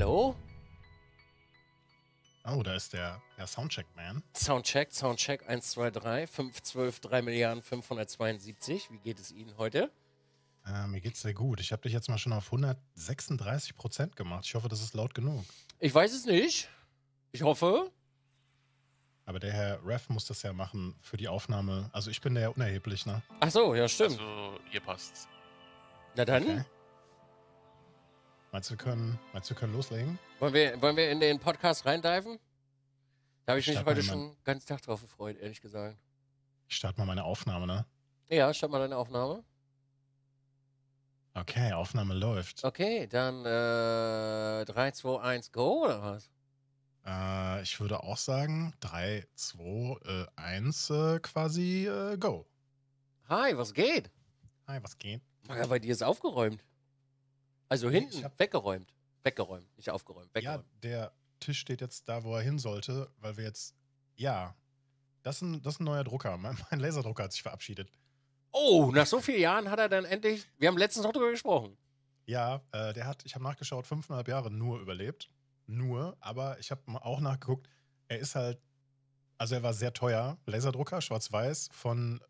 Hallo? Oh, da ist der, der Soundcheck-Man. Soundcheck, Soundcheck 123, 512, 3 Milliarden 572. Wie geht es Ihnen heute? Äh, mir es sehr gut. Ich habe dich jetzt mal schon auf 136 Prozent gemacht. Ich hoffe, das ist laut genug. Ich weiß es nicht. Ich hoffe. Aber der Herr Ref muss das ja machen für die Aufnahme. Also ich bin da ja unerheblich, ne? Ach so, ja, stimmt. Also, ihr passt's. Na dann. Okay. Meinst du, wir können, meinst du, können loslegen? Wollen wir, wollen wir in den Podcast reindiven? Da habe ich, ich mich heute schon den ganzen Tag drauf gefreut, ehrlich gesagt. Ich starte mal meine Aufnahme, ne? Ja, starte mal deine Aufnahme. Okay, Aufnahme läuft. Okay, dann äh, 3, 2, 1, go oder was? Äh, ich würde auch sagen 3, 2, äh, 1 äh, quasi äh, go. Hi, was geht? Hi, was geht? Ja, bei dir ist aufgeräumt. Also hinten, hab, weggeräumt. Weggeräumt, nicht aufgeräumt. Weggeräumt. Ja, der Tisch steht jetzt da, wo er hin sollte, weil wir jetzt. Ja, das ist ein, das ist ein neuer Drucker. Mein, mein Laserdrucker hat sich verabschiedet. Oh, nach so vielen Jahren hat er dann endlich. Wir haben letztens noch drüber gesprochen. Ja, äh, der hat, ich habe nachgeschaut, fünfeinhalb Jahre nur überlebt. Nur, aber ich habe auch nachgeguckt, er ist halt. Also er war sehr teuer. Laserdrucker, schwarz-weiß, von.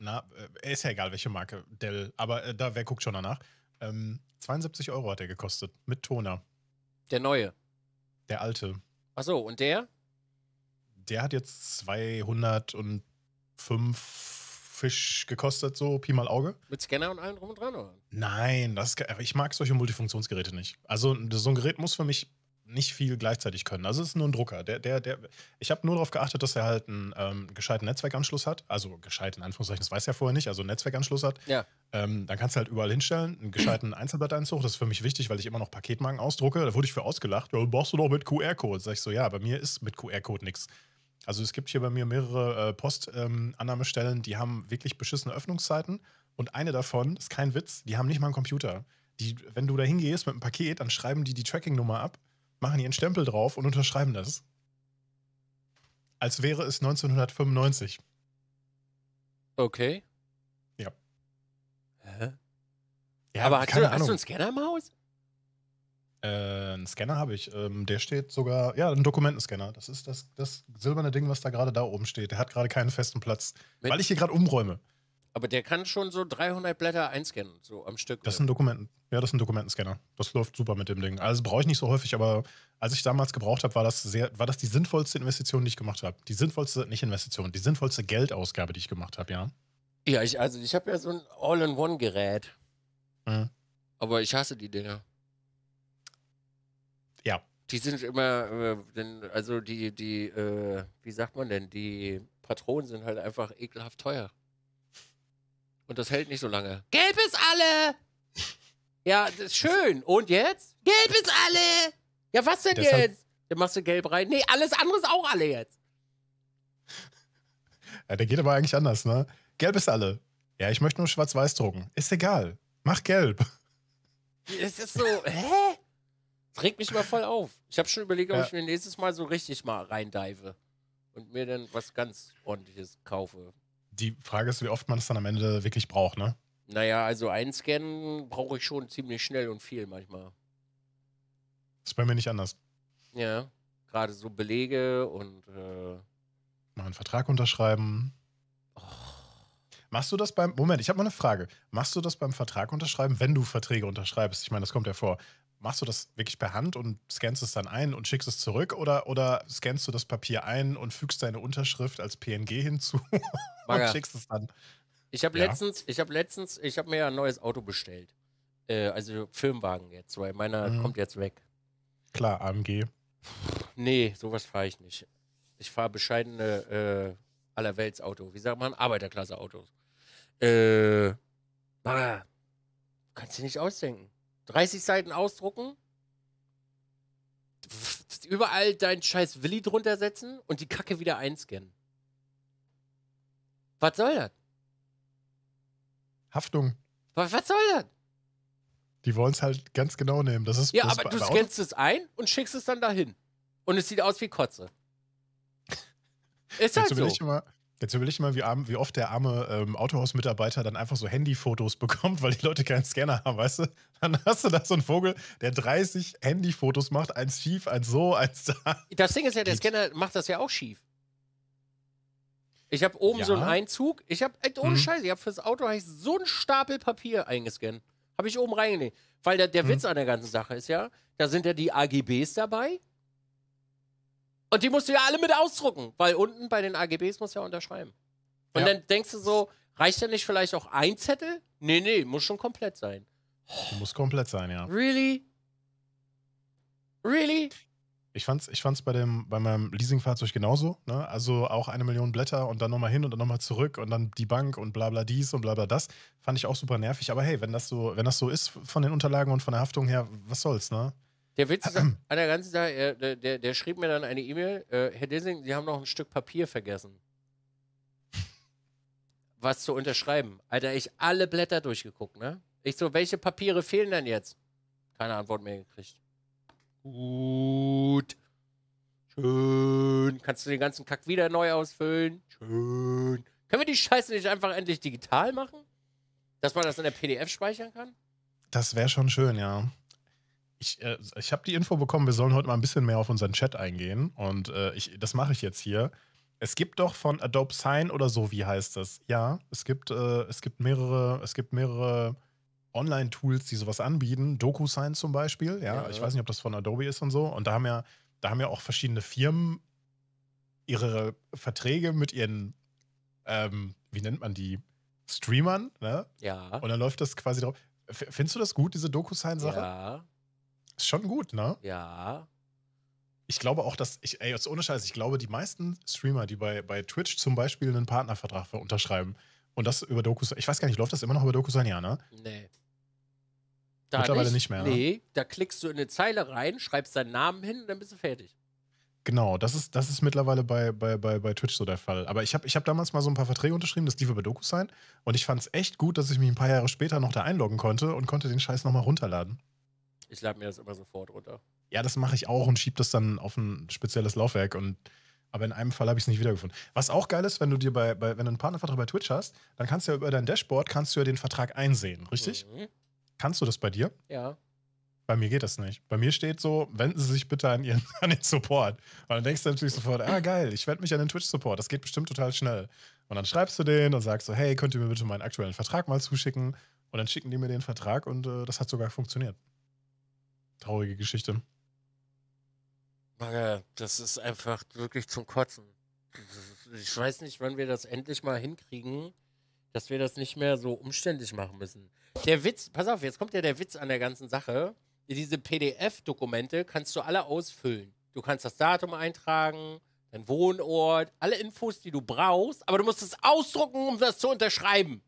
Na, äh, ist ja egal, welche Marke, Dell, aber äh, da, wer guckt schon danach? Ähm, 72 Euro hat er gekostet, mit Toner. Der neue. Der alte. Ach so, und der? Der hat jetzt 205 Fisch gekostet, so Pi mal Auge. Mit Scanner und allem drum und dran, oder? Nein, das, ich mag solche Multifunktionsgeräte nicht. Also so ein Gerät muss für mich nicht viel gleichzeitig können. Also es ist nur ein Drucker. Der, der, der, ich habe nur darauf geachtet, dass er halt einen ähm, gescheiten Netzwerkanschluss hat. Also gescheit in Anführungszeichen, das weiß er vorher nicht, also einen Netzwerkanschluss hat. Ja. Ähm, dann kannst du halt überall hinstellen, einen gescheiten Einzelblatteinzug. Das ist für mich wichtig, weil ich immer noch Paketmarken ausdrucke. Da wurde ich für ausgelacht. Ja, brauchst du doch mit QR-Code. Sag ich so, ja, bei mir ist mit QR-Code nichts. Also es gibt hier bei mir mehrere äh, Postannahmestellen, ähm, die haben wirklich beschissene Öffnungszeiten. Und eine davon, ist kein Witz, die haben nicht mal einen Computer. Die, wenn du da hingehst mit einem Paket, dann schreiben die die Tracking-Nummer ab machen ihren Stempel drauf und unterschreiben das. Als wäre es 1995. Okay. Ja. Hä? ja Aber hast du, hast du einen Scanner im Haus? Äh, einen Scanner habe ich. Ähm, der steht sogar, ja, ein Dokumentenscanner. Das ist das, das silberne Ding, was da gerade da oben steht. Der hat gerade keinen festen Platz, Mit weil ich hier gerade umräume. Aber der kann schon so 300 Blätter einscannen, so am Stück. Das ne? sind Dokumenten. Ja, das ist ein Dokumentenscanner. Das läuft super mit dem Ding. Also brauche ich nicht so häufig, aber als ich damals gebraucht habe, war das sehr, war das die sinnvollste Investition, die ich gemacht habe. Die sinnvollste, nicht Investition, die sinnvollste Geldausgabe, die ich gemacht habe, ja. Ja, ich, also ich habe ja so ein All-in-One-Gerät. Mhm. Aber ich hasse die Dinger. Ja. Die sind immer, äh, also die, die, äh, wie sagt man denn, die Patronen sind halt einfach ekelhaft teuer. Und das hält nicht so lange. Gelb ist alle! Ja, das ist schön. Und jetzt? Gelb ist alle! Ja, was denn Deshalb jetzt? Dann machst du gelb rein. Nee, alles andere ist auch alle jetzt. Ja, der geht aber eigentlich anders, ne? Gelb ist alle. Ja, ich möchte nur schwarz-weiß drucken. Ist egal. Mach gelb. Es ist so, hä? Das regt mich immer voll auf. Ich habe schon überlegt, ob ja. ich mir nächstes Mal so richtig mal reindive und mir dann was ganz ordentliches kaufe die Frage ist, wie oft man es dann am Ende wirklich braucht, ne? Naja, also einscannen brauche ich schon ziemlich schnell und viel manchmal. ist bei mir nicht anders. Ja, gerade so Belege und. Äh mal einen Vertrag unterschreiben. Oh. Machst du das beim. Moment, ich habe mal eine Frage. Machst du das beim Vertrag unterschreiben, wenn du Verträge unterschreibst? Ich meine, das kommt ja vor machst du das wirklich per Hand und scannst es dann ein und schickst es zurück oder, oder scannst du das Papier ein und fügst deine Unterschrift als PNG hinzu Maga. und schickst es dann? Ich habe ja. letztens, ich habe letztens, ich habe mir ja ein neues Auto bestellt. Äh, also Filmwagen jetzt, weil meiner mhm. kommt jetzt weg. Klar, AMG. Nee, sowas fahre ich nicht. Ich fahre bescheidene äh, Allerweltsauto. Wie sagt man? Arbeiterklasse-Autos. Äh, Maga, kannst du nicht ausdenken. 30 Seiten ausdrucken, überall deinen scheiß Willi drunter setzen und die Kacke wieder einscannen. Was soll das? Haftung. Was, was soll das? Die wollen es halt ganz genau nehmen. Das ist, ja, das aber ist du scannst es ein und schickst es dann dahin. Und es sieht aus wie Kotze. Ist halt so. Ich Immer, Jetzt überlege ich mal, wie, arm, wie, oft der arme ähm, Autohausmitarbeiter dann einfach so Handyfotos bekommt, weil die Leute keinen Scanner haben, weißt du? Dann hast du da so einen Vogel, der 30 Handyfotos macht, eins schief, eins so, eins da. Das Ding ist ja, der Scanner macht das ja auch schief. Ich habe oben ja. so einen Einzug. Ich habe, ohne mhm. Scheiße, ich habe fürs Auto hab so einen Stapel Papier eingescannt. Habe ich oben reingelegt. Weil der, der mhm. Witz an der ganzen Sache ist ja, da sind ja die AGBs dabei und die musst du ja alle mit ausdrucken, weil unten bei den AGBs musst du ja unterschreiben. Und ja. dann denkst du so, reicht denn nicht vielleicht auch ein Zettel? Nee, nee, muss schon komplett sein. Muss komplett sein, ja. Really? Really? Ich fand's, ich fand's bei, dem, bei meinem Leasingfahrzeug genauso. Ne? Also auch eine Million Blätter und dann nochmal hin und dann nochmal zurück und dann die Bank und bla bla dies und bla bla das. Fand ich auch super nervig. Aber hey, wenn das so, wenn das so ist von den Unterlagen und von der Haftung her, was soll's, ne? Der Witz ist an der ganzen Sache, der, der, der, schrieb mir dann eine E-Mail, äh, Herr Dissing, Sie haben noch ein Stück Papier vergessen. Was zu unterschreiben. Alter, ich alle Blätter durchgeguckt, ne? Ich so, welche Papiere fehlen denn jetzt? Keine Antwort mehr gekriegt. Gut. Schön. Kannst du den ganzen Kack wieder neu ausfüllen? Schön. Können wir die Scheiße nicht einfach endlich digital machen? Dass man das in der PDF speichern kann? Das wäre schon schön, ja ich, äh, ich habe die Info bekommen, wir sollen heute mal ein bisschen mehr auf unseren Chat eingehen. Und äh, ich, das mache ich jetzt hier. Es gibt doch von Adobe Sign oder so, wie heißt das? Ja, es gibt, äh, es gibt mehrere, es gibt mehrere Online-Tools, die sowas anbieten. DocuSign zum Beispiel, ja? ja. Ich weiß nicht, ob das von Adobe ist und so. Und da haben ja, da haben ja auch verschiedene Firmen ihre Verträge mit ihren, ähm, wie nennt man die, Streamern, ne? Ja. Und dann läuft das quasi drauf. F findest du das gut, diese DocuSign-Sache? Ja. Ist schon gut, ne? Ja. Ich glaube auch, dass ich, ey, ohne Scheiß, ich glaube, die meisten Streamer, die bei, bei Twitch zum Beispiel einen Partnervertrag unterschreiben und das über Dokus, ich weiß gar nicht, läuft das immer noch über Dokusan, ja, ne? Nee. Da Mittlerweile nicht, nicht mehr. Ne? Nee, ne? da klickst du in eine Zeile rein, schreibst deinen Namen hin und dann bist du fertig. Genau, das ist, das ist mittlerweile bei, bei, bei, bei Twitch so der Fall. Aber ich habe ich hab damals mal so ein paar Verträge unterschrieben, das lief über Dokus sein. Und ich fand es echt gut, dass ich mich ein paar Jahre später noch da einloggen konnte und konnte den Scheiß nochmal runterladen ich lade mir das immer sofort runter. Ja, das mache ich auch und schiebe das dann auf ein spezielles Laufwerk und aber in einem Fall habe ich es nicht wiedergefunden. Was auch geil ist, wenn du dir bei, bei wenn du einen Partnervertrag bei Twitch hast, dann kannst du ja über dein Dashboard kannst du ja den Vertrag einsehen, richtig? Mhm. Kannst du das bei dir? Ja. Bei mir geht das nicht. Bei mir steht so, wenden Sie sich bitte an, ihren, an den Support. Und dann denkst du natürlich sofort, ah geil, ich wende mich an den Twitch-Support. Das geht bestimmt total schnell. Und dann schreibst du den und sagst so, hey, könnt ihr mir bitte meinen aktuellen Vertrag mal zuschicken? Und dann schicken die mir den Vertrag und äh, das hat sogar funktioniert. Traurige Geschichte. Maga, das ist einfach wirklich zum Kotzen. Ich weiß nicht, wann wir das endlich mal hinkriegen, dass wir das nicht mehr so umständlich machen müssen. Der Witz, pass auf, jetzt kommt ja der Witz an der ganzen Sache. Diese PDF-Dokumente kannst du alle ausfüllen. Du kannst das Datum eintragen, dein Wohnort, alle Infos, die du brauchst, aber du musst es ausdrucken, um das zu unterschreiben.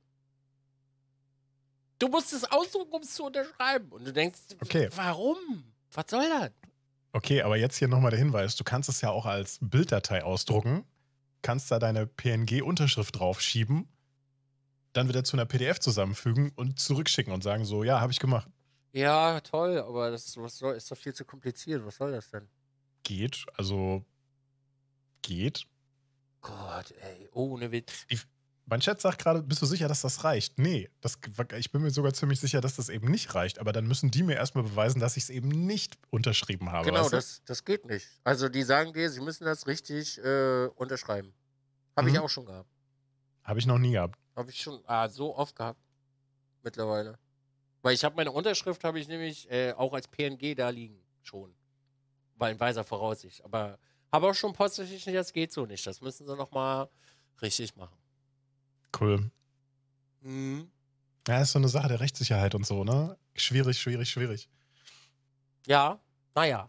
Du musst es aussuchen, um es zu unterschreiben. Und du denkst, okay. warum? Was soll das? Okay, aber jetzt hier nochmal der Hinweis: Du kannst es ja auch als Bilddatei ausdrucken, kannst da deine PNG-Unterschrift draufschieben, dann wieder zu einer PDF zusammenfügen und zurückschicken und sagen: So, ja, habe ich gemacht. Ja, toll, aber das soll, ist doch viel zu kompliziert. Was soll das denn? Geht, also geht. Gott, ey, ohne Witz. Mein Chat sagt gerade, bist du sicher, dass das reicht? Nee, das, ich bin mir sogar ziemlich sicher, dass das eben nicht reicht. Aber dann müssen die mir erstmal beweisen, dass ich es eben nicht unterschrieben habe. Genau, weißt du? das, das geht nicht. Also die sagen dir, sie müssen das richtig äh, unterschreiben. Habe mhm. ich auch schon gehabt. Habe ich noch nie gehabt. Habe ich schon ah, so oft gehabt. Mittlerweile. Weil ich habe meine Unterschrift, habe ich nämlich äh, auch als PNG da liegen. Schon. Weil in weiser Voraussicht. Aber habe auch schon postlich, das geht so nicht. Das müssen sie nochmal richtig machen. Cool. Mhm. Ja, ist so eine Sache der Rechtssicherheit und so, ne? Schwierig, schwierig, schwierig. Ja, naja.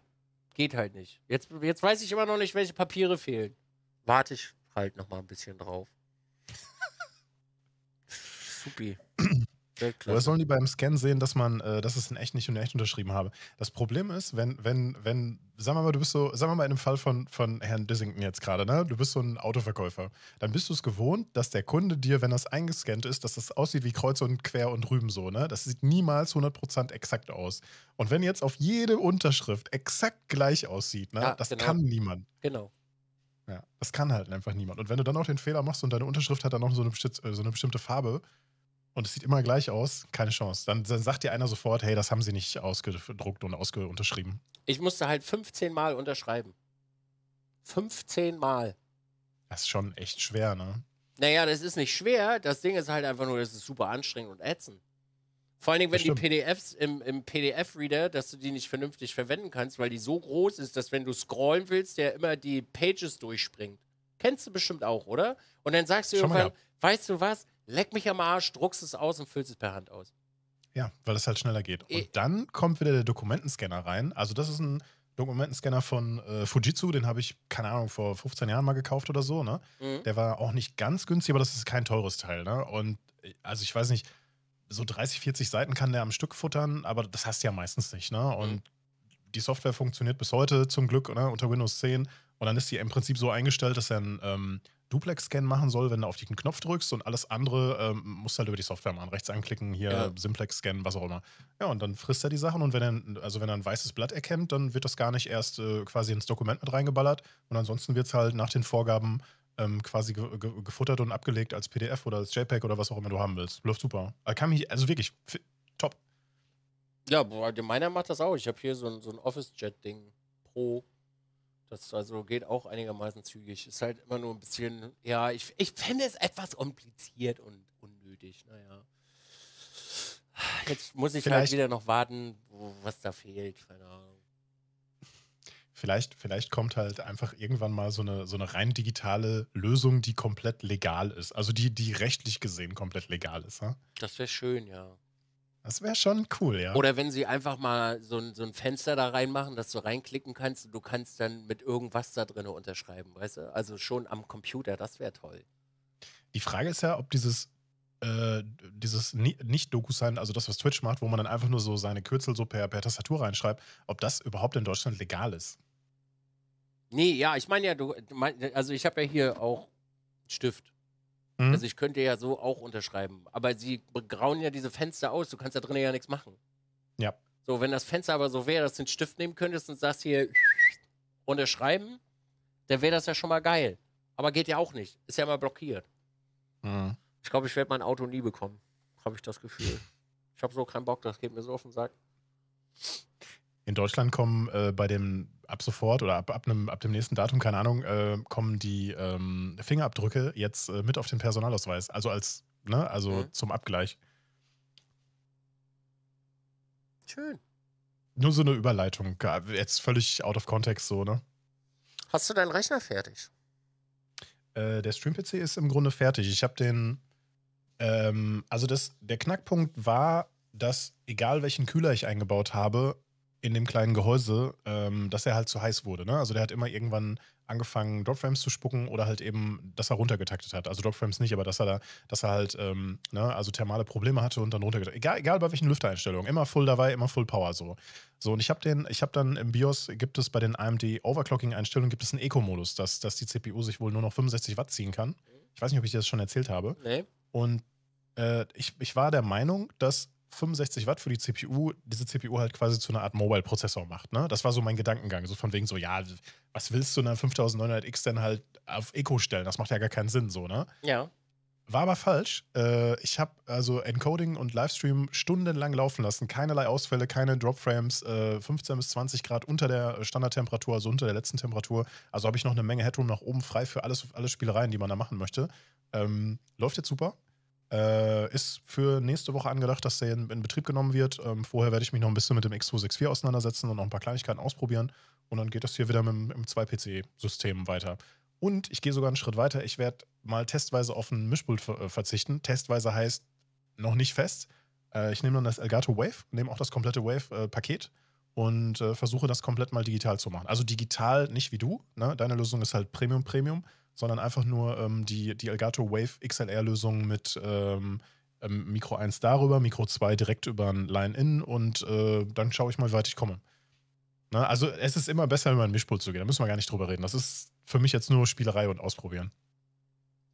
Geht halt nicht. Jetzt, jetzt weiß ich immer noch nicht, welche Papiere fehlen. Warte ich halt noch mal ein bisschen drauf. Supi. Oder sollen die beim Scan sehen, dass man, äh, dass es in echt nicht und echt unterschrieben habe? Das Problem ist, wenn, wenn, wenn, sagen wir mal, du bist so, sagen wir mal in dem Fall von, von Herrn Dissington jetzt gerade, ne? Du bist so ein Autoverkäufer. Dann bist du es gewohnt, dass der Kunde dir, wenn das eingescannt ist, dass das aussieht wie Kreuz und Quer und Rüben so, ne? Das sieht niemals 100% exakt aus. Und wenn jetzt auf jede Unterschrift exakt gleich aussieht, ne? Ja, das genau. kann niemand. Genau. Ja, das kann halt einfach niemand. Und wenn du dann auch den Fehler machst und deine Unterschrift hat dann noch so eine, äh, so eine bestimmte Farbe, und es sieht immer gleich aus, keine Chance. Dann, dann, sagt dir einer sofort, hey, das haben sie nicht ausgedruckt und unterschrieben. Ich musste halt 15 Mal unterschreiben. 15 Mal. Das ist schon echt schwer, ne? Naja, das ist nicht schwer. Das Ding ist halt einfach nur, das ist super anstrengend und ätzend. Vor allen Dingen, wenn die PDFs im, im PDF-Reader, dass du die nicht vernünftig verwenden kannst, weil die so groß ist, dass wenn du scrollen willst, der immer die Pages durchspringt. Kennst du bestimmt auch, oder? Und dann sagst du Schau irgendwann, weißt du was? leck mich am Arsch, druckst es aus und füllst es per Hand aus. Ja, weil das halt schneller geht. Eh. Und dann kommt wieder der Dokumentenscanner rein. Also das ist ein Dokumentenscanner von äh, Fujitsu, den habe ich, keine Ahnung, vor 15 Jahren mal gekauft oder so, ne? Mhm. Der war auch nicht ganz günstig, aber das ist kein teures Teil, ne? Und äh, also ich weiß nicht, so 30, 40 Seiten kann der am Stück futtern, aber das hast du ja meistens nicht, ne? Mhm. Und mhm. die Software funktioniert bis heute zum Glück, ne? Unter Windows 10. Und dann ist sie im Prinzip so eingestellt, dass er ein ähm, Duplex-Scan machen soll, wenn du auf diesen Knopf drückst und alles andere ähm, musst du halt über die Software machen. Rechts anklicken, hier ja. Simplex-Scan, was auch immer. Ja, und dann frisst er die Sachen und wenn er, also wenn er ein weißes Blatt erkennt, dann wird das gar nicht erst äh, quasi ins Dokument mit reingeballert und ansonsten wird es halt nach den Vorgaben ähm, quasi ge ge gefuttert und abgelegt als PDF oder als JPEG oder was auch immer du haben willst. Läuft super. also wirklich, top. Ja, meiner macht das auch. Ich habe hier so ein, so ein Office-Jet-Ding. Pro das also geht auch einigermaßen zügig. Ist halt immer nur ein bisschen, ja, ich, ich fände es etwas kompliziert und unnötig. Naja. Jetzt muss ich halt vielleicht, halt wieder noch warten, wo, was da fehlt. Keine Ahnung. Vielleicht, vielleicht kommt halt einfach irgendwann mal so eine, so eine rein digitale Lösung, die komplett legal ist. Also die, die rechtlich gesehen komplett legal ist. Ja? Das wäre schön, ja. Das wäre schon cool, ja. Oder wenn sie einfach mal so ein, so ein Fenster da reinmachen, dass du reinklicken kannst und du kannst dann mit irgendwas da drin unterschreiben, weißt du? Also schon am Computer, das wäre toll. Die Frage ist ja, ob dieses, äh, dieses Nicht-Doku-Sein, also das, was Twitch macht, wo man dann einfach nur so seine Kürzel so per, per Tastatur reinschreibt, ob das überhaupt in Deutschland legal ist. Nee, ja, ich meine ja, du, also ich habe ja hier auch Stift Mhm. Also ich könnte ja so auch unterschreiben. Aber sie grauen ja diese Fenster aus, du kannst da drin ja nichts machen. Ja. So, wenn das Fenster aber so wäre, dass du den Stift nehmen könntest und sagst hier unterschreiben, dann wäre das ja schon mal geil. Aber geht ja auch nicht. Ist ja immer blockiert. Mhm. Ich glaube, ich werde mein Auto nie bekommen. Habe ich das Gefühl. Ich habe so keinen Bock, das geht mir so auf den Sack. In Deutschland kommen äh, bei dem ab sofort oder ab, ab, nem, ab dem nächsten Datum, keine Ahnung, äh, kommen die ähm, Fingerabdrücke jetzt äh, mit auf den Personalausweis. Also als, ne, also mhm. zum Abgleich. Schön. Nur so eine Überleitung. Jetzt völlig out of context so, ne? Hast du deinen Rechner fertig? Äh, der Stream-PC ist im Grunde fertig. Ich habe den. Ähm, also das, der Knackpunkt war, dass egal welchen Kühler ich eingebaut habe, in dem kleinen Gehäuse, ähm, dass er halt zu heiß wurde. Ne? Also der hat immer irgendwann angefangen, Dropframes zu spucken oder halt eben, dass er runtergetaktet hat. Also Dropframes nicht, aber dass er da, dass er halt, ähm, ne, also thermale Probleme hatte und dann runtergetaktet. Egal, egal bei welchen Lüftereinstellungen, immer full dabei, immer full Power so. So, und ich habe den, ich habe dann im BIOS gibt es bei den AMD Overclocking-Einstellungen gibt es einen Eco-Modus, dass, dass die CPU sich wohl nur noch 65 Watt ziehen kann. Ich weiß nicht, ob ich dir das schon erzählt habe. Nee. Und äh, ich, ich war der Meinung, dass 65 Watt für die CPU, diese CPU halt quasi zu einer Art Mobile-Prozessor macht. Ne? Das war so mein Gedankengang. So von wegen so, ja, was willst du in einer 5900X denn halt auf Eco stellen? Das macht ja gar keinen Sinn, so, ne? Ja. War aber falsch. Äh, ich habe also Encoding und Livestream stundenlang laufen lassen. Keinerlei Ausfälle, keine Dropframes, äh, 15 bis 20 Grad unter der äh, Standardtemperatur, also unter der letzten Temperatur. Also habe ich noch eine Menge Headroom nach oben frei für alles, alle Spielereien, die man da machen möchte. Ähm, läuft jetzt super. Äh, ist für nächste Woche angedacht, dass der in, in Betrieb genommen wird. Ähm, vorher werde ich mich noch ein bisschen mit dem X264 auseinandersetzen und noch ein paar Kleinigkeiten ausprobieren. Und dann geht das hier wieder mit dem, 2PC-System weiter. Und ich gehe sogar einen Schritt weiter. Ich werde mal testweise auf ein Mischpult ver äh, verzichten. Testweise heißt noch nicht fest. Äh, ich nehme dann das Elgato Wave, nehme auch das komplette Wave-Paket äh, und äh, versuche das komplett mal digital zu machen. Also digital nicht wie du. Ne? Deine Lösung ist halt Premium, Premium sondern einfach nur ähm, die, die Elgato Wave XLR-Lösung mit ähm, ähm Mikro 1 darüber, Mikro 2 direkt über ein Line-In und äh, dann schaue ich mal, wie weit ich komme. Na, ne, also es ist immer besser, über einen Mischpult zu gehen. Da müssen wir gar nicht drüber reden. Das ist für mich jetzt nur Spielerei und Ausprobieren.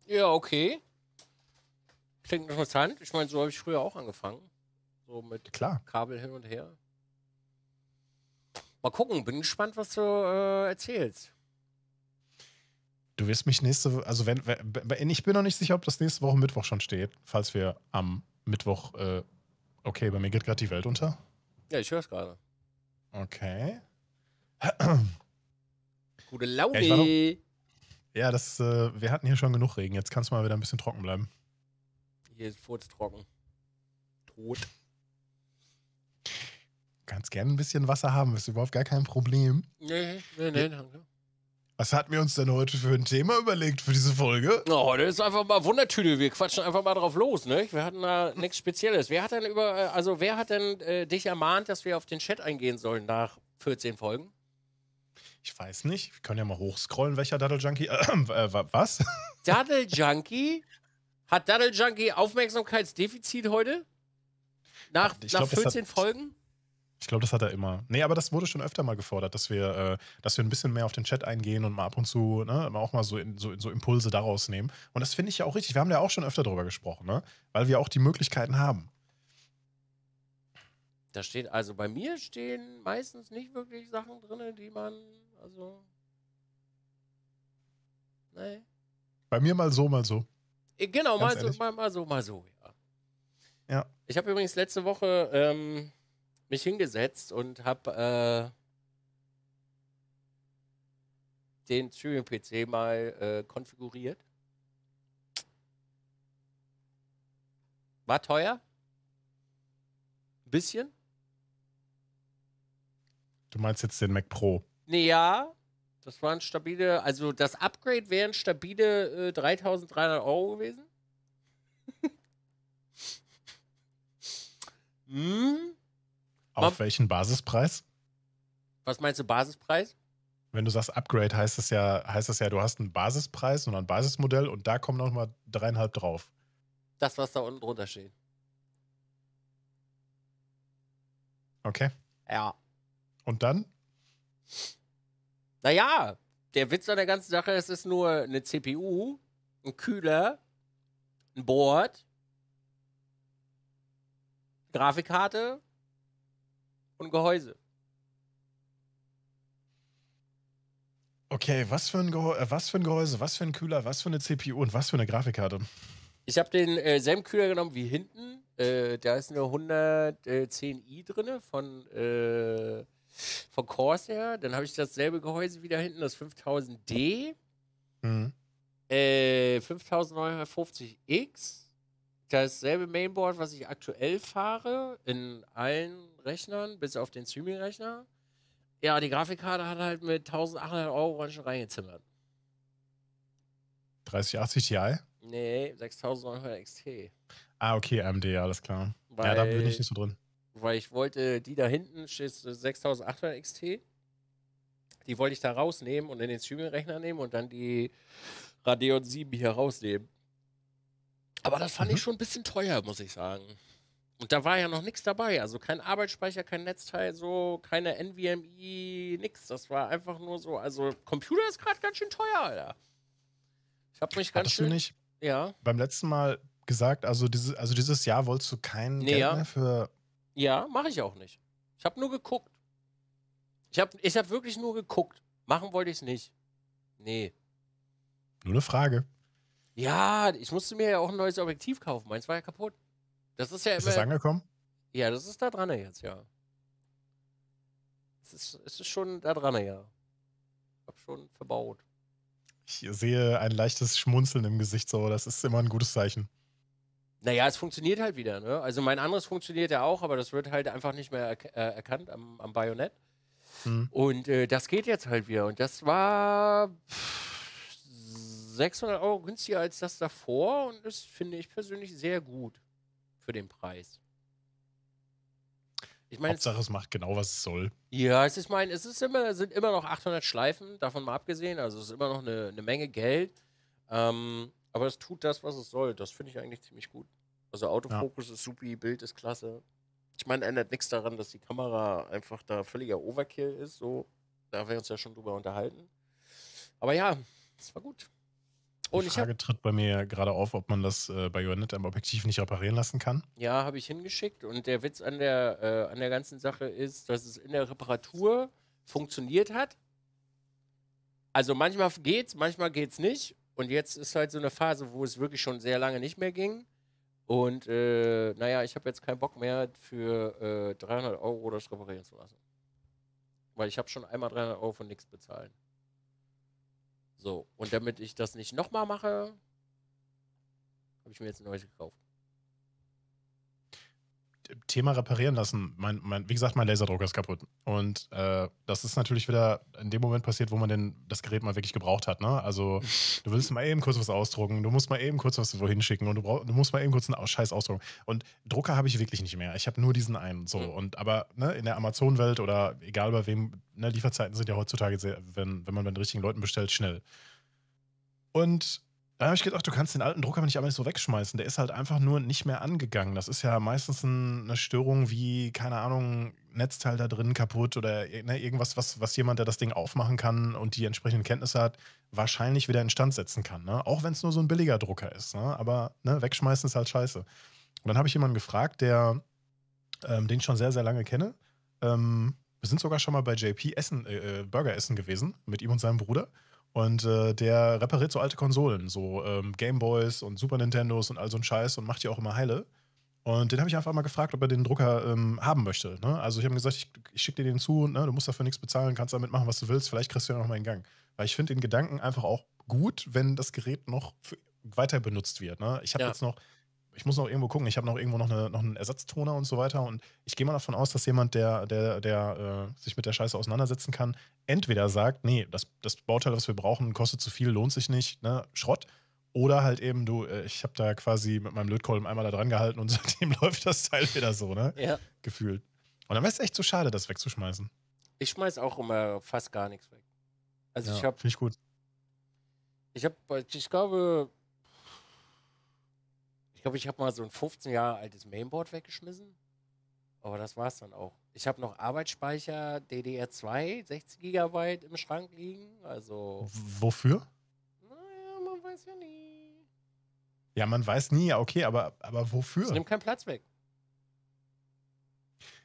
Ja, okay. Klingt interessant. Ich meine, so habe ich früher auch angefangen. So mit Klar. Kabel hin und her. Mal gucken, bin gespannt, was du äh, erzählst. Du wirst mich nächste, Woche, also wenn, wenn, ich bin noch nicht sicher, ob das nächste Woche Mittwoch schon steht, falls wir am Mittwoch, äh, okay, bei mir geht gerade die Welt unter. Ja, ich höre es gerade. Okay. Gute Laune. Ja, noch, ja das, äh, wir hatten hier schon genug Regen, jetzt kann es mal wieder ein bisschen trocken bleiben. Hier ist furztrocken. Tot. Du kannst gerne ein bisschen Wasser haben, ist überhaupt gar kein Problem. Nee, nee, nee, danke. Was hatten wir uns denn heute für ein Thema überlegt für diese Folge? Oh, heute ist einfach mal Wundertüte. Wir quatschen einfach mal drauf los, ne? Wir hatten da nichts Spezielles. Wer hat denn über, äh, also wer hat denn äh, dich ermahnt, dass wir auf den Chat eingehen sollen nach 14 Folgen? Ich weiß nicht. Wir können ja mal hochscrollen, welcher Daddle Junkie. Äh, äh, was? Daddle Junkie? Hat Daddle Junkie Aufmerksamkeitsdefizit heute? Nach, glaub, nach 14 Folgen? Ich glaube, das hat er immer. Nee, aber das wurde schon öfter mal gefordert, dass wir, äh, dass wir ein bisschen mehr auf den Chat eingehen und mal ab und zu ne, auch mal so, in, so, so Impulse daraus nehmen. Und das finde ich ja auch richtig. Wir haben ja auch schon öfter darüber gesprochen, ne? weil wir auch die Möglichkeiten haben. Da steht, also bei mir stehen meistens nicht wirklich Sachen drin, die man, also. Nee. Bei mir mal so, mal so. Äh, genau, mal so, mal, mal so, mal so, ja. Ja. Ich habe übrigens letzte Woche ähm, mich hingesetzt und habe äh, den Streaming-PC mal äh, konfiguriert. War teuer. Ein bisschen. Du meinst jetzt den Mac Pro? Nee, ja. Das waren stabile, also das Upgrade wären stabile äh, 3300 Euro gewesen. hm. Auf Mom, welchen Basispreis? Was meinst du Basispreis? Wenn du sagst Upgrade, heißt das ja, heißt das ja, du hast einen Basispreis und ein Basismodell und da kommen nochmal dreieinhalb drauf. Das, was da unten drunter steht. Okay. Ja. Und dann? Naja, der Witz an der ganzen Sache ist, es ist nur eine CPU, ein Kühler, ein Board, Grafikkarte, und Gehäuse. Okay, was für, ein Gehäuse, äh, was für ein Gehäuse, was für ein Kühler, was für eine CPU und was für eine Grafikkarte? Ich habe den äh, selben Kühler genommen wie hinten. Äh, da ist eine 110i drin von, äh, von Corsair. Dann habe ich dasselbe Gehäuse wieder hinten, das 5000D. Mhm. 5950X. Äh, dasselbe Mainboard, was ich aktuell fahre, in allen Rechnern, bis auf den Streaming-Rechner. Ja, die Grafikkarte hat halt mit 1800 Euro schon reingezimmert. 3080 Ti? Nee, 6900 XT. Ah, okay, AMD, alles klar. Weil, ja, da bin ich nicht so drin. Weil ich wollte, die da hinten steht 6800 XT, die wollte ich da rausnehmen und in den Streaming-Rechner nehmen und dann die Radeon 7 hier rausnehmen. Aber das fand mhm. ich schon ein bisschen teuer, muss ich sagen. Und da war ja noch nichts dabei. Also kein Arbeitsspeicher, kein Netzteil, so, keine NVMe, nichts. Das war einfach nur so. Also Computer ist gerade ganz schön teuer, Alter. Ich hab mich ganz Hattest schön. Du nicht ja. Beim letzten Mal gesagt, also dieses, also dieses Jahr wolltest du keinen nee, Geld ja. mehr für. Ja, mache ich auch nicht. Ich habe nur geguckt. Ich habe ich hab wirklich nur geguckt. Machen wollte ich es nicht. Nee. Nur eine Frage. Ja, ich musste mir ja auch ein neues Objektiv kaufen. Meins war ja kaputt. Das ist ja immer. Ist das angekommen? Ja, das ist da dran jetzt, ja. Es ist, es ist schon da dran, ja. Ich hab schon verbaut. Ich sehe ein leichtes Schmunzeln im Gesicht, so. Das ist immer ein gutes Zeichen. Naja, es funktioniert halt wieder, ne? Also mein anderes funktioniert ja auch, aber das wird halt einfach nicht mehr erk äh, erkannt am, am Bajonett. Hm. Und äh, das geht jetzt halt wieder. Und das war. Pff, 600 Euro günstiger als das davor und das finde ich persönlich sehr gut für den Preis. Ich meine, Hauptsache, es macht genau, was es soll. Ja, es ist mein, es ist immer, sind immer noch 800 Schleifen, davon mal abgesehen. Also es ist immer noch eine, eine Menge Geld. Ähm, aber es tut das, was es soll. Das finde ich eigentlich ziemlich gut. Also Autofokus ja. ist super, Bild ist klasse. Ich meine, ändert nichts daran, dass die Kamera einfach da völliger Overkill ist. So, da haben wir uns ja schon drüber unterhalten. Aber ja, es war gut. Und Die Frage hab, tritt bei mir gerade auf, ob man das äh, bei Joannette am Objektiv nicht reparieren lassen kann. Ja, habe ich hingeschickt. Und der Witz an der, äh, an der ganzen Sache ist, dass es in der Reparatur funktioniert hat. Also manchmal geht's, manchmal geht's nicht. Und jetzt ist halt so eine Phase, wo es wirklich schon sehr lange nicht mehr ging. Und äh, naja, ich habe jetzt keinen Bock mehr für äh, 300 Euro das reparieren zu lassen. Weil ich habe schon einmal 300 Euro von nichts bezahlen. So, und damit ich das nicht nochmal mache, habe ich mir jetzt ein neues gekauft. Thema reparieren lassen. Mein, mein, wie gesagt, mein Laserdrucker ist kaputt. Und äh, das ist natürlich wieder in dem Moment passiert, wo man denn das Gerät mal wirklich gebraucht hat. Ne? Also du willst mal eben kurz was ausdrucken, du musst mal eben kurz was wohin schicken und du, brauch, du musst mal eben kurz einen Scheiß ausdrucken. Und Drucker habe ich wirklich nicht mehr. Ich habe nur diesen einen. So. Hm. Und aber ne, in der Amazon-Welt oder egal bei wem, ne, Lieferzeiten sind ja heutzutage, sehr, wenn, wenn man bei den richtigen Leuten bestellt, schnell. Und da habe ich gedacht, du kannst den alten Drucker nicht einfach so wegschmeißen. Der ist halt einfach nur nicht mehr angegangen. Das ist ja meistens ein, eine Störung wie, keine Ahnung, Netzteil da drin kaputt oder ne, irgendwas, was, was jemand, der das Ding aufmachen kann und die entsprechenden Kenntnisse hat, wahrscheinlich wieder instand setzen kann. Ne? Auch wenn es nur so ein billiger Drucker ist. Ne? Aber ne, wegschmeißen ist halt scheiße. Und dann habe ich jemanden gefragt, der ähm, den ich schon sehr, sehr lange kenne. Ähm, wir sind sogar schon mal bei JP Essen, äh, äh, Burger essen gewesen mit ihm und seinem Bruder. Und äh, der repariert so alte Konsolen, so ähm, Gameboys und Super Nintendos und all so ein Scheiß und macht die auch immer heile. Und den habe ich einfach mal gefragt, ob er den Drucker ähm, haben möchte. Ne? Also ich habe ihm gesagt, ich, ich schicke dir den zu, ne? du musst dafür nichts bezahlen, kannst damit machen, was du willst, vielleicht kriegst du ja noch mal in Gang. Weil ich finde den Gedanken einfach auch gut, wenn das Gerät noch weiter benutzt wird. Ne? Ich habe ja. jetzt noch ich muss noch irgendwo gucken. Ich habe noch irgendwo noch, eine, noch einen Ersatztoner und so weiter. Und ich gehe mal davon aus, dass jemand, der, der, der äh, sich mit der Scheiße auseinandersetzen kann, entweder sagt, nee, das, das Bauteil, was wir brauchen, kostet zu viel, lohnt sich nicht, ne? Schrott. Oder halt eben, du, äh, ich habe da quasi mit meinem Lötkolben einmal da dran gehalten und seitdem läuft das Teil wieder so, ne? Ja. Gefühlt. Und dann wäre es echt zu so schade, das wegzuschmeißen. Ich schmeiß auch immer fast gar nichts weg. Also ja, ich habe. Finde ich gut. Ich habe, ich glaube, glaube, ich habe mal so ein 15 Jahre altes Mainboard weggeschmissen. Aber das war es dann auch. Ich habe noch Arbeitsspeicher DDR2, 60 GB im Schrank liegen. Also. W wofür? Naja, man weiß ja nie. Ja, man weiß nie, ja, okay, aber, aber wofür? Es nimmt keinen Platz weg.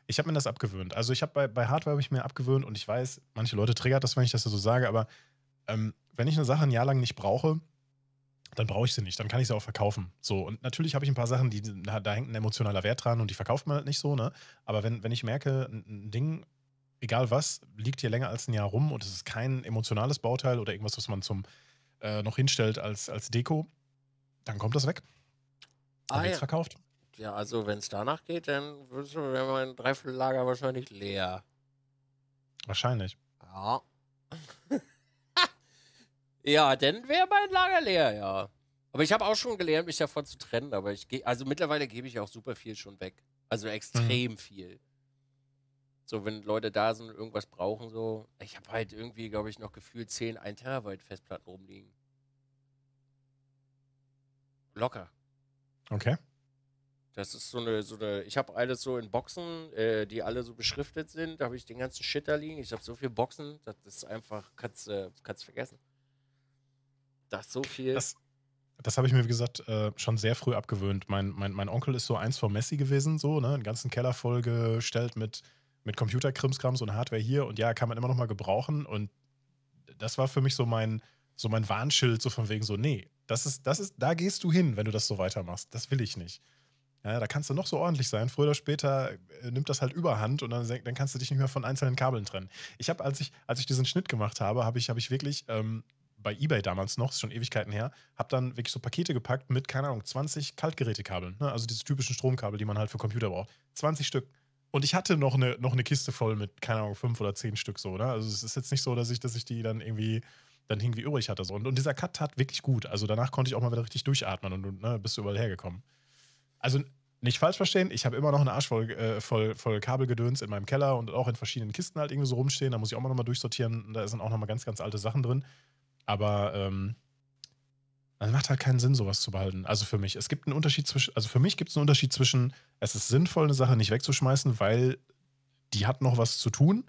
Ich habe mir das abgewöhnt. Also ich habe bei, bei Hardware habe ich mir abgewöhnt und ich weiß, manche Leute triggert das, wenn ich das so sage, aber ähm, wenn ich eine Sache ein Jahr lang nicht brauche, dann brauche ich sie nicht, dann kann ich sie auch verkaufen. So, und natürlich habe ich ein paar Sachen, die da, da, hängt ein emotionaler Wert dran und die verkauft man halt nicht so, ne? Aber wenn, wenn ich merke, ein, Ding, egal was, liegt hier länger als ein Jahr rum und es ist kein emotionales Bauteil oder irgendwas, was man zum äh, noch hinstellt als, als Deko, dann kommt das weg. Dann ah, wird's ja. verkauft. Ja, also wenn es danach geht, dann wäre mein Dreiviertellager wahrscheinlich leer. Wahrscheinlich. Ja. Ja, dann wäre mein Lager leer, ja. Aber ich habe auch schon gelernt, mich davon zu trennen. Aber ich gehe, also mittlerweile gebe ich auch super viel schon weg. Also extrem mhm. viel. So, wenn Leute da sind und irgendwas brauchen, so. Ich habe halt irgendwie, glaube ich, noch gefühlt 10, 1 Terabyte Festplatten rumliegen. Locker. Okay. Das ist so eine, so eine ich habe alles so in Boxen, äh, die alle so beschriftet sind. Da habe ich den ganzen Shit da liegen. Ich habe so viele Boxen, das ist einfach, kannst, äh, vergessen. Das so viel. Das, das habe ich mir, wie gesagt, äh, schon sehr früh abgewöhnt. Mein, mein, mein Onkel ist so eins vor Messi gewesen, so, ne? Den ganzen Keller vollgestellt mit, mit Computerkrimskrams und Hardware hier. Und ja, kann man immer noch mal gebrauchen. Und das war für mich so mein, so mein Warnschild, so von wegen so, nee, das ist, das ist, da gehst du hin, wenn du das so weitermachst. Das will ich nicht. Ja, da kannst du noch so ordentlich sein. Früher oder später äh, nimmt das halt überhand und dann, dann kannst du dich nicht mehr von einzelnen Kabeln trennen. Ich habe, als ich, als ich diesen Schnitt gemacht habe, habe ich, hab ich wirklich ähm, bei eBay damals noch, ist schon Ewigkeiten her, habe dann wirklich so Pakete gepackt mit, keine Ahnung, 20 Kaltgerätekabeln. Ne? Also diese typischen Stromkabel, die man halt für Computer braucht. 20 Stück. Und ich hatte noch eine, noch eine Kiste voll mit, keine Ahnung, fünf oder zehn Stück so, ne? Also es ist jetzt nicht so, dass ich, dass ich die dann irgendwie dann irgendwie übrig hatte. So. Und, und dieser Cut tat wirklich gut. Also danach konnte ich auch mal wieder richtig durchatmen und, und ne, bist du überall hergekommen. Also nicht falsch verstehen, ich habe immer noch eine Arsch voll, äh, voll, voll Kabelgedöns in meinem Keller und auch in verschiedenen Kisten halt irgendwie so rumstehen. Da muss ich auch mal nochmal durchsortieren. Da sind auch nochmal ganz, ganz alte Sachen drin. Aber ähm, es also macht halt keinen Sinn, sowas zu behalten. Also für mich. Es gibt einen Unterschied zwischen, also für mich gibt es einen Unterschied zwischen, es ist sinnvoll, eine Sache nicht wegzuschmeißen, weil die hat noch was zu tun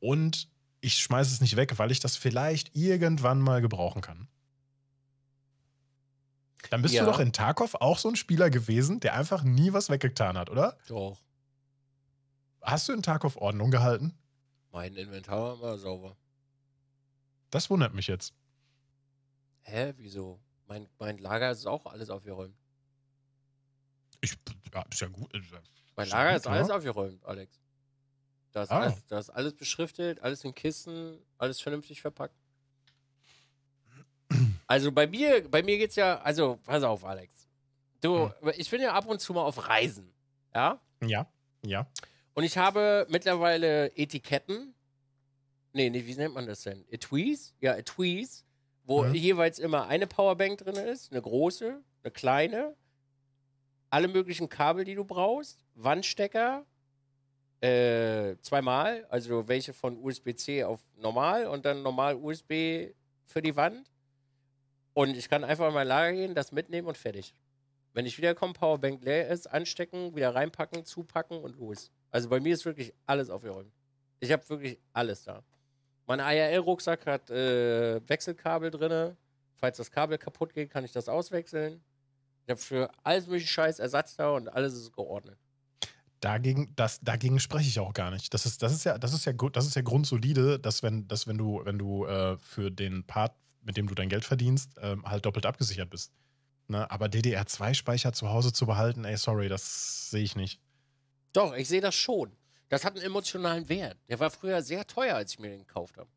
und ich schmeiße es nicht weg, weil ich das vielleicht irgendwann mal gebrauchen kann. Dann bist ja. du doch in Tarkov auch so ein Spieler gewesen, der einfach nie was weggetan hat, oder? Doch. Hast du in Tarkov Ordnung gehalten? Mein Inventar war sauber. Das wundert mich jetzt. Hä, wieso? Mein, mein Lager ist auch alles aufgeräumt. Ich, ja, ist ja gut. Ist ja mein Lager gut, ist alles ja? Ne? aufgeräumt, Alex. Da ist, ah. alles, da ist alles beschriftet, alles in Kissen, alles vernünftig verpackt. Also bei mir, bei mir geht's ja, also pass auf, Alex. Du, hm. ich bin ja ab und zu mal auf Reisen. Ja? Ja, ja. Und ich habe mittlerweile Etiketten. Nee, nee, wie nennt man das denn? Etuis? Ja, Etuis wo ja. Mhm. jeweils immer eine Powerbank drin ist, eine große, eine kleine, alle möglichen Kabel, die du brauchst, Wandstecker, äh, zweimal, also welche von USB-C auf normal und dann normal USB für die Wand. Und ich kann einfach in mein Lager gehen, das mitnehmen und fertig. Wenn ich wiederkomme, Powerbank leer ist, anstecken, wieder reinpacken, zupacken und los. Also bei mir ist wirklich alles aufgeräumt. Ich habe wirklich alles da. Mein IRL-Rucksack hat äh, Wechselkabel drin. Falls das Kabel kaputt geht, kann ich das auswechseln. Ich habe für alles mögliche Scheiß Ersatz da und alles ist geordnet. Dagegen, das, dagegen spreche ich auch gar nicht. Das ist, das ist ja, das ist ja, das ist ja grundsolide, dass wenn, dass wenn du, wenn du äh, für den Part, mit dem du dein Geld verdienst, äh, halt doppelt abgesichert bist. Ne? Aber DDR2-Speicher zu Hause zu behalten, ey, sorry, das sehe ich nicht. Doch, ich sehe das schon. Das hat einen emotionalen Wert. Der war früher sehr teuer, als ich mir den gekauft habe.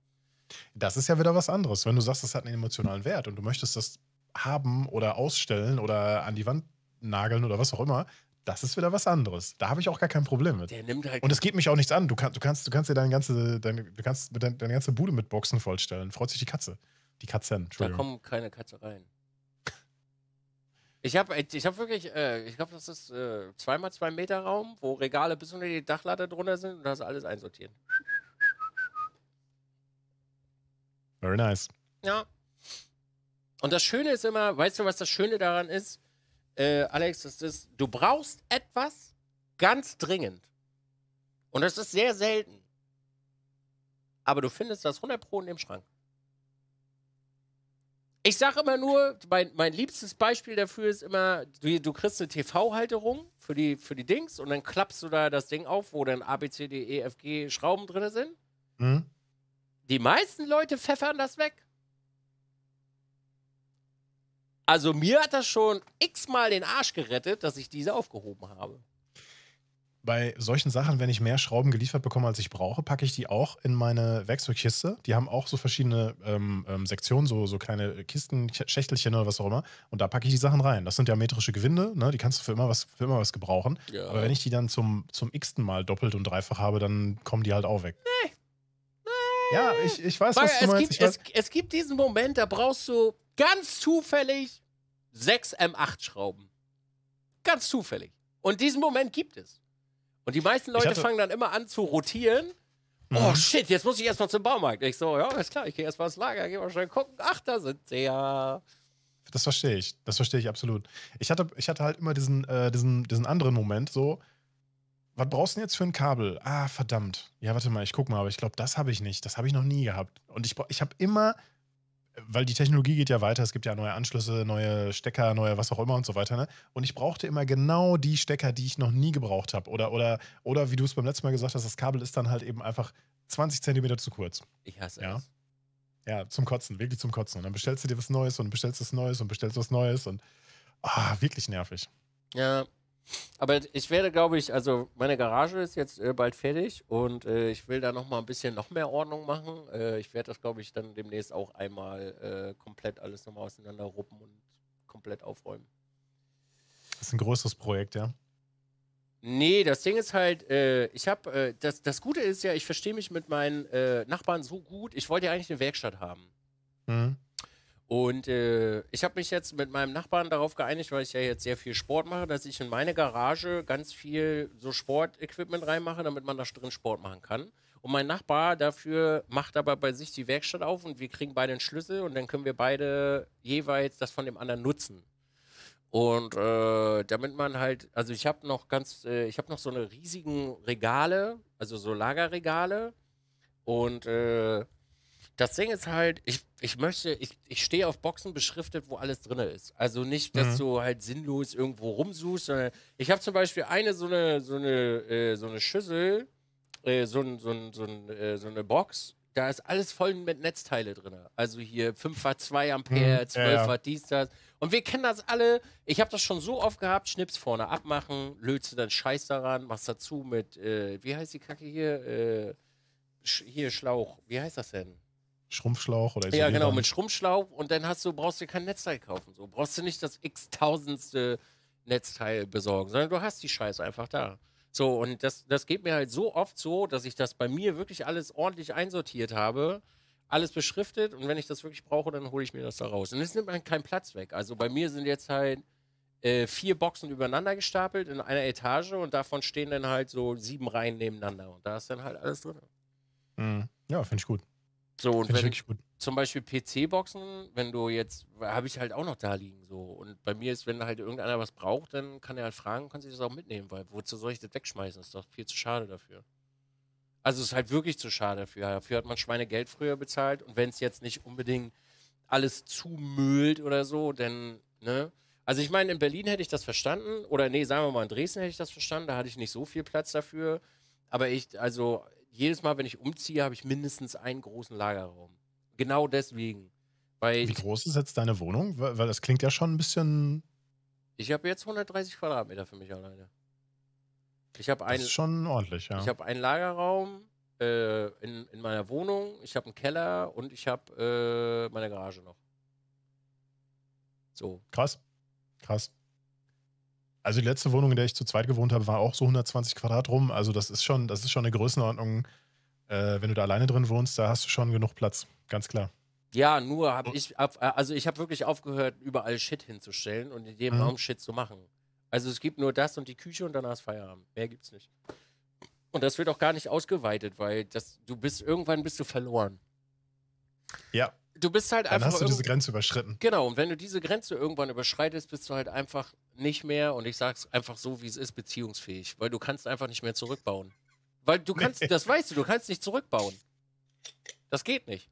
Das ist ja wieder was anderes. Wenn du sagst, das hat einen emotionalen Wert und du möchtest das haben oder ausstellen oder an die Wand nageln oder was auch immer, das ist wieder was anderes. Da habe ich auch gar kein Problem mit. Halt und es geht mich auch nichts an. Du, kann, du, kannst, du kannst dir deine ganze, deine, du kannst deine, deine ganze Bude mit Boxen vollstellen. Freut sich die Katze. Die Katzen. Entschuldigung. Da kommen keine Katze rein. Ich habe ich hab wirklich, äh, ich glaube, das ist äh, 2x2 Meter Raum, wo Regale bis unter die Dachlatte drunter sind und das alles einsortiert. Very nice. Ja. Und das Schöne ist immer, weißt du, was das Schöne daran ist, äh, Alex, das ist, du brauchst etwas ganz dringend. Und das ist sehr selten. Aber du findest das 100 Pro in dem Schrank ich sage immer nur, mein, mein liebstes Beispiel dafür ist immer, du, du kriegst eine TV-Halterung für die, für die Dings und dann klappst du da das Ding auf, wo dann A, B, C, D, E, F, G Schrauben drin sind. Mhm. Die meisten Leute pfeffern das weg. Also mir hat das schon x-mal den Arsch gerettet, dass ich diese aufgehoben habe bei solchen Sachen, wenn ich mehr Schrauben geliefert bekomme, als ich brauche, packe ich die auch in meine Werkzeugkiste. Die haben auch so verschiedene ähm, ähm, Sektionen, so, so kleine Kisten, Schächtelchen oder was auch immer. Und da packe ich die Sachen rein. Das sind ja metrische Gewinde, ne? die kannst du für immer was, für immer was gebrauchen. Ja. Aber wenn ich die dann zum, zum x-ten Mal doppelt und dreifach habe, dann kommen die halt auch weg. Nee. nee. Ja, ich, ich weiß, Weil was du es meinst. Gibt, es, es gibt diesen Moment, da brauchst du ganz zufällig 6 M8-Schrauben. Ganz zufällig. Und diesen Moment gibt es. Und die meisten Leute fangen dann immer an zu rotieren. Oh, mhm. Oh shit, jetzt muss ich erst noch zum Baumarkt. Ich so, ja, ist klar, ich gehe erst mal ins Lager, gehe mal schnell gucken. Ach, da sind sie ja. Das verstehe ich. Das verstehe ich absolut. Ich hatte, ich hatte halt immer diesen, äh, diesen, diesen anderen Moment so. Was brauchst du denn jetzt für ein Kabel? Ah, verdammt. Ja, warte mal, ich guck mal, aber ich glaube, das habe ich nicht. Das habe ich noch nie gehabt. Und ich, ich habe immer weil die Technologie geht ja weiter, es gibt ja neue Anschlüsse, neue Stecker, neue was auch immer und so weiter. Ne? Und ich brauchte immer genau die Stecker, die ich noch nie gebraucht habe. Oder, oder, oder wie du es beim letzten Mal gesagt hast, das Kabel ist dann halt eben einfach 20 Zentimeter zu kurz. Ich hasse ja? es. Ja, zum Kotzen, wirklich zum Kotzen. Und dann bestellst du dir was Neues und bestellst was Neues und bestellst was Neues und ah, wirklich nervig. Ja, aber ich werde, glaube ich, also meine Garage ist jetzt äh, bald fertig und äh, ich will da noch mal ein bisschen noch mehr Ordnung machen. Äh, ich werde das, glaube ich, dann demnächst auch einmal äh, komplett alles nochmal auseinanderruppen und komplett aufräumen. Das ist ein größeres Projekt, ja? Nee, das Ding ist halt, äh, ich habe, äh, das, das Gute ist ja, ich verstehe mich mit meinen Nachbarn so gut, ich wollte ja eigentlich eine Werkstatt haben. Mhm. Und äh, ich habe mich jetzt mit meinem Nachbarn darauf geeinigt, weil ich ja jetzt sehr viel Sport mache, dass ich in meine Garage ganz viel so Sportequipment reinmache, damit man da drin Sport machen kann. Und mein Nachbar dafür macht aber bei sich die Werkstatt auf und wir kriegen beide einen Schlüssel und dann können wir beide jeweils das von dem anderen nutzen. Und äh, damit man halt, also ich habe noch ganz, äh, ich habe noch so eine riesigen Regale, also so Lagerregale und äh, das Ding ist halt, ich, ich möchte, ich, ich stehe auf Boxen beschriftet, wo alles drin ist. Also nicht, dass mhm. du halt sinnlos irgendwo rumsuchst, sondern ich habe zum Beispiel eine so eine, so eine, äh, so eine Schüssel, äh, so, ein, so, ein, so, ein, äh, so eine Box, da ist alles voll mit Netzteile drin. Also hier 5 Watt 2 Ampere, 12 mhm. Watt dies, das. Und wir kennen das alle. Ich habe das schon so oft gehabt: Schnips vorne abmachen, lötst du dann Scheiß daran, machst dazu mit, äh, wie heißt die Kacke hier? Äh, hier Schlauch. Wie heißt das denn? Schrumpfschlauch oder Isolierer. Ja, genau, mit Schrumpfschlauch und dann hast du, brauchst du kein Netzteil kaufen. So brauchst du nicht das x-tausendste Netzteil besorgen, sondern du hast die Scheiße einfach da. So, und das, das geht mir halt so oft so, dass ich das bei mir wirklich alles ordentlich einsortiert habe, alles beschriftet und wenn ich das wirklich brauche, dann hole ich mir das da raus. Und es nimmt man keinen Platz weg. Also bei mir sind jetzt halt äh, vier Boxen übereinander gestapelt in einer Etage und davon stehen dann halt so sieben Reihen nebeneinander und da ist dann halt alles drin. Mhm. Ja, finde ich gut. So, und wenn zum Beispiel PC-Boxen, wenn du jetzt, habe ich halt auch noch da liegen so. Und bei mir ist, wenn halt irgendeiner was braucht, dann kann er halt fragen, kann sich das auch mitnehmen, weil wozu soll ich das wegschmeißen? ist doch viel zu schade dafür. Also es ist halt wirklich zu schade dafür. Dafür hat man Schweinegeld früher bezahlt und wenn es jetzt nicht unbedingt alles zumüllt oder so, dann, ne? Also ich meine, in Berlin hätte ich das verstanden, oder nee, sagen wir mal, in Dresden hätte ich das verstanden, da hatte ich nicht so viel Platz dafür. Aber ich, also jedes Mal, wenn ich umziehe, habe ich mindestens einen großen Lagerraum. Genau deswegen. Wie groß ist jetzt deine Wohnung? Weil, weil das klingt ja schon ein bisschen. Ich habe jetzt 130 Quadratmeter für mich alleine. Ich habe einen. Das ist schon ordentlich, ja. Ich habe einen Lagerraum äh, in, in meiner Wohnung, ich habe einen Keller und ich habe äh, meine Garage noch. So. Krass. Krass also die letzte Wohnung, in der ich zu zweit gewohnt habe, war auch so 120 Quadrat rum. Also das ist schon, das ist schon eine Größenordnung. Äh, wenn du da alleine drin wohnst, da hast du schon genug Platz, ganz klar. Ja, nur habe ich, äh, also ich habe wirklich aufgehört, überall Shit hinzustellen und in jedem mhm. Raum Shit zu machen. Also es gibt nur das und die Küche und danach ist Feierabend. Mehr gibt's nicht. Und das wird auch gar nicht ausgeweitet, weil das, du bist irgendwann bist du verloren. Ja, du bist halt einfach. Dann hast du diese Grenze überschritten. Genau, und wenn du diese Grenze irgendwann überschreitest, bist du halt einfach nicht mehr, und ich sag's einfach so, wie es ist, beziehungsfähig. Weil du kannst einfach nicht mehr zurückbauen. Weil du kannst, nee. das weißt du, du kannst nicht zurückbauen. Das geht nicht.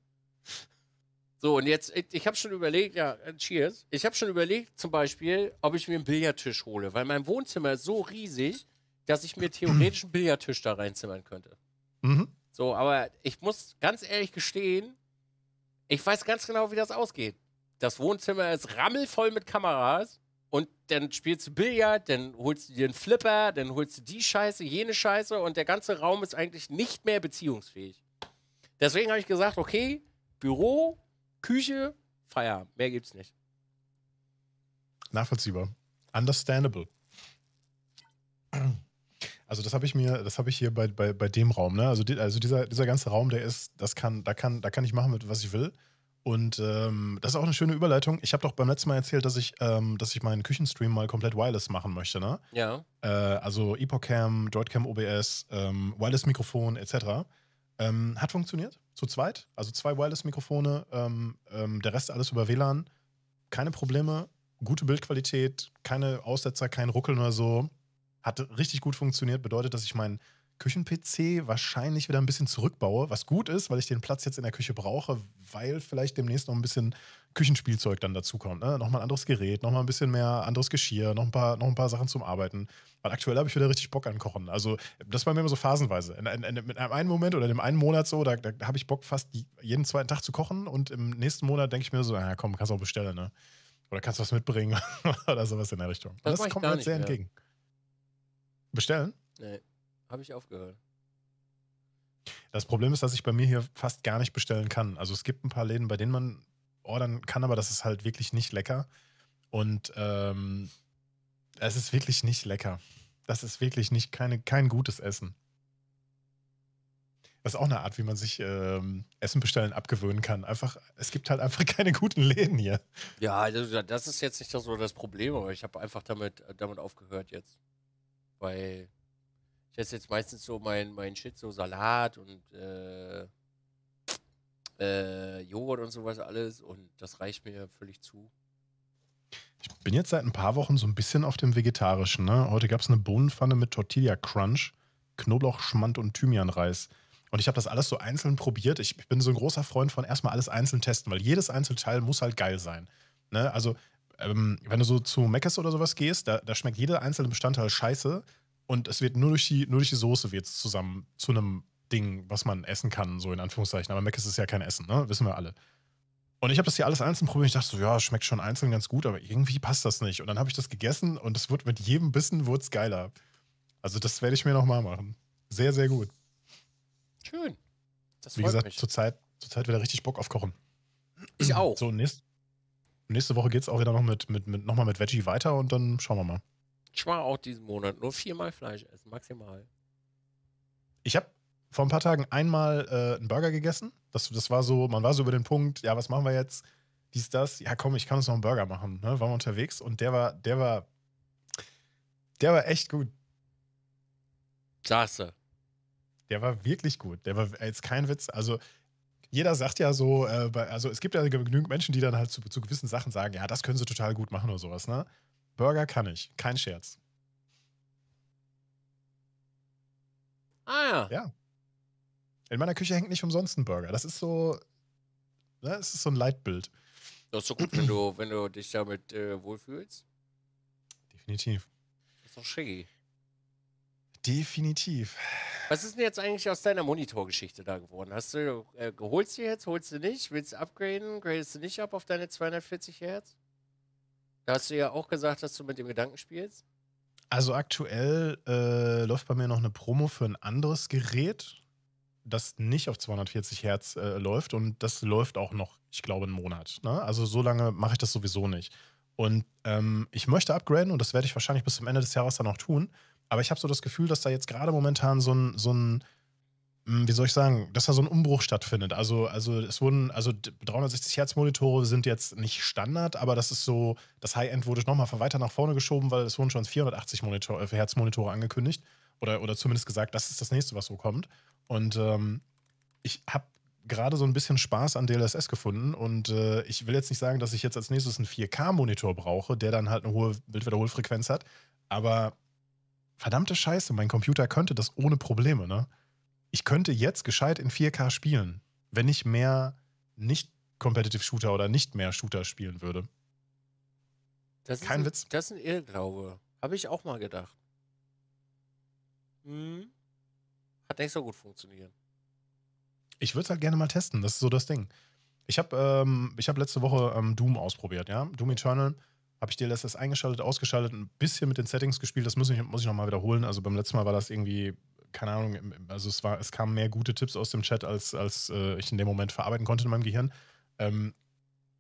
So, und jetzt, ich habe schon überlegt, ja, äh, cheers. Ich habe schon überlegt, zum Beispiel, ob ich mir einen Billardtisch hole, weil mein Wohnzimmer ist so riesig, dass ich mir theoretisch einen Billardtisch da reinzimmern könnte. Mhm. So, aber ich muss ganz ehrlich gestehen, ich weiß ganz genau, wie das ausgeht. Das Wohnzimmer ist rammelvoll mit Kameras und dann spielst du Billard, dann holst du dir einen Flipper, dann holst du die Scheiße, jene Scheiße und der ganze Raum ist eigentlich nicht mehr beziehungsfähig. Deswegen habe ich gesagt, okay, Büro, Küche, Feier, Mehr gibt's nicht. Nachvollziehbar. Understandable. Also das habe ich mir, das habe ich hier bei, bei, bei dem Raum, ne? Also, die, also dieser, dieser ganze Raum, der ist, das kann, da kann, da kann ich machen mit, was ich will. Und ähm, das ist auch eine schöne Überleitung. Ich habe doch beim letzten Mal erzählt, dass ich, ähm, dass ich meinen Küchenstream mal komplett wireless machen möchte, ne? Ja. Äh, also Epochcam, Droidcam OBS, ähm, Wireless-Mikrofon etc. Ähm, hat funktioniert, zu zweit. Also zwei Wireless-Mikrofone, ähm, ähm, der Rest alles über WLAN. Keine Probleme, gute Bildqualität, keine Aussetzer, kein Ruckeln oder so. Hat richtig gut funktioniert, bedeutet, dass ich meinen Küchen-PC wahrscheinlich wieder ein bisschen zurückbaue, was gut ist, weil ich den Platz jetzt in der Küche brauche, weil vielleicht demnächst noch ein bisschen Küchenspielzeug dann dazukommt. Ne? Nochmal ein anderes Gerät, nochmal ein bisschen mehr anderes Geschirr, noch ein paar, noch ein paar Sachen zum Arbeiten. Weil aktuell habe ich wieder richtig Bock an Kochen. Also das war mir immer so phasenweise. In, in, in, in einem Moment oder dem einen Monat so, da, da habe ich Bock fast jeden zweiten Tag zu kochen und im nächsten Monat denke ich mir so, naja ah, komm, kannst auch bestellen, ne? Oder kannst du was mitbringen oder sowas in der Richtung. Das, das kommt mir jetzt sehr mehr. entgegen. Bestellen? Nee, habe ich aufgehört. Das Problem ist, dass ich bei mir hier fast gar nicht bestellen kann. Also es gibt ein paar Läden, bei denen man ordern kann, aber das ist halt wirklich nicht lecker. Und ähm, es ist wirklich nicht lecker. Das ist wirklich nicht keine, kein gutes Essen. Das ist auch eine Art, wie man sich ähm, Essen bestellen abgewöhnen kann. Einfach, es gibt halt einfach keine guten Läden hier. Ja, also, das ist jetzt nicht so das Problem, aber ich habe einfach damit, äh, damit aufgehört jetzt. Weil ich esse jetzt meistens so mein, mein Shit, so Salat und äh, äh, Joghurt und sowas alles und das reicht mir völlig zu. Ich bin jetzt seit ein paar Wochen so ein bisschen auf dem Vegetarischen. Ne? Heute gab es eine Bohnenpfanne mit Tortilla Crunch, Knoblauch, Schmand und Thymianreis. Und ich habe das alles so einzeln probiert. Ich bin so ein großer Freund von erstmal alles einzeln testen, weil jedes Einzelteil muss halt geil sein. Ne? Also ähm, wenn du so zu Meckes oder sowas gehst, da, da, schmeckt jeder einzelne Bestandteil scheiße und es wird nur durch die, nur durch die Soße wird zusammen zu einem Ding, was man essen kann, so in Anführungszeichen. Aber Meckes ist ja kein Essen, ne? Wissen wir alle. Und ich habe das hier alles einzeln probiert. Ich dachte so, ja, schmeckt schon einzeln ganz gut, aber irgendwie passt das nicht. Und dann habe ich das gegessen und es wird mit jedem Bissen wurde geiler. Also das werde ich mir nochmal machen. Sehr, sehr gut. Schön. Das Wie gesagt, mich. zurzeit zurzeit wieder richtig Bock auf Kochen. Ich auch. So, nächst, nächste Woche geht es auch wieder noch mit, mit, mit, nochmal mit Veggie weiter und dann schauen wir mal. Ich war auch diesen Monat nur viermal Fleisch essen, maximal. Ich habe vor ein paar Tagen einmal äh, einen Burger gegessen. Das, das war so, man war so über den Punkt, ja, was machen wir jetzt? Dies, das. Ja, komm, ich kann uns noch einen Burger machen. Ne? Waren wir unterwegs und der war, der war, der war echt gut. Klasse. Der war wirklich gut. Der war jetzt kein Witz. Also, jeder sagt ja so, äh, also es gibt ja genügend Menschen, die dann halt zu, zu gewissen Sachen sagen, ja, das können sie total gut machen oder sowas, ne? Burger kann ich, kein Scherz. Ah ja. Ja. In meiner Küche hängt nicht umsonst ein Burger. Das ist so, ne, es ist so ein Leitbild. Das ist so gut, wenn du, wenn du dich damit äh, wohlfühlst. Definitiv. Das ist doch schicki. Definitiv. Was ist denn jetzt eigentlich aus deiner Monitorgeschichte da geworden? Hast du, äh, holst du jetzt, holst du nicht? Willst du upgraden? Gradest du nicht ab auf deine 240 Hertz? Da hast du ja auch gesagt, dass du mit dem Gedanken spielst. Also aktuell äh, läuft bei mir noch eine Promo für ein anderes Gerät, das nicht auf 240 Hertz äh, läuft und das läuft auch noch, ich glaube, einen Monat. Ne? Also so lange mache ich das sowieso nicht. Und ähm, ich möchte upgraden und das werde ich wahrscheinlich bis zum Ende des Jahres dann auch tun. Aber ich habe so das Gefühl, dass da jetzt gerade momentan so ein, so ein, hm, wie soll ich sagen, dass da so ein Umbruch stattfindet. Also, also es wurden, also 360-Hertz-Monitore sind jetzt nicht Standard, aber das ist so, das High-End wurde nochmal weiter nach vorne geschoben, weil es wurden schon 480 Monitor, äh, Hertz-Monitore angekündigt. Oder, oder zumindest gesagt, das ist das nächste, was so kommt. Und ähm, ich habe gerade so ein bisschen Spaß an DLSS gefunden und äh, ich will jetzt nicht sagen, dass ich jetzt als nächstes einen 4K-Monitor brauche, der dann halt eine hohe Bildwiederholfrequenz hat, aber verdammte Scheiße, mein Computer könnte das ohne Probleme, ne? Ich könnte jetzt gescheit in 4K spielen, wenn ich mehr nicht Competitive Shooter oder nicht mehr Shooter spielen würde. Das Kein ein, Witz. Das ist ein Irrglaube. Habe ich auch mal gedacht. Hm. Hat nicht so gut funktioniert. Ich würde es halt gerne mal testen. Das ist so das Ding. Ich habe ähm, hab letzte Woche ähm, Doom ausprobiert, ja. Doom Eternal habe ich DLSS eingeschaltet, ausgeschaltet, ein bisschen mit den Settings gespielt. Das muss ich, muss ich nochmal wiederholen. Also beim letzten Mal war das irgendwie, keine Ahnung, also es, war, es kamen mehr gute Tipps aus dem Chat, als, als äh, ich in dem Moment verarbeiten konnte in meinem Gehirn. Ähm,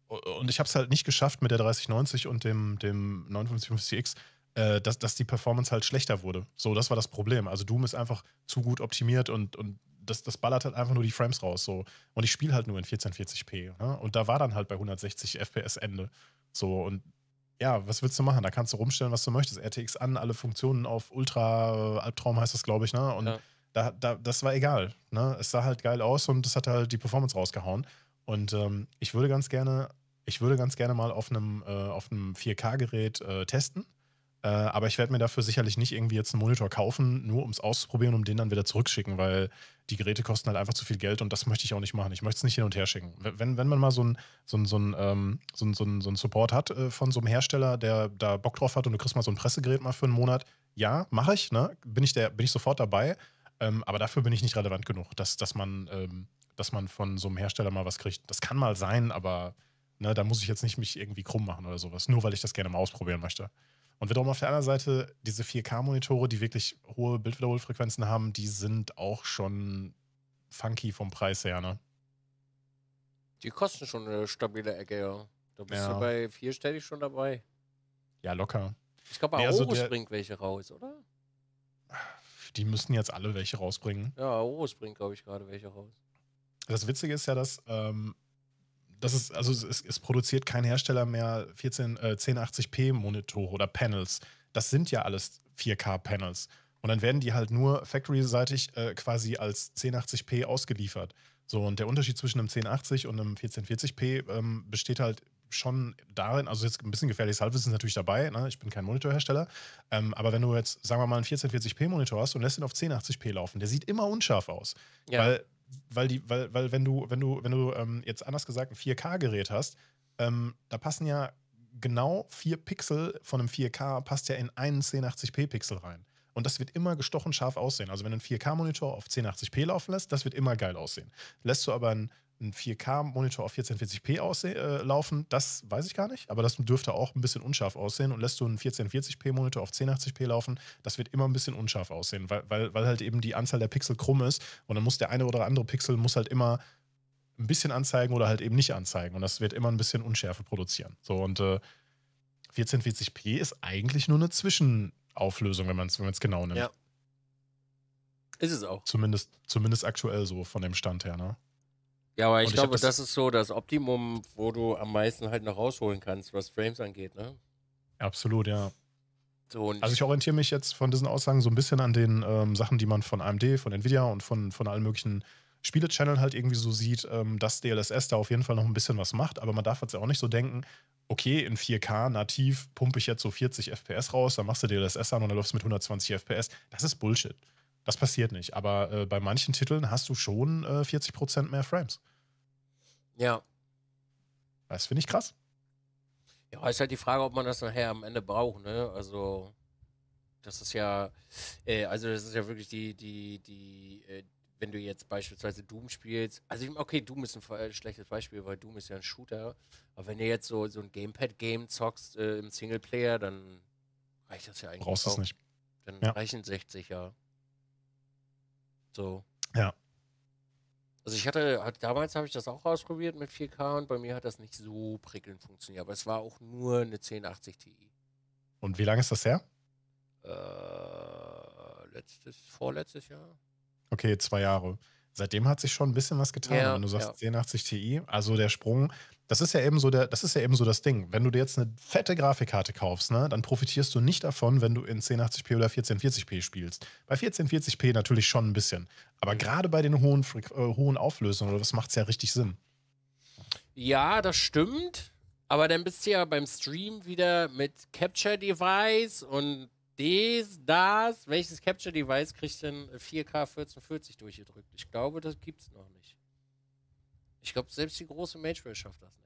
und ich habe es halt nicht geschafft mit der 3090 und dem, dem 5950X, äh, dass, dass die Performance halt schlechter wurde. So, das war das Problem. Also Doom ist einfach zu gut optimiert und, und das, das ballert halt einfach nur die Frames raus. So. Und ich spiele halt nur in 1440p. Ne? Und da war dann halt bei 160 FPS Ende. So, und ja, was willst du machen? Da kannst du rumstellen, was du möchtest. RTX an, alle Funktionen auf Ultra, äh, Albtraum heißt das, glaube ich, ne? Und ja. da, da, das war egal. Ne? Es sah halt geil aus und es hat halt die Performance rausgehauen. Und ähm, ich würde ganz gerne, ich würde ganz gerne mal auf einem, äh, 4K-Gerät äh, testen. Äh, aber ich werde mir dafür sicherlich nicht irgendwie jetzt einen Monitor kaufen, nur um es auszuprobieren, um den dann wieder zurückschicken, weil die Geräte kosten halt einfach zu viel Geld und das möchte ich auch nicht machen. Ich möchte es nicht hin und her schicken. Wenn, wenn man mal so einen so so ein, ähm, so ein, so ein, so ein Support hat äh, von so einem Hersteller, der da Bock drauf hat und du kriegst mal so ein Pressegerät mal für einen Monat, ja, mache ich, ne? bin, ich der, bin ich sofort dabei. Ähm, aber dafür bin ich nicht relevant genug, dass, dass, man, ähm, dass man von so einem Hersteller mal was kriegt. Das kann mal sein, aber ne, da muss ich jetzt nicht mich irgendwie krumm machen oder sowas, nur weil ich das gerne mal ausprobieren möchte. Und wiederum auf der anderen Seite, diese 4K-Monitore, die wirklich hohe Bildwiederholfrequenzen haben, die sind auch schon funky vom Preis her, ne? Die kosten schon eine stabile Ecke, ja. Da bist ja. du bei vierstellig schon dabei. Ja, locker. Ich glaube, nee, Aorus also bringt welche raus, oder? Die müssen jetzt alle welche rausbringen. Ja, Aorus bringt, glaube ich, gerade welche raus. Das Witzige ist ja, dass ähm, das ist, also es, es, produziert kein Hersteller mehr 14, äh, 1080p Monitore oder Panels. Das sind ja alles 4K-Panels. Und dann werden die halt nur factory-seitig äh, quasi als 1080p ausgeliefert. So, und der Unterschied zwischen einem 1080 und einem 1440p ähm, besteht halt schon darin, also jetzt ein bisschen gefährliches Halbwissen ist natürlich dabei, ne? ich bin kein Monitorhersteller, ähm, aber wenn du jetzt, sagen wir mal, einen 1440p Monitor hast und lässt ihn auf 1080p laufen, der sieht immer unscharf aus, ja. weil weil die, weil, weil wenn du, wenn du, wenn du ähm, jetzt anders gesagt ein 4K-Gerät hast, ähm, da passen ja genau vier Pixel von einem 4K passt ja in einen 1080p-Pixel rein. Und das wird immer gestochen scharf aussehen. Also wenn du einen 4K-Monitor auf 1080p laufen lässt, das wird immer geil aussehen. Lässt du aber einen ein 4K-Monitor auf 1440p äh, laufen, das weiß ich gar nicht, aber das dürfte auch ein bisschen unscharf aussehen. Und lässt du einen 1440p-Monitor auf 1080p laufen, das wird immer ein bisschen unscharf aussehen, weil, weil, weil halt eben die Anzahl der Pixel krumm ist und dann muss der eine oder andere Pixel muss halt immer ein bisschen anzeigen oder halt eben nicht anzeigen. Und das wird immer ein bisschen Unschärfe produzieren. So und äh, 1440p ist eigentlich nur eine Zwischenauflösung, wenn man es wenn genau nimmt. Ja. Ist es auch. Zumindest, zumindest aktuell so von dem Stand her, ne? Ja, aber ich, ich glaube, das, das, ist so das Optimum, wo du am meisten halt noch rausholen kannst, was Frames angeht, ne? Absolut, ja. So, also ich orientiere mich jetzt von diesen Aussagen so ein bisschen an den ähm, Sachen, die man von AMD, von Nvidia und von, von allen möglichen Spiele-Channel halt irgendwie so sieht, ähm, dass DLSS da auf jeden Fall noch ein bisschen was macht, aber man darf jetzt ja auch nicht so denken, okay, in 4K nativ pumpe ich jetzt so 40 FPS raus, dann machst du DLSS an und dann läufst du mit 120 FPS. Das ist Bullshit. Das passiert nicht. Aber äh, bei manchen Titeln hast du schon äh, 40% mehr Frames. Ja. Das finde ich krass. Ja, ist halt die Frage, ob man das nachher am Ende braucht, ne? Also, das ist ja, äh, also das ist ja wirklich die, die, die, äh, wenn du jetzt beispielsweise Doom spielst, also okay, Doom ist ein äh, schlechtes Beispiel, weil Doom ist ja ein Shooter, aber wenn du jetzt so, so ein Gamepad-Game zockst äh, im Singleplayer, dann reicht das ja eigentlich Brauchst auch. es nicht. Dann ja. reichen 60, ja. So. Ja. Also ich hatte, damals habe ich das auch ausprobiert mit 4K und bei mir hat das nicht so prickelnd funktioniert. Aber es war auch nur eine 1080 Ti. Und wie lange ist das her? Äh, letztes, vorletztes Jahr. Okay, zwei Jahre seitdem hat sich schon ein bisschen was getan. Ja, wenn du sagst ja. 1080 Ti, also der Sprung, das ist ja eben so der, das ist ja eben so das Ding. Wenn du dir jetzt eine fette Grafikkarte kaufst, ne, dann profitierst du nicht davon, wenn du in 1080p oder 1440p spielst. Bei 1440p natürlich schon ein bisschen, aber mhm. gerade bei den hohen äh, hohen Auflösungen das macht es ja richtig Sinn. Ja, das stimmt. Aber dann bist du ja beim Stream wieder mit Capture Device und des, das, welches Capture Device kriegt denn 4K 1440 durchgedrückt? Ich glaube, das gibt es noch nicht. Ich glaube, selbst die große Mage schafft das nicht.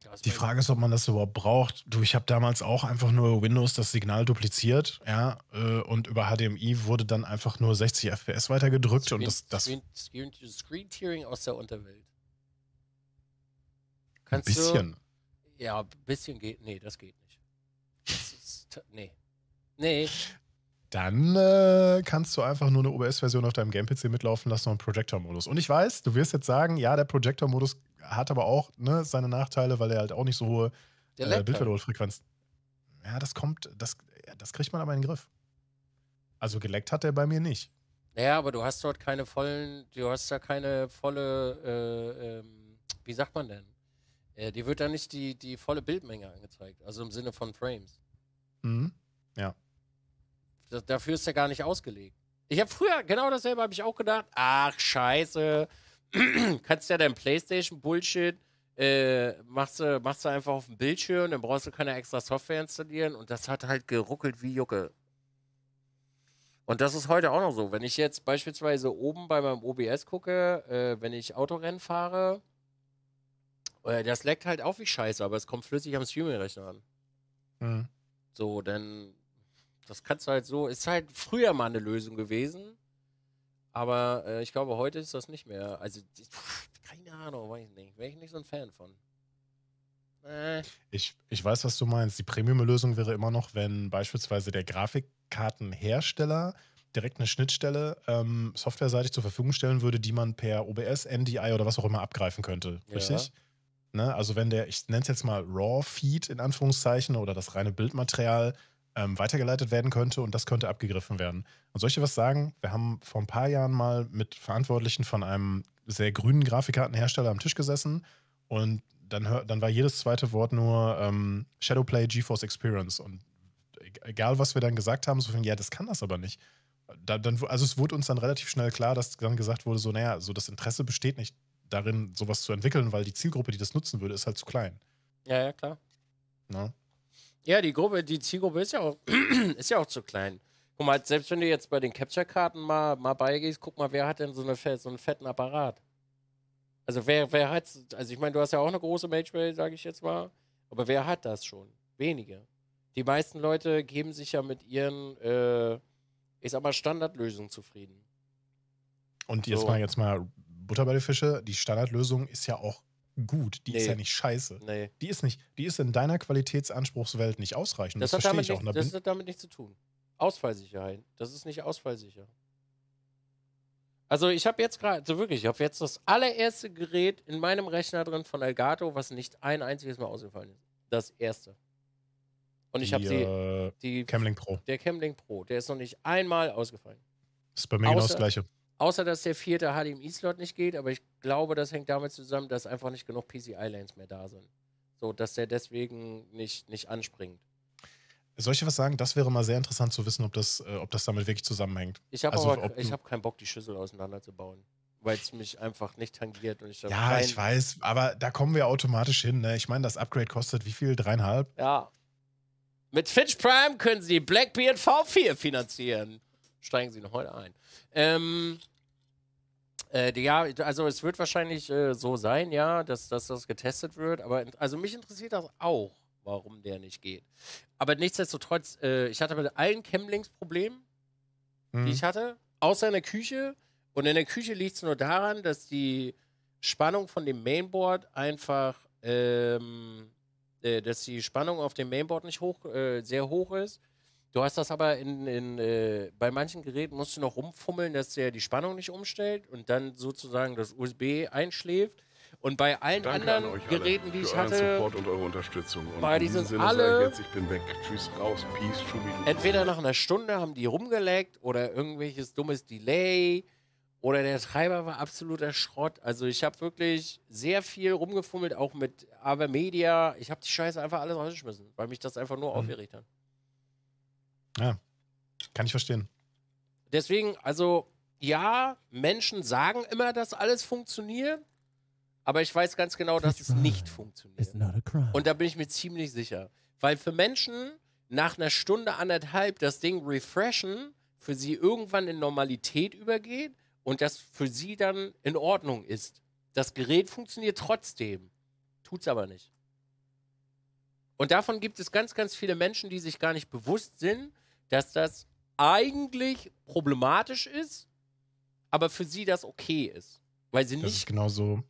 Das die Frage ist, ob man das überhaupt braucht. Du, ich habe damals auch einfach nur Windows das Signal dupliziert, ja, äh, und über HDMI wurde dann einfach nur 60 FPS weitergedrückt Screen, und das, das Screen, Screen, Screen Tearing aus der Unterwelt. Kannst ein bisschen. Du, ja, ein bisschen geht. Nee, das geht nicht. Desktop. Nee. Nee. Dann äh, kannst du einfach nur eine OBS-Version auf deinem Game-PC mitlaufen lassen und Projector-Modus. Und ich weiß, du wirst jetzt sagen, ja, der Projector-Modus hat aber auch ne, seine Nachteile, weil er halt auch nicht so hohe äh, Bildwiederholfrequenz. Ja, das kommt, das, das kriegt man aber in den Griff. Also geleckt hat er bei mir nicht. Naja, aber du hast dort keine vollen, du hast da keine volle, äh, ähm, wie sagt man denn? Äh, dir wird da nicht die, die volle Bildmenge angezeigt, also im Sinne von Frames. Mhm. Ja. Das, dafür ist er gar nicht ausgelegt. Ich habe früher genau dasselbe habe ich auch gedacht. Ach Scheiße, kannst ja dein PlayStation Bullshit äh, machst du machst du einfach auf dem Bildschirm, dann brauchst du keine extra Software installieren und das hat halt geruckelt wie Jucke. Und das ist heute auch noch so. Wenn ich jetzt beispielsweise oben bei meinem OBS gucke, äh, wenn ich Autorennen fahre, äh, das leckt halt auch wie Scheiße, aber es kommt flüssig am Streaming-Rechner an. Mhm. So, denn das kannst du halt so, ist halt früher mal eine Lösung gewesen, aber äh, ich glaube, heute ist das nicht mehr. Also, pff, keine Ahnung, weiß ich nicht. Wäre ich nicht so ein Fan von. Äh. Ich, ich weiß, was du meinst. Die Premium-Lösung wäre immer noch, wenn beispielsweise der Grafikkartenhersteller direkt eine Schnittstelle ähm, softwareseitig zur Verfügung stellen würde, die man per OBS, NDI oder was auch immer abgreifen könnte. Richtig? Ja. Ne? Also wenn der, ich nenne es jetzt mal Raw-Feed in Anführungszeichen oder das reine Bildmaterial ähm, weitergeleitet werden könnte und das könnte abgegriffen werden. Und solche was sagen, wir haben vor ein paar Jahren mal mit Verantwortlichen von einem sehr grünen Grafikkartenhersteller am Tisch gesessen und dann, dann war jedes zweite Wort nur ähm, Shadowplay GeForce Experience. Und e-, egal, was wir dann gesagt haben, so von, ja, das kann das aber nicht. Da, dann, also es wurde uns dann relativ schnell klar, dass dann gesagt wurde, so, naja, so das Interesse besteht nicht darin, sowas zu entwickeln, weil die Zielgruppe, die das nutzen würde, ist halt zu klein. Ja, ja, klar. Na? Ne? Ja, die Gruppe, die Zielgruppe ist ja auch, ist ja auch zu klein. Guck mal, selbst wenn du jetzt bei den Capture-Karten mal, mal beigehst, guck mal, wer hat denn so, eine, so einen fetten Apparat? Also wer, wer hat, also ich meine, du hast ja auch eine große Matchmail, sage ich jetzt mal, aber wer hat das schon? Wenige. Die meisten Leute geben sich ja mit ihren, äh, ich sag mal, Standardlösungen zufrieden. Und jetzt so. mal jetzt mal Butter bei den Fische, die Standardlösung ist ja auch gut. Die nee. ist ja nicht scheiße. Nee. Die ist nicht, die ist in deiner Qualitätsanspruchswelt nicht ausreichend. Das, das verstehe ich auch. Nicht, das hat damit nichts zu tun. Ausfallsicherheit. Das ist nicht ausfallsicher. Also ich habe jetzt gerade, so also wirklich, ich habe jetzt das allererste Gerät in meinem Rechner drin von Elgato, was nicht ein einziges Mal ausgefallen ist. Das erste. Und ich habe sie. Äh, die Camlink Pro. Der Camlink Pro, der ist noch nicht einmal ausgefallen. Das ist bei mir Außer, genau das gleiche. Außer, dass der vierte HDMI-Slot nicht geht, aber ich glaube, das hängt damit zusammen, dass einfach nicht genug PCI-Lanes mehr da sind. So, dass der deswegen nicht, nicht anspringt. Soll ich was sagen? Das wäre mal sehr interessant zu wissen, ob das, äh, ob das damit wirklich zusammenhängt. Ich habe also, hab keinen Bock, die Schüssel auseinanderzubauen, weil es mich einfach nicht tangiert. Und ich ja, ich weiß, aber da kommen wir automatisch hin. Ne? Ich meine, das Upgrade kostet wie viel? Dreieinhalb? Ja. Mit Fitch Prime können Sie Blackbeard V4 finanzieren steigen sie noch heute ein. Ähm, äh, ja, also es wird wahrscheinlich äh, so sein, ja, dass, dass das getestet wird. Aber also mich interessiert das auch, warum der nicht geht. Aber nichtsdestotrotz, äh, ich hatte mit allen Chemlinks Problem, mhm. die ich hatte, außer in der Küche. Und in der Küche liegt es nur daran, dass die Spannung von dem Mainboard einfach, ähm, äh, dass die Spannung auf dem Mainboard nicht hoch, äh, sehr hoch ist Du hast das aber in, in äh, bei manchen Geräten musst du noch rumfummeln, dass der die Spannung nicht umstellt und dann sozusagen das USB einschläft. Und bei allen Danke anderen an Geräten, die ich hatte, Support und eure Unterstützung. Und bei diesen Sinne alle, jetzt, ich bin weg. Tschüss, raus, peace, schubidu. Entweder nach einer Stunde haben die rumgeleckt oder irgendwelches dummes Delay oder der Treiber war absoluter Schrott. Also ich habe wirklich sehr viel rumgefummelt, auch mit Avermedia. Ich habe die Scheiße einfach alles rausgeschmissen, weil mich das einfach nur mhm. aufgeregt hat. Ja, kann ich verstehen. Deswegen, also ja, Menschen sagen immer, dass alles funktioniert, aber ich weiß ganz genau, dass es nicht funktioniert. Und da bin ich mir ziemlich sicher. Weil für Menschen nach einer Stunde, anderthalb das Ding refreshen, für sie irgendwann in Normalität übergeht und das für sie dann in Ordnung ist. Das Gerät funktioniert trotzdem, tut es aber nicht. Und davon gibt es ganz, ganz viele Menschen, die sich gar nicht bewusst sind, dass das eigentlich problematisch ist, aber für sie das okay ist. Weil sie nicht. Das ist genauso,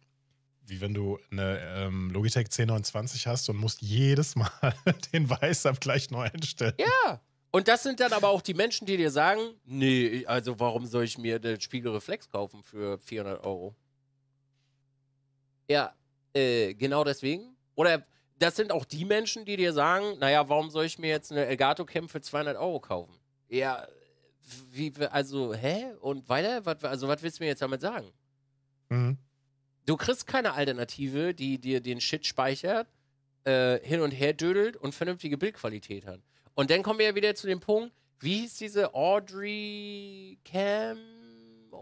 wie wenn du eine ähm, Logitech 1029 hast und musst jedes Mal den Weißabgleich neu einstellen. Ja. Und das sind dann aber auch die Menschen, die dir sagen: Nee, also warum soll ich mir den Spiegelreflex kaufen für 400 Euro? Ja, äh, genau deswegen. Oder das sind auch die Menschen, die dir sagen, naja, warum soll ich mir jetzt eine Elgato-Cam für 200 Euro kaufen? Ja, wie, also, hä? Und weiter? Was, also, was willst du mir jetzt damit sagen? Mhm. Du kriegst keine Alternative, die dir den Shit speichert, äh, hin und her dödelt und vernünftige Bildqualität hat. Und dann kommen wir ja wieder zu dem Punkt, wie hieß diese Audrey Cam?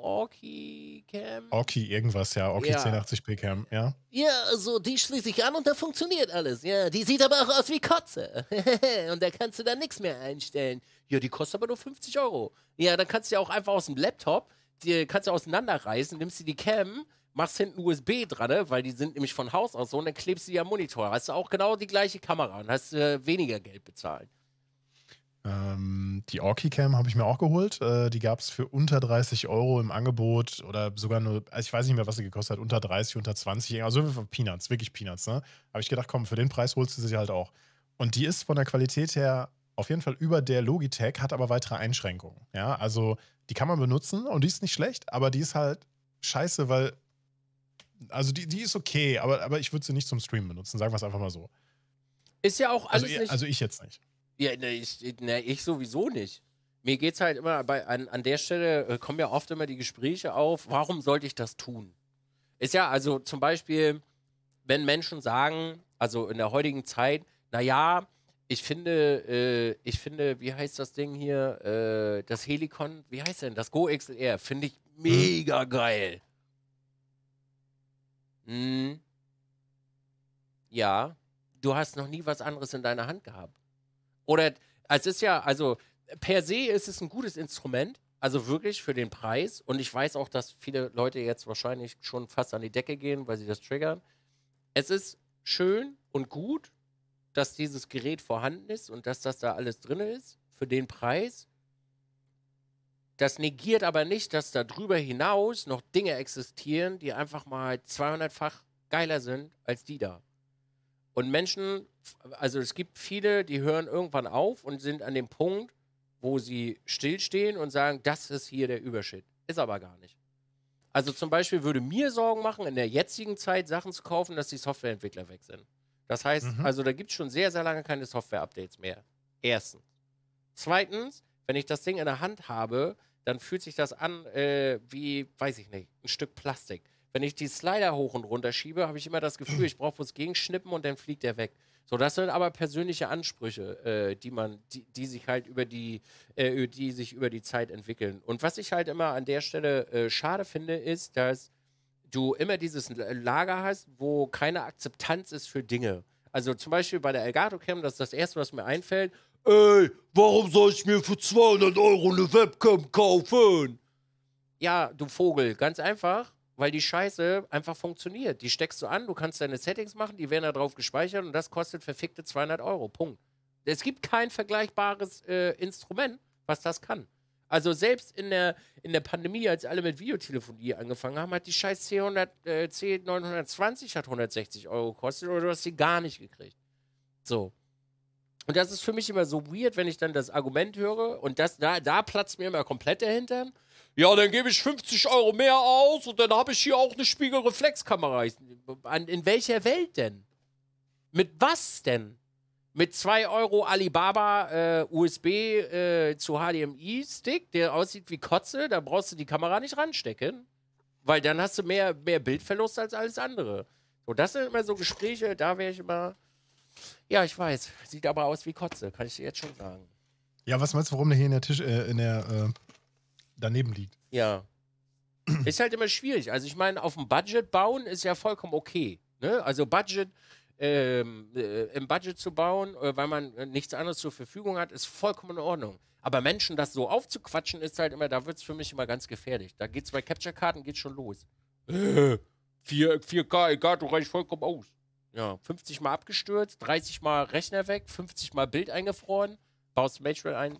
Orki Cam. Orki irgendwas, ja. Orki ja. 1080p Cam, ja. Ja, so die schließe ich an und da funktioniert alles. Ja, die sieht aber auch aus wie Kotze. und da kannst du dann nichts mehr einstellen. Ja, die kostet aber nur 50 Euro. Ja, dann kannst du ja auch einfach aus dem Laptop, die kannst du auseinanderreißen, nimmst dir die Cam, machst hinten USB dran, ne, weil die sind nämlich von Haus aus so und dann klebst du die am Monitor. Hast du auch genau die gleiche Kamera und hast äh, weniger Geld bezahlt. Ähm, die Orchicam habe ich mir auch geholt. Äh, die gab es für unter 30 Euro im Angebot oder sogar nur, also ich weiß nicht mehr, was sie gekostet hat, unter 30, unter 20, also Peanuts, wirklich Peanuts. Ne? Habe ich gedacht, komm, für den Preis holst du sie halt auch. Und die ist von der Qualität her auf jeden Fall über der Logitech, hat aber weitere Einschränkungen. Ja, also die kann man benutzen und die ist nicht schlecht, aber die ist halt scheiße, weil also die, die ist okay, aber, aber ich würde sie nicht zum Streamen benutzen, sagen wir es einfach mal so. Ist ja auch also alles also, nicht, also ich jetzt nicht. Ja, ne, ich, ne, ich sowieso nicht. Mir geht es halt immer bei, an, an der Stelle äh, kommen ja oft immer die Gespräche auf, warum sollte ich das tun? Ist ja, also zum Beispiel, wenn Menschen sagen, also in der heutigen Zeit, naja, ich finde, äh, ich finde, wie heißt das Ding hier? Äh, das Helikon, wie heißt denn? Das GoXLR, finde ich hm. mega geil. Mhm. Ja, du hast noch nie was anderes in deiner Hand gehabt. Oder es ist ja, also per se ist es ein gutes Instrument, also wirklich für den Preis. Und ich weiß auch, dass viele Leute jetzt wahrscheinlich schon fast an die Decke gehen, weil sie das triggern. Es ist schön und gut, dass dieses Gerät vorhanden ist und dass das da alles drin ist für den Preis. Das negiert aber nicht, dass darüber hinaus noch Dinge existieren, die einfach mal 200-fach geiler sind als die da. Und Menschen also es gibt viele, die hören irgendwann auf und sind an dem Punkt, wo sie stillstehen und sagen, das ist hier der Überschritt. Ist aber gar nicht. Also zum Beispiel würde mir Sorgen machen, in der jetzigen Zeit Sachen zu kaufen, dass die Softwareentwickler weg sind. Das heißt, mhm. also da gibt es schon sehr, sehr lange keine Software-Updates mehr. Erstens. Zweitens, wenn ich das Ding in der Hand habe, dann fühlt sich das an äh, wie, weiß ich nicht, ein Stück Plastik. Wenn ich die Slider hoch und runter schiebe, habe ich immer das Gefühl, ich brauche bloß gegenschnippen und dann fliegt der weg. So, das sind aber persönliche Ansprüche, äh, die man, die, die, sich halt über die, äh, die sich über die Zeit entwickeln. Und was ich halt immer an der Stelle äh, schade finde, ist, dass du immer dieses Lager hast, wo keine Akzeptanz ist für Dinge. Also zum Beispiel bei der Elgato Cam, das ist das erste, was mir einfällt. Ey, warum soll ich mir für 200 Euro eine Webcam kaufen? Ja, du Vogel, ganz einfach weil die Scheiße einfach funktioniert. Die steckst du an, du kannst deine Settings machen, die werden da drauf gespeichert und das kostet verfickte 200 Euro. Punkt. Es gibt kein vergleichbares äh, Instrument, was das kann. Also selbst in der, in der Pandemie, als alle mit Videotelefonie angefangen haben, hat die scheiß C100, äh, C920 hat 160 Euro gekostet oder du hast sie gar nicht gekriegt. So. Und das ist für mich immer so weird, wenn ich dann das Argument höre und das, da, da platzt mir immer komplett der Hintern ja, dann gebe ich 50 Euro mehr aus und dann habe ich hier auch eine Spiegelreflexkamera. In welcher Welt denn? Mit was denn? Mit 2 Euro Alibaba äh, USB äh, zu HDMI-Stick, der aussieht wie Kotze, da brauchst du die Kamera nicht ranstecken. Weil dann hast du mehr, mehr Bildverlust als alles andere. So, das sind immer so Gespräche, da wäre ich immer. Ja, ich weiß. Sieht aber aus wie Kotze, kann ich dir jetzt schon sagen. Ja, was meinst du, warum der hier in der Tisch, äh, in der äh, daneben liegt. Ja. Ist halt immer schwierig. Also ich meine, auf dem Budget bauen ist ja vollkommen okay. Ne? Also Budget, ähm, äh, im Budget zu bauen, äh, weil man äh, nichts anderes zur Verfügung hat, ist vollkommen in Ordnung. Aber Menschen das so aufzuquatschen, ist halt immer, da wird es für mich immer ganz gefährlich. Da geht es bei Capture-Karten geht's schon los. 4, äh, 4K, egal, du reichst vollkommen aus. Ja, 50 Mal abgestürzt, 30 Mal Rechner weg, 50 Mal Bild eingefroren, baust Matchroll ein,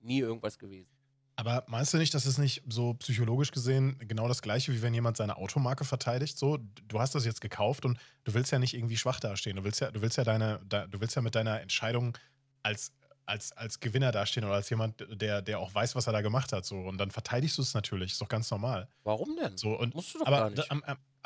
nie irgendwas gewesen. Aber meinst du nicht, dass es nicht so psychologisch gesehen genau das gleiche, wie wenn jemand seine Automarke verteidigt? So, du hast das jetzt gekauft und du willst ja nicht irgendwie schwach dastehen. Du willst ja, du willst ja deine, du willst ja mit deiner Entscheidung als als, als Gewinner dastehen oder als jemand, der, der auch weiß, was er da gemacht hat. So. Und dann verteidigst du es natürlich, ist doch ganz normal. Warum denn? So, und, Musst du doch aber gar nicht. Am,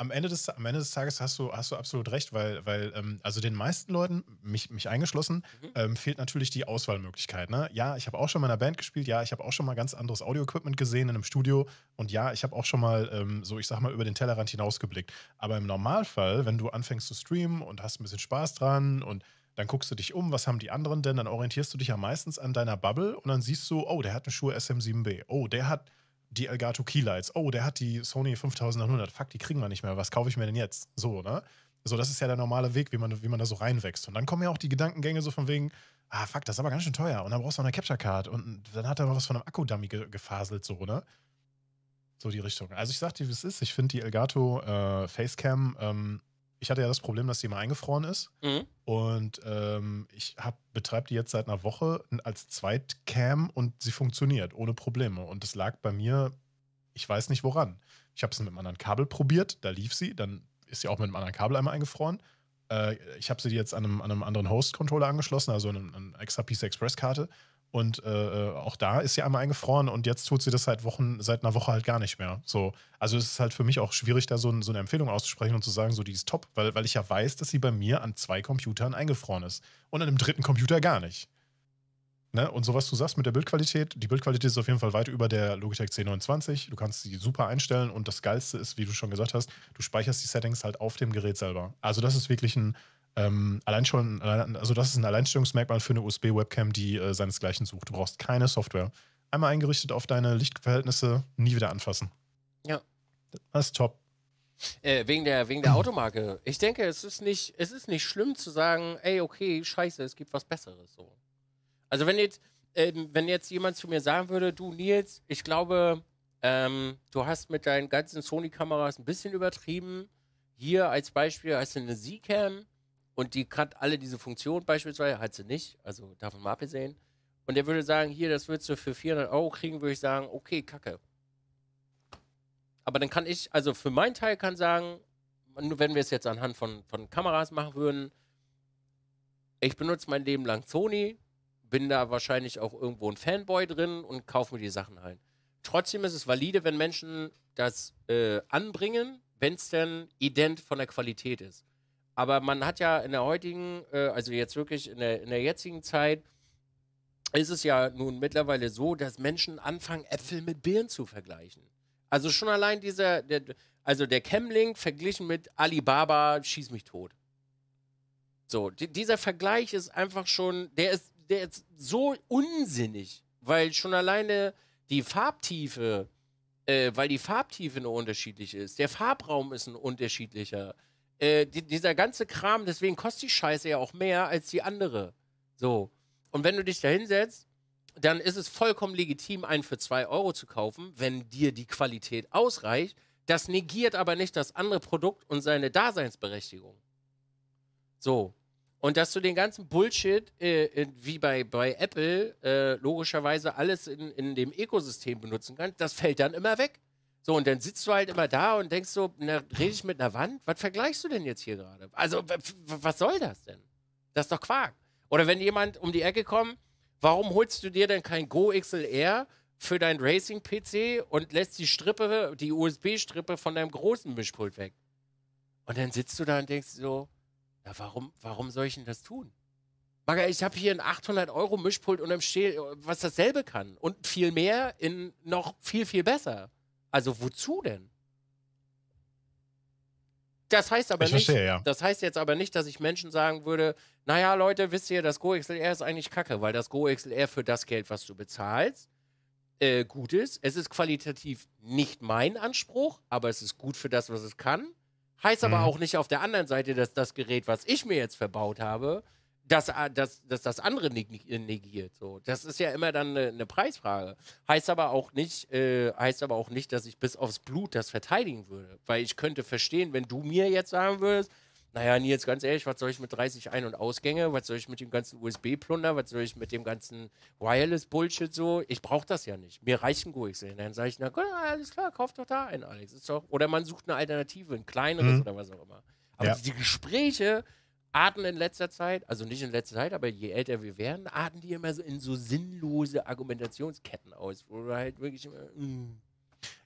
am, Ende des, am Ende des Tages hast du, hast du absolut recht, weil, weil ähm, also den meisten Leuten, mich, mich eingeschlossen, mhm. ähm, fehlt natürlich die Auswahlmöglichkeit. Ne? Ja, ich habe auch schon mal in einer Band gespielt, ja, ich habe auch schon mal ganz anderes Audio-Equipment gesehen in einem Studio und ja, ich habe auch schon mal ähm, so, ich sag mal, über den Tellerrand hinausgeblickt. Aber im Normalfall, wenn du anfängst zu streamen und hast ein bisschen Spaß dran und dann guckst du dich um, was haben die anderen denn? Dann orientierst du dich ja meistens an deiner Bubble und dann siehst du, oh, der hat eine Schuhe SM7B. Oh, der hat die Elgato Keylights. Oh, der hat die Sony 5900. Fuck, die kriegen wir nicht mehr. Was kaufe ich mir denn jetzt? So, ne? So, das ist ja der normale Weg, wie man, wie man da so reinwächst. Und dann kommen ja auch die Gedankengänge so von wegen, ah, fuck, das ist aber ganz schön teuer. Und dann brauchst du auch eine Capture Card. Und dann hat er mal was von einem Akkudummy ge gefaselt, so, ne? So die Richtung. Also ich sag dir, wie es ist. Ich finde die Elgato äh, Facecam ähm, ich hatte ja das Problem, dass die immer eingefroren ist. Mhm. Und ähm, ich betreibe die jetzt seit einer Woche als Zweitcam und sie funktioniert ohne Probleme. Und es lag bei mir, ich weiß nicht woran. Ich habe es mit einem anderen Kabel probiert, da lief sie, dann ist sie auch mit einem anderen Kabel einmal eingefroren. Äh, ich habe sie jetzt an einem, an einem anderen Host-Controller angeschlossen, also an, an extra Piece Express-Karte. Und äh, äh, auch da ist sie einmal eingefroren und jetzt tut sie das seit Wochen, seit einer Woche halt gar nicht mehr. So, also es ist halt für mich auch schwierig, da so, ein, so eine Empfehlung auszusprechen und zu sagen, so die ist top, weil, weil ich ja weiß, dass sie bei mir an zwei Computern eingefroren ist und an einem dritten Computer gar nicht. Ne? Und so was du sagst mit der Bildqualität, die Bildqualität ist auf jeden Fall weit über der Logitech C29. Du kannst sie super einstellen und das Geilste ist, wie du schon gesagt hast, du speicherst die Settings halt auf dem Gerät selber. Also das ist wirklich ein ähm, allein schon, also das ist ein Alleinstellungsmerkmal für eine USB-Webcam, die äh, seinesgleichen sucht. Du brauchst keine Software. Einmal eingerichtet auf deine Lichtverhältnisse, nie wieder anfassen. Ja. Das ist top. Äh, wegen der, wegen der Automarke. Ich denke, es ist, nicht, es ist nicht schlimm zu sagen, ey, okay, scheiße, es gibt was Besseres. So. Also wenn jetzt, ähm, wenn jetzt jemand zu mir sagen würde, du Nils, ich glaube, ähm, du hast mit deinen ganzen Sony-Kameras ein bisschen übertrieben. Hier als Beispiel hast du eine Z-Cam, und die hat alle diese Funktionen beispielsweise, hat sie nicht, also davon mal abgesehen. Und der würde sagen, hier, das würdest du für 400 Euro kriegen, würde ich sagen, okay, kacke. Aber dann kann ich, also für meinen Teil kann sagen, nur wenn wir es jetzt anhand von, von Kameras machen würden, ich benutze mein Leben lang Sony, bin da wahrscheinlich auch irgendwo ein Fanboy drin und kaufe mir die Sachen ein. Trotzdem ist es valide, wenn Menschen das äh, anbringen, wenn es denn ident von der Qualität ist. Aber man hat ja in der heutigen, äh, also jetzt wirklich in der, in der jetzigen Zeit, ist es ja nun mittlerweile so, dass Menschen anfangen, Äpfel mit Birnen zu vergleichen. Also schon allein dieser, der, also der Chemling verglichen mit Alibaba, schieß mich tot. So, dieser Vergleich ist einfach schon, der ist, der ist so unsinnig, weil schon alleine die Farbtiefe, äh, weil die Farbtiefe nur unterschiedlich ist, der Farbraum ist ein unterschiedlicher. Äh, die, dieser ganze Kram, deswegen kostet die Scheiße ja auch mehr als die andere. So. Und wenn du dich da hinsetzt, dann ist es vollkommen legitim, einen für zwei Euro zu kaufen, wenn dir die Qualität ausreicht. Das negiert aber nicht das andere Produkt und seine Daseinsberechtigung. So. Und dass du den ganzen Bullshit, äh, wie bei, bei Apple, äh, logischerweise alles in, in dem Ökosystem benutzen kannst, das fällt dann immer weg. So, und dann sitzt du halt immer da und denkst so, na, rede ich mit einer Wand? Was vergleichst du denn jetzt hier gerade? Also, was soll das denn? Das ist doch Quark. Oder wenn jemand um die Ecke kommt, warum holst du dir denn kein Go XLR für dein Racing-PC und lässt die Strippe, die USB-Strippe von deinem großen Mischpult weg? Und dann sitzt du da und denkst so, na, warum, warum soll ich denn das tun? Maga, ich habe hier ein 800-Euro-Mischpult unterm Steh, was dasselbe kann. Und viel mehr in noch viel, viel besser. Also wozu denn? Das heißt aber ich nicht, verstehe, ja. das heißt jetzt aber nicht, dass ich Menschen sagen würde, naja, Leute, wisst ihr, das GoXLR ist eigentlich kacke, weil das GoXLR für das Geld, was du bezahlst, äh, gut ist. Es ist qualitativ nicht mein Anspruch, aber es ist gut für das, was es kann. Heißt aber mhm. auch nicht auf der anderen Seite, dass das Gerät, was ich mir jetzt verbaut habe, dass, äh, dass, dass das andere äh, negiert. So. Das ist ja immer dann eine, eine Preisfrage. Heißt aber auch nicht, äh, heißt aber auch nicht, dass ich bis aufs Blut das verteidigen würde. Weil ich könnte verstehen, wenn du mir jetzt sagen würdest, naja, Nils, ganz ehrlich, was soll ich mit 30 Ein- und Ausgänge? Was soll ich mit dem ganzen USB-Plunder? Was soll ich mit dem ganzen Wireless-Bullshit so? Ich brauche das ja nicht. Mir reichen Gurksälen. Dann sage ich, na gut, alles klar, kauf doch da einen, Alex. Ist doch, oder man sucht eine Alternative, ein kleineres mhm. oder was auch immer. Aber ja. diese Gespräche, Arten in letzter Zeit, also nicht in letzter Zeit, aber je älter wir werden, arten die immer so in so sinnlose Argumentationsketten aus, wo wir halt wirklich immer. Mm.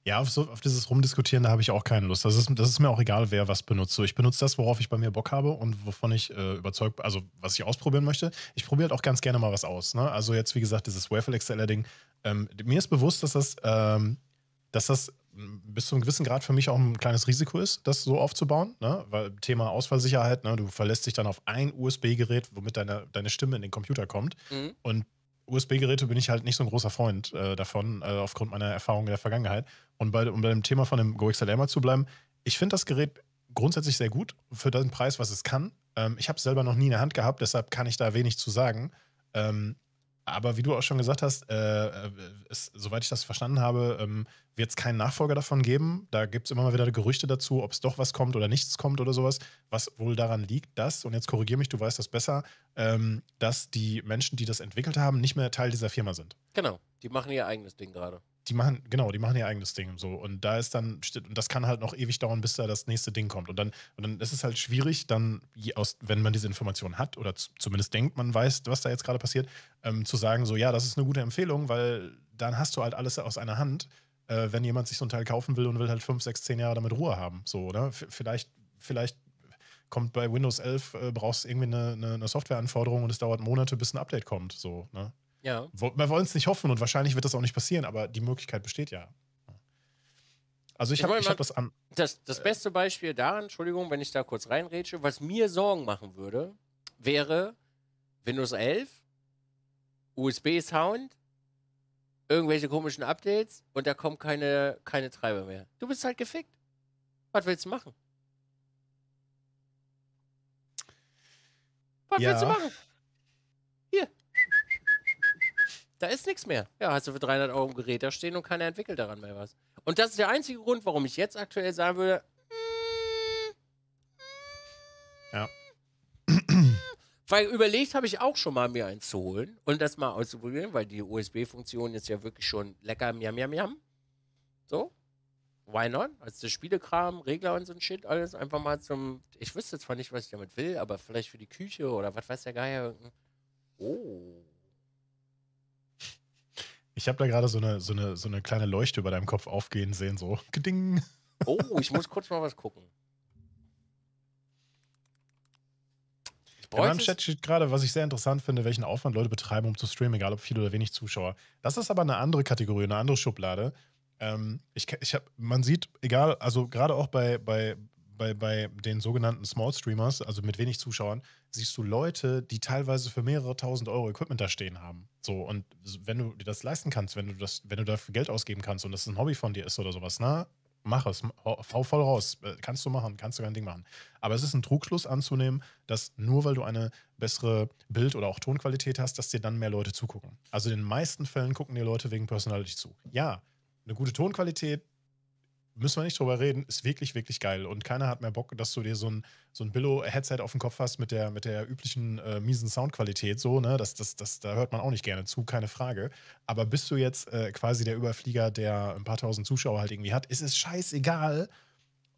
Ja, auf, so, auf, dieses Rumdiskutieren, da habe ich auch keine Lust. Das ist, das ist, mir auch egal, wer was benutzt. So, ich benutze das, worauf ich bei mir Bock habe und wovon ich äh, überzeugt, also was ich ausprobieren möchte. Ich probiere halt auch ganz gerne mal was aus. Ne? Also jetzt, wie gesagt, dieses Waffle Exceller-Ding. Ähm, mir ist bewusst, dass das, ähm, dass das bis zu einem gewissen Grad für mich auch ein kleines Risiko ist, das so aufzubauen. Ne? Weil Thema Ausfallsicherheit, ne? du verlässt dich dann auf ein USB-Gerät, womit deine, deine Stimme in den Computer kommt. Mhm. Und USB-Geräte bin ich halt nicht so ein großer Freund äh, davon, äh, aufgrund meiner Erfahrungen in der Vergangenheit. Und bei, um bei dem Thema von dem GoXLR mal zu bleiben, ich finde das Gerät grundsätzlich sehr gut für den Preis, was es kann. Ähm, ich habe es selber noch nie in der Hand gehabt, deshalb kann ich da wenig zu sagen. Ähm, aber wie du auch schon gesagt hast, äh, äh es, soweit ich das verstanden habe, ähm, wird es keinen Nachfolger davon geben. Da gibt es immer mal wieder Gerüchte dazu, ob es doch was kommt oder nichts kommt oder sowas. Was wohl daran liegt, dass, und jetzt korrigiere mich, du weißt das besser, ähm, dass die Menschen, die das entwickelt haben, nicht mehr Teil dieser Firma sind. Genau, die machen ihr eigenes Ding gerade die machen, genau, die machen ihr eigenes Ding so. Und da ist dann, und das kann halt noch ewig dauern, bis da das nächste Ding kommt. Und dann, und dann ist es halt schwierig, dann, aus, wenn man diese Informationen hat oder zumindest denkt, man weiß, was da jetzt gerade passiert, ähm, zu sagen, so, ja, das ist eine gute Empfehlung, weil dann hast du halt alles aus einer Hand, äh, wenn jemand sich so ein Teil kaufen will und will halt fünf, sechs, zehn Jahre damit Ruhe haben. So, oder? V vielleicht, vielleicht kommt bei Windows 11, äh, brauchst irgendwie eine, eine, eine Softwareanforderung und es dauert Monate, bis ein Update kommt. So, ne? Ja. Wir wollen es nicht hoffen und wahrscheinlich wird das auch nicht passieren, aber die Möglichkeit besteht ja. Also ich, ich habe hab das an. Das, das äh, beste Beispiel daran, Entschuldigung, wenn ich da kurz reinrätsche, was mir Sorgen machen würde, wäre Windows 11, USB-Sound, irgendwelche komischen Updates und da kommen keine, keine Treiber mehr. Du bist halt gefickt. Was willst du machen? Was ja. willst du machen? Da ist nichts mehr. Ja, hast du für 300 Euro ein Gerät da stehen und keiner entwickelt daran mehr was. Und das ist der einzige Grund, warum ich jetzt aktuell sagen würde. Ja. Weil überlegt habe ich auch schon mal, mir eins zu holen und das mal auszuprobieren, weil die USB-Funktion ist ja wirklich schon lecker, miam, miam, miam. So, why not? Also das Spielekram, Regler und so ein Shit, alles einfach mal zum. Ich wüsste zwar nicht, was ich damit will, aber vielleicht für die Küche oder was weiß der Geier. Oh. Ich habe da gerade so eine, so, eine, so eine kleine Leuchte über deinem Kopf aufgehen sehen, so geding. Oh, ich muss kurz mal was gucken. In meinem Chat steht gerade, was ich sehr interessant finde, welchen Aufwand Leute betreiben, um zu streamen, egal ob viel oder wenig Zuschauer. Das ist aber eine andere Kategorie, eine andere Schublade. Ähm, ich, ich hab, man sieht, egal, also gerade auch bei, bei bei, bei den sogenannten Small Streamers, also mit wenig Zuschauern, siehst du Leute, die teilweise für mehrere tausend Euro Equipment da stehen haben. So, und wenn du dir das leisten kannst, wenn du das, wenn du dafür Geld ausgeben kannst und das ein Hobby von dir ist oder sowas, na, mach es, hau voll raus. Äh, kannst du machen, kannst du kein Ding machen. Aber es ist ein Trugschluss anzunehmen, dass nur weil du eine bessere Bild- oder auch Tonqualität hast, dass dir dann mehr Leute zugucken. Also in den meisten Fällen gucken dir Leute wegen Personality zu. Ja, eine gute Tonqualität, müssen wir nicht drüber reden, ist wirklich, wirklich geil. Und keiner hat mehr Bock, dass du dir so ein, so ein Billo-Headset auf dem Kopf hast mit der, mit der üblichen äh, miesen Soundqualität. So, ne? das, das, das, da hört man auch nicht gerne zu, keine Frage. Aber bist du jetzt äh, quasi der Überflieger, der ein paar tausend Zuschauer halt irgendwie hat, ist es scheißegal,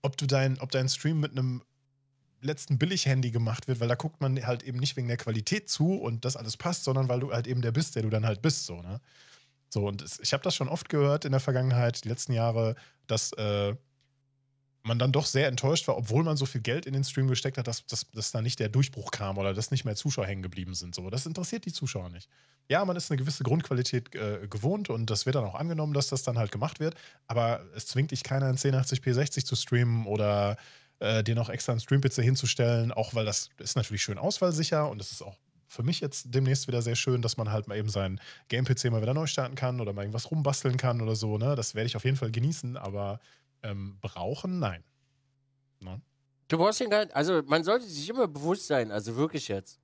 ob du dein, ob dein Stream mit einem letzten Billig-Handy gemacht wird, weil da guckt man halt eben nicht wegen der Qualität zu und das alles passt, sondern weil du halt eben der bist, der du dann halt bist, so, ne? So, und es, ich habe das schon oft gehört in der Vergangenheit, die letzten Jahre, dass äh, man dann doch sehr enttäuscht war, obwohl man so viel Geld in den Stream gesteckt hat, dass, dass, dass da nicht der Durchbruch kam oder dass nicht mehr Zuschauer hängen geblieben sind. So, das interessiert die Zuschauer nicht. Ja, man ist eine gewisse Grundqualität äh, gewohnt und das wird dann auch angenommen, dass das dann halt gemacht wird, aber es zwingt dich keiner in 1080p 60 zu streamen oder äh, dir noch extra einen Stream-PC hinzustellen, auch weil das ist natürlich schön ausfallsicher und es ist auch für mich jetzt demnächst wieder sehr schön, dass man halt mal eben seinen Game-PC mal wieder neu starten kann oder mal irgendwas rumbasteln kann oder so. Ne? Das werde ich auf jeden Fall genießen, aber ähm, brauchen, nein. Ne? Du brauchst ihn gar nicht, also man sollte sich immer bewusst sein, also wirklich jetzt.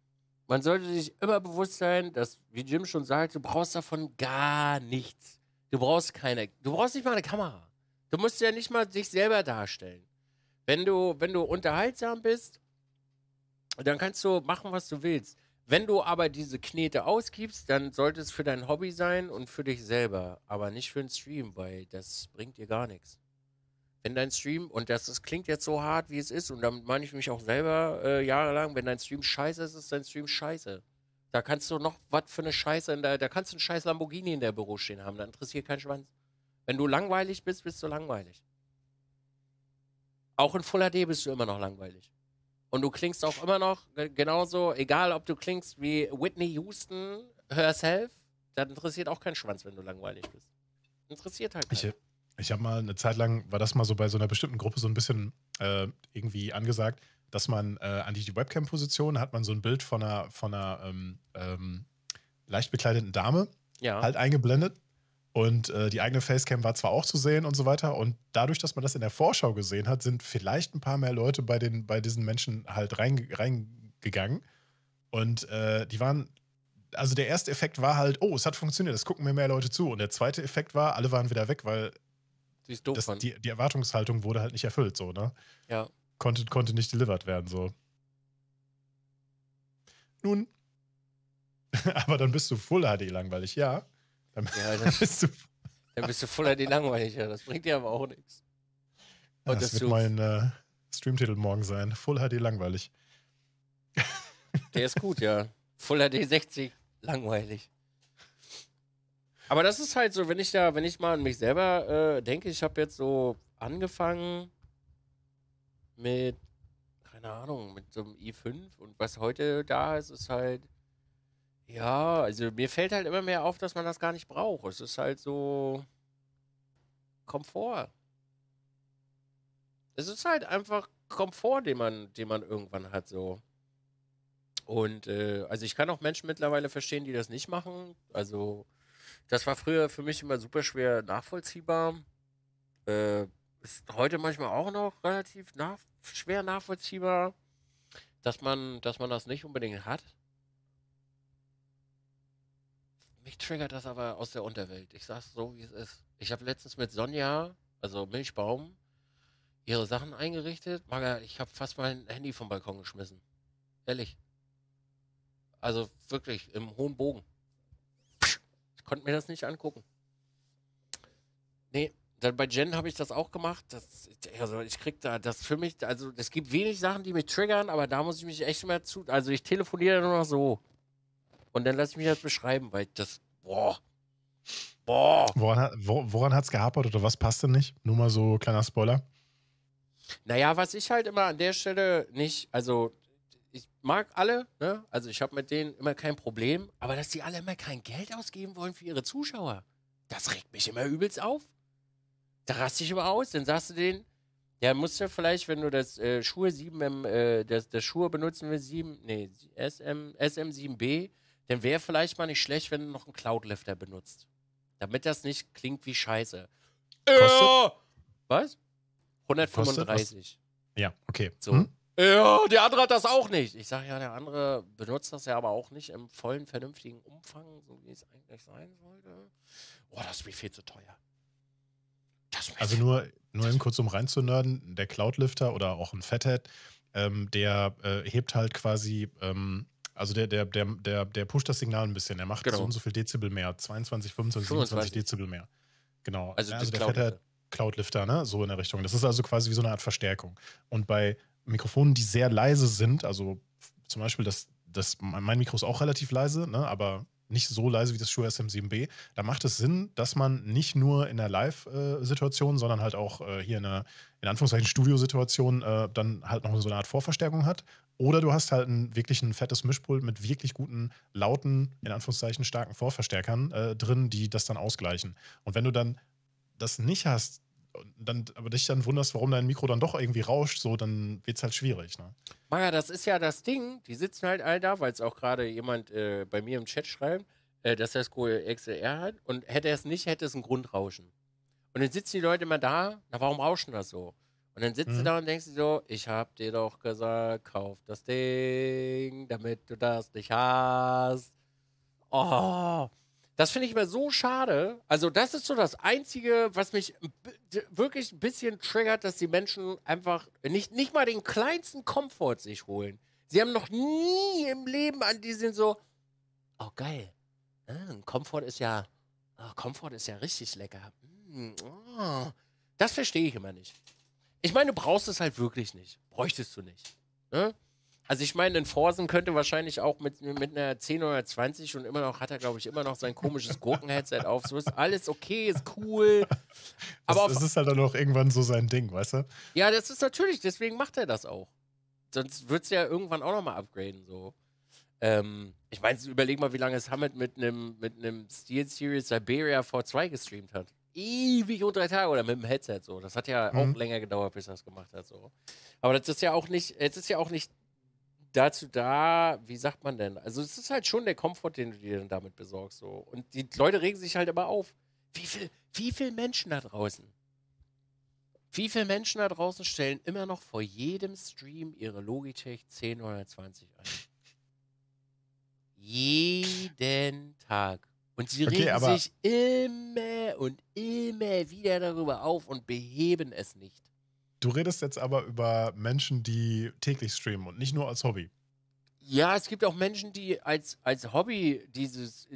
Man sollte sich immer bewusst sein, dass, wie Jim schon sagt, du brauchst davon gar nichts. Du brauchst keine, du brauchst nicht mal eine Kamera. Du musst ja nicht mal dich selber darstellen. Wenn du, wenn du unterhaltsam bist, dann kannst du machen, was du willst. Wenn du aber diese Knete ausgibst, dann sollte es für dein Hobby sein und für dich selber, aber nicht für den Stream, weil das bringt dir gar nichts. Wenn dein Stream, und das, das klingt jetzt so hart, wie es ist, und damit meine ich mich auch selber äh, jahrelang, wenn dein Stream scheiße ist, ist dein Stream scheiße. Da kannst du noch was für eine Scheiße in der, da kannst du einen scheiß Lamborghini in der Büro stehen haben, da interessiert kein Schwanz. Wenn du langweilig bist, bist du langweilig. Auch in Full HD bist du immer noch langweilig. Und du klingst auch immer noch genauso, egal ob du klingst wie Whitney Houston herself, dann interessiert auch kein Schwanz, wenn du langweilig bist. Interessiert halt. Keinen. Ich, ich habe mal eine Zeit lang, war das mal so bei so einer bestimmten Gruppe so ein bisschen äh, irgendwie angesagt, dass man äh, an die Webcam-Position hat man so ein Bild von einer, von einer ähm, ähm, leicht bekleideten Dame ja. halt eingeblendet und äh, die eigene Facecam war zwar auch zu sehen und so weiter. Und dadurch, dass man das in der Vorschau gesehen hat, sind vielleicht ein paar mehr Leute bei, den, bei diesen Menschen halt reingegangen. Rein und äh, die waren, also der erste Effekt war halt, oh, es hat funktioniert, es gucken mir mehr Leute zu. Und der zweite Effekt war, alle waren wieder weg, weil das, die, die, Erwartungshaltung wurde halt nicht erfüllt, so, ne? Ja. Content konnte nicht delivered werden, so. Nun. Aber dann bist du Full HD langweilig, ja. Dann, ja, dann, bist, du, dann bist du voller die langweilig. Das bringt dir aber auch nichts. Ja, Und das wird mein äh, Streamtitel morgen sein. Full HD langweilig. Der ist gut, ja. Full HD 60 langweilig. Aber das ist halt so, wenn ich da, wenn ich mal an mich selber äh, denke, ich habe jetzt so angefangen mit, keine Ahnung, mit so einem i5 und was heute da ist, ist halt ja, also mir fällt halt immer mehr auf, dass man das gar nicht braucht. Es ist halt so Komfort. Es ist halt einfach Komfort, den man, den man irgendwann hat so. Und äh, also ich kann auch Menschen mittlerweile verstehen, die das nicht machen. Also das war früher für mich immer super schwer nachvollziehbar. Äh, ist heute manchmal auch noch relativ nach, schwer nachvollziehbar, dass man, dass man das nicht unbedingt hat mich triggert das aber aus der Unterwelt. Ich sag's so, wie es ist. Ich habe letztens mit Sonja, also Milchbaum, ihre Sachen eingerichtet. Maga, ich habe fast mein Handy vom Balkon geschmissen. Ehrlich. Also wirklich im hohen Bogen. Ich konnte mir das nicht angucken. Nee, dann bei Jen habe ich das auch gemacht. Das, also ich krieg da das für mich, also es gibt wenig Sachen, die mich triggern, aber da muss ich mich echt mehr zu. Also ich telefoniere nur noch so. Und dann lasse ich mich das halt beschreiben, weil das, boah, boah. Woran, wo, woran hat es gehapert oder was passt denn nicht? Nur mal so kleiner Spoiler. Naja, was ich halt immer an der Stelle nicht, also ich mag alle, ne? also ich habe mit denen immer kein Problem, aber dass die alle immer kein Geld ausgeben wollen für ihre Zuschauer, das regt mich immer übelst auf. Da raste ich immer aus, dann sagst du denen, ja, musst du vielleicht, wenn du das äh, Schuhe 7, m äh, das, das Schuhe benutzen wir 7, nee, SM, SM7B, dann wäre vielleicht mal nicht schlecht, wenn du noch einen Cloudlifter benutzt. Damit das nicht klingt wie Scheiße. Ja. Äh. Was? 135. Was? Ja, okay. So. Hm? Ja, der andere hat das auch nicht. Ich sage ja, der andere benutzt das ja aber auch nicht im vollen, vernünftigen Umfang, so wie es eigentlich sein sollte. Boah, das ist mir viel zu teuer. also nur, nur eben kurz um reinzunörden, der Cloudlifter oder auch ein Fathead, ähm, der äh, hebt halt quasi ähm, also der, der, der, der, der pusht das Signal ein bisschen. Er macht genau. so und so viel Dezibel mehr. 22, 25, 27 Dezibel mehr. Genau. Also, also der Cloud fährt halt Cloudlifter, ne? So in der Richtung. Das ist also quasi wie so eine Art Verstärkung. Und bei Mikrofonen, die sehr leise sind, also zum Beispiel das, das mein Mikro ist auch relativ leise, ne? Aber nicht so leise wie das Shure SM7B, da macht es Sinn, dass man nicht nur in der Live-Situation, sondern halt auch äh, hier in einer, in Anführungszeichen, Studiosituation äh, dann halt noch so eine Art Vorverstärkung hat oder du hast halt ein, wirklich ein fettes Mischpult mit wirklich guten, lauten, in Anführungszeichen starken Vorverstärkern äh, drin, die das dann ausgleichen. Und wenn du dann das nicht hast, dann, aber dich dann wunderst, warum dein Mikro dann doch irgendwie rauscht, so, dann es halt schwierig. Ne? Maga, das ist ja das Ding. Die sitzen halt alle da, weil es auch gerade jemand äh, bei mir im Chat schreibt, äh, dass er das Google XLR hat. Und hätte er es nicht, hätte es ein Grundrauschen. Und dann sitzen die Leute immer da, na, warum rauschen das so? Und dann sitzt mhm. du da und denkst dir so, ich hab dir doch gesagt, kauf das Ding, damit du das nicht hast. Oh, das finde ich immer so schade. Also das ist so das Einzige, was mich wirklich ein bisschen triggert, dass die Menschen einfach nicht, nicht mal den kleinsten Komfort sich holen. Sie haben noch nie im Leben an die sind so, oh geil, ah, ein Komfort ist ja, oh, Komfort ist ja richtig lecker. Mm, oh. Das verstehe ich immer nicht. Ich meine, du brauchst es halt wirklich nicht. Bräuchtest du nicht. Ne? Also ich meine, ein Forsen könnte wahrscheinlich auch mit, mit einer 10 oder 20 und immer noch hat er, glaube ich, immer noch sein komisches Gurkenheadset auf. So ist alles okay, ist cool. Aber das, auf, das ist halt dann auch irgendwann so sein Ding, weißt du? Ja, das ist natürlich, deswegen macht er das auch. Sonst wird es ja irgendwann auch nochmal upgraden, so. Ähm, ich meine, überleg mal, wie lange es Hammett mit einem mit Steel Series Siberia V2 gestreamt hat ewig und drei Tage oder mit dem Headset so. Das hat ja mhm. auch länger gedauert, bis er das gemacht hat. So. Aber das ist ja auch nicht, es ist ja auch nicht dazu da, wie sagt man denn? Also es ist halt schon der Komfort, den du dir dann damit besorgst. So. Und die Leute regen sich halt immer auf. Wie viele wie viel Menschen da draußen? Wie viele Menschen da draußen stellen immer noch vor jedem Stream ihre Logitech 10 oder 20 ein? Jeden Tag. Und sie okay, regen sich immer und immer wieder darüber auf und beheben es nicht. Du redest jetzt aber über Menschen, die täglich streamen und nicht nur als Hobby. Ja, es gibt auch Menschen, die als, als Hobby dieses,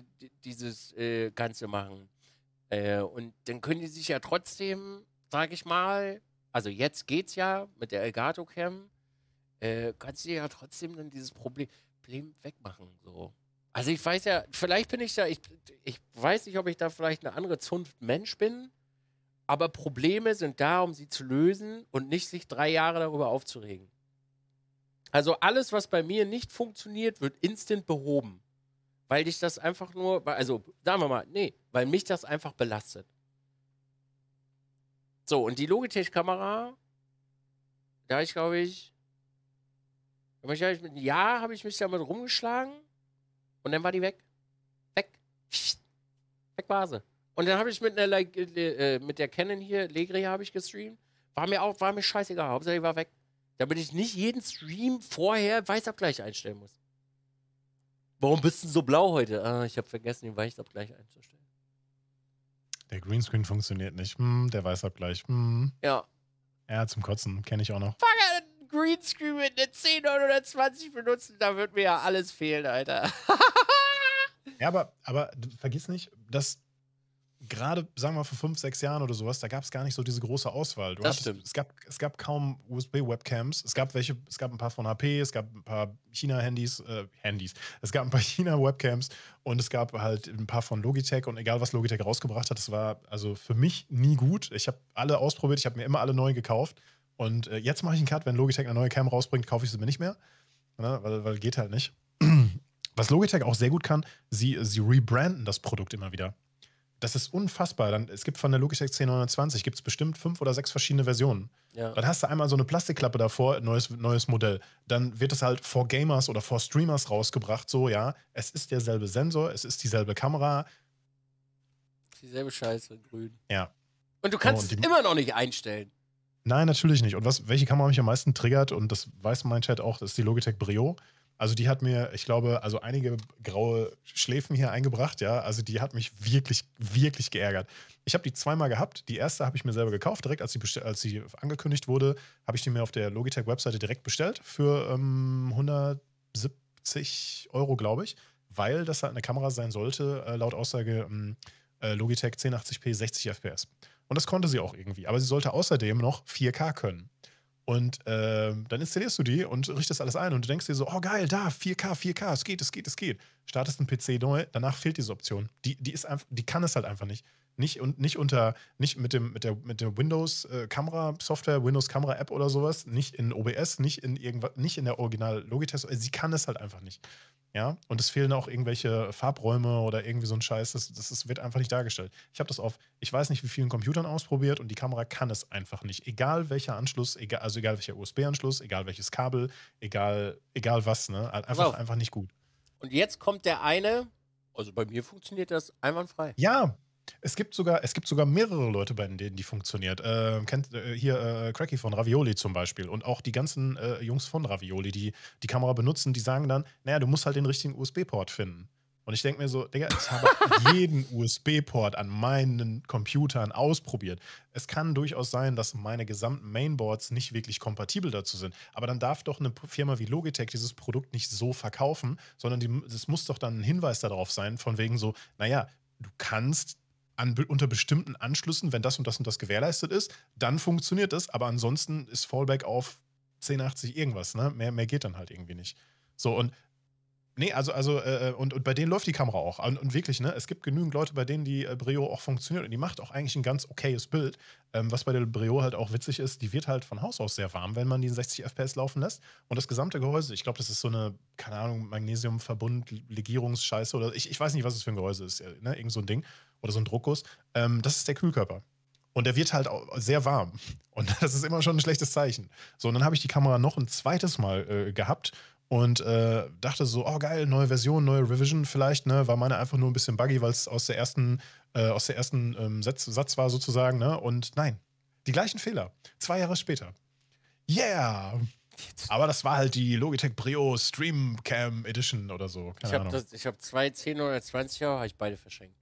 dieses äh, Ganze machen. Äh, und dann können die sich ja trotzdem, sag ich mal, also jetzt geht's ja mit der Elgato Cam, äh, kannst du ja trotzdem dann dieses Problem, wegmachen. So. Also ich weiß ja, vielleicht bin ich da, ich, ich weiß nicht, ob ich da vielleicht eine andere Zunft Mensch bin, aber Probleme sind da, um sie zu lösen und nicht sich drei Jahre darüber aufzuregen. Also alles, was bei mir nicht funktioniert, wird instant behoben. Weil dich das einfach nur, also sagen wir mal, nee, weil mich das einfach belastet. So, und die Logitech-Kamera, da ich glaube ich, ja, habe ich mich damit rumgeschlagen und dann war die weg. Weg. Weg war sie. Und dann habe ich mit, einer, äh, äh, äh, mit der Canon hier, Legria, habe ich gestreamt. War mir auch, war mir scheißegal. Hauptsache, die war weg. Damit ich nicht jeden Stream vorher Weißabgleich einstellen muss. Warum bist du so blau heute? Ah, ich habe vergessen, den Weißabgleich einzustellen. Der Greenscreen funktioniert nicht. Hm, der Weißabgleich. Hm. Ja. Ja, zum Kotzen. Kenne ich auch noch. Fang an, äh, Greenscreen mit einer 10 oder 20 benutzen. Da wird mir ja alles fehlen, Alter. Ja, aber, aber vergiss nicht, dass gerade, sagen wir mal, vor fünf, sechs Jahren oder sowas, da gab es gar nicht so diese große Auswahl. Du das hast, stimmt. Es gab, es gab kaum USB-Webcams. Es gab welche, es gab ein paar von HP, es gab ein paar China-Handys, äh, Handys, es gab ein paar China-Webcams und es gab halt ein paar von Logitech und egal, was Logitech rausgebracht hat, das war also für mich nie gut. Ich habe alle ausprobiert, ich habe mir immer alle neu gekauft und äh, jetzt mache ich einen Cut, wenn Logitech eine neue Cam rausbringt, kaufe ich sie mir nicht mehr, ne? weil, weil geht halt nicht. Was Logitech auch sehr gut kann, sie, sie rebranden das Produkt immer wieder. Das ist unfassbar. Dann, es gibt von der Logitech 1029 gibt's bestimmt fünf oder sechs verschiedene Versionen. Ja. Dann hast du einmal so eine Plastikklappe davor, neues, neues Modell. Dann wird es halt vor Gamers oder vor Streamers rausgebracht. So, ja, es ist derselbe Sensor, es ist dieselbe Kamera. Dieselbe Scheiße grün. Ja. Und du kannst oh, und es immer noch nicht einstellen. Nein, natürlich nicht. Und was, welche Kamera mich am meisten triggert, und das weiß mein Chat auch, das ist die Logitech Brio. Also die hat mir, ich glaube, also einige graue Schläfen hier eingebracht, ja. Also die hat mich wirklich, wirklich geärgert. Ich habe die zweimal gehabt. Die erste habe ich mir selber gekauft, direkt als sie, als sie angekündigt wurde, habe ich die mir auf der Logitech-Webseite direkt bestellt für ähm, 170 Euro, glaube ich, weil das halt eine Kamera sein sollte, äh, laut Aussage ähm, äh, Logitech 1080p 60 FPS. Und das konnte sie auch irgendwie. Aber sie sollte außerdem noch 4K können. Und äh, dann installierst du die und richtest alles ein und du denkst dir so, oh geil, da, 4K, 4K, es geht, es geht, es geht. Startest einen PC neu, danach fehlt diese Option. Die, die ist einfach, die kann es halt einfach nicht. Nicht, und nicht unter, nicht mit dem, mit der, mit der Windows-Kamera-Software, äh, Windows-Kamera-App oder sowas, nicht in OBS, nicht in irgendwas, nicht in der Original logitech sie kann es halt einfach nicht. Ja, und es fehlen auch irgendwelche Farbräume oder irgendwie so ein Scheiß. Das, das, das wird einfach nicht dargestellt. Ich habe das auf, ich weiß nicht, wie vielen Computern ausprobiert und die Kamera kann es einfach nicht. Egal welcher Anschluss, egal, also egal welcher USB-Anschluss, egal welches Kabel, egal, egal was, ne? Einfach, einfach nicht gut. Und jetzt kommt der eine, also bei mir funktioniert das einwandfrei. Ja, es gibt sogar, es gibt sogar mehrere Leute, bei denen die funktioniert. Äh, kennt äh, hier äh, Cracky von Ravioli zum Beispiel und auch die ganzen äh, Jungs von Ravioli, die die Kamera benutzen, die sagen dann, naja, du musst halt den richtigen USB-Port finden. Und ich denke mir so, Digga, ich habe jeden USB-Port an meinen Computern ausprobiert. Es kann durchaus sein, dass meine gesamten Mainboards nicht wirklich kompatibel dazu sind. Aber dann darf doch eine Firma wie Logitech dieses Produkt nicht so verkaufen, sondern es muss doch dann ein Hinweis darauf sein, von wegen so, naja, du kannst an, unter bestimmten Anschlüssen, wenn das und das und das gewährleistet ist, dann funktioniert das. Aber ansonsten ist Fallback auf 1080 irgendwas. Ne? Mehr, mehr geht dann halt irgendwie nicht. So, und Nee, also, also äh, äh, und, und bei denen läuft die Kamera auch. Und, und, wirklich, ne, es gibt genügend Leute, bei denen die äh, Brio auch funktioniert und die macht auch eigentlich ein ganz okayes Bild. Ähm, was bei der Brio halt auch witzig ist, die wird halt von Haus aus sehr warm, wenn man die in 60 FPS laufen lässt. Und das gesamte Gehäuse, ich glaube, das ist so eine, keine Ahnung, Magnesiumverbund, Legierungsscheiße oder ich, ich weiß nicht, was es für ein Gehäuse ist, äh, ne? Irgend so ein Ding oder so ein Druckguss. Ähm, das ist der Kühlkörper. Und der wird halt auch sehr warm. Und das ist immer schon ein schlechtes Zeichen. So, und dann habe ich die Kamera noch ein zweites Mal äh, gehabt und äh, dachte so, oh geil, neue Version, neue Revision vielleicht, ne? War meine einfach nur ein bisschen buggy, weil es aus der ersten, äh, aus der ersten ähm, Satz, Satz, war sozusagen, ne? Und nein, die gleichen Fehler. Zwei Jahre später. Yeah! Aber das war halt die Logitech Brio Streamcam Edition oder so. Keine ich habe hab zwei 10 oder 20 Jahre, habe ich beide verschenkt.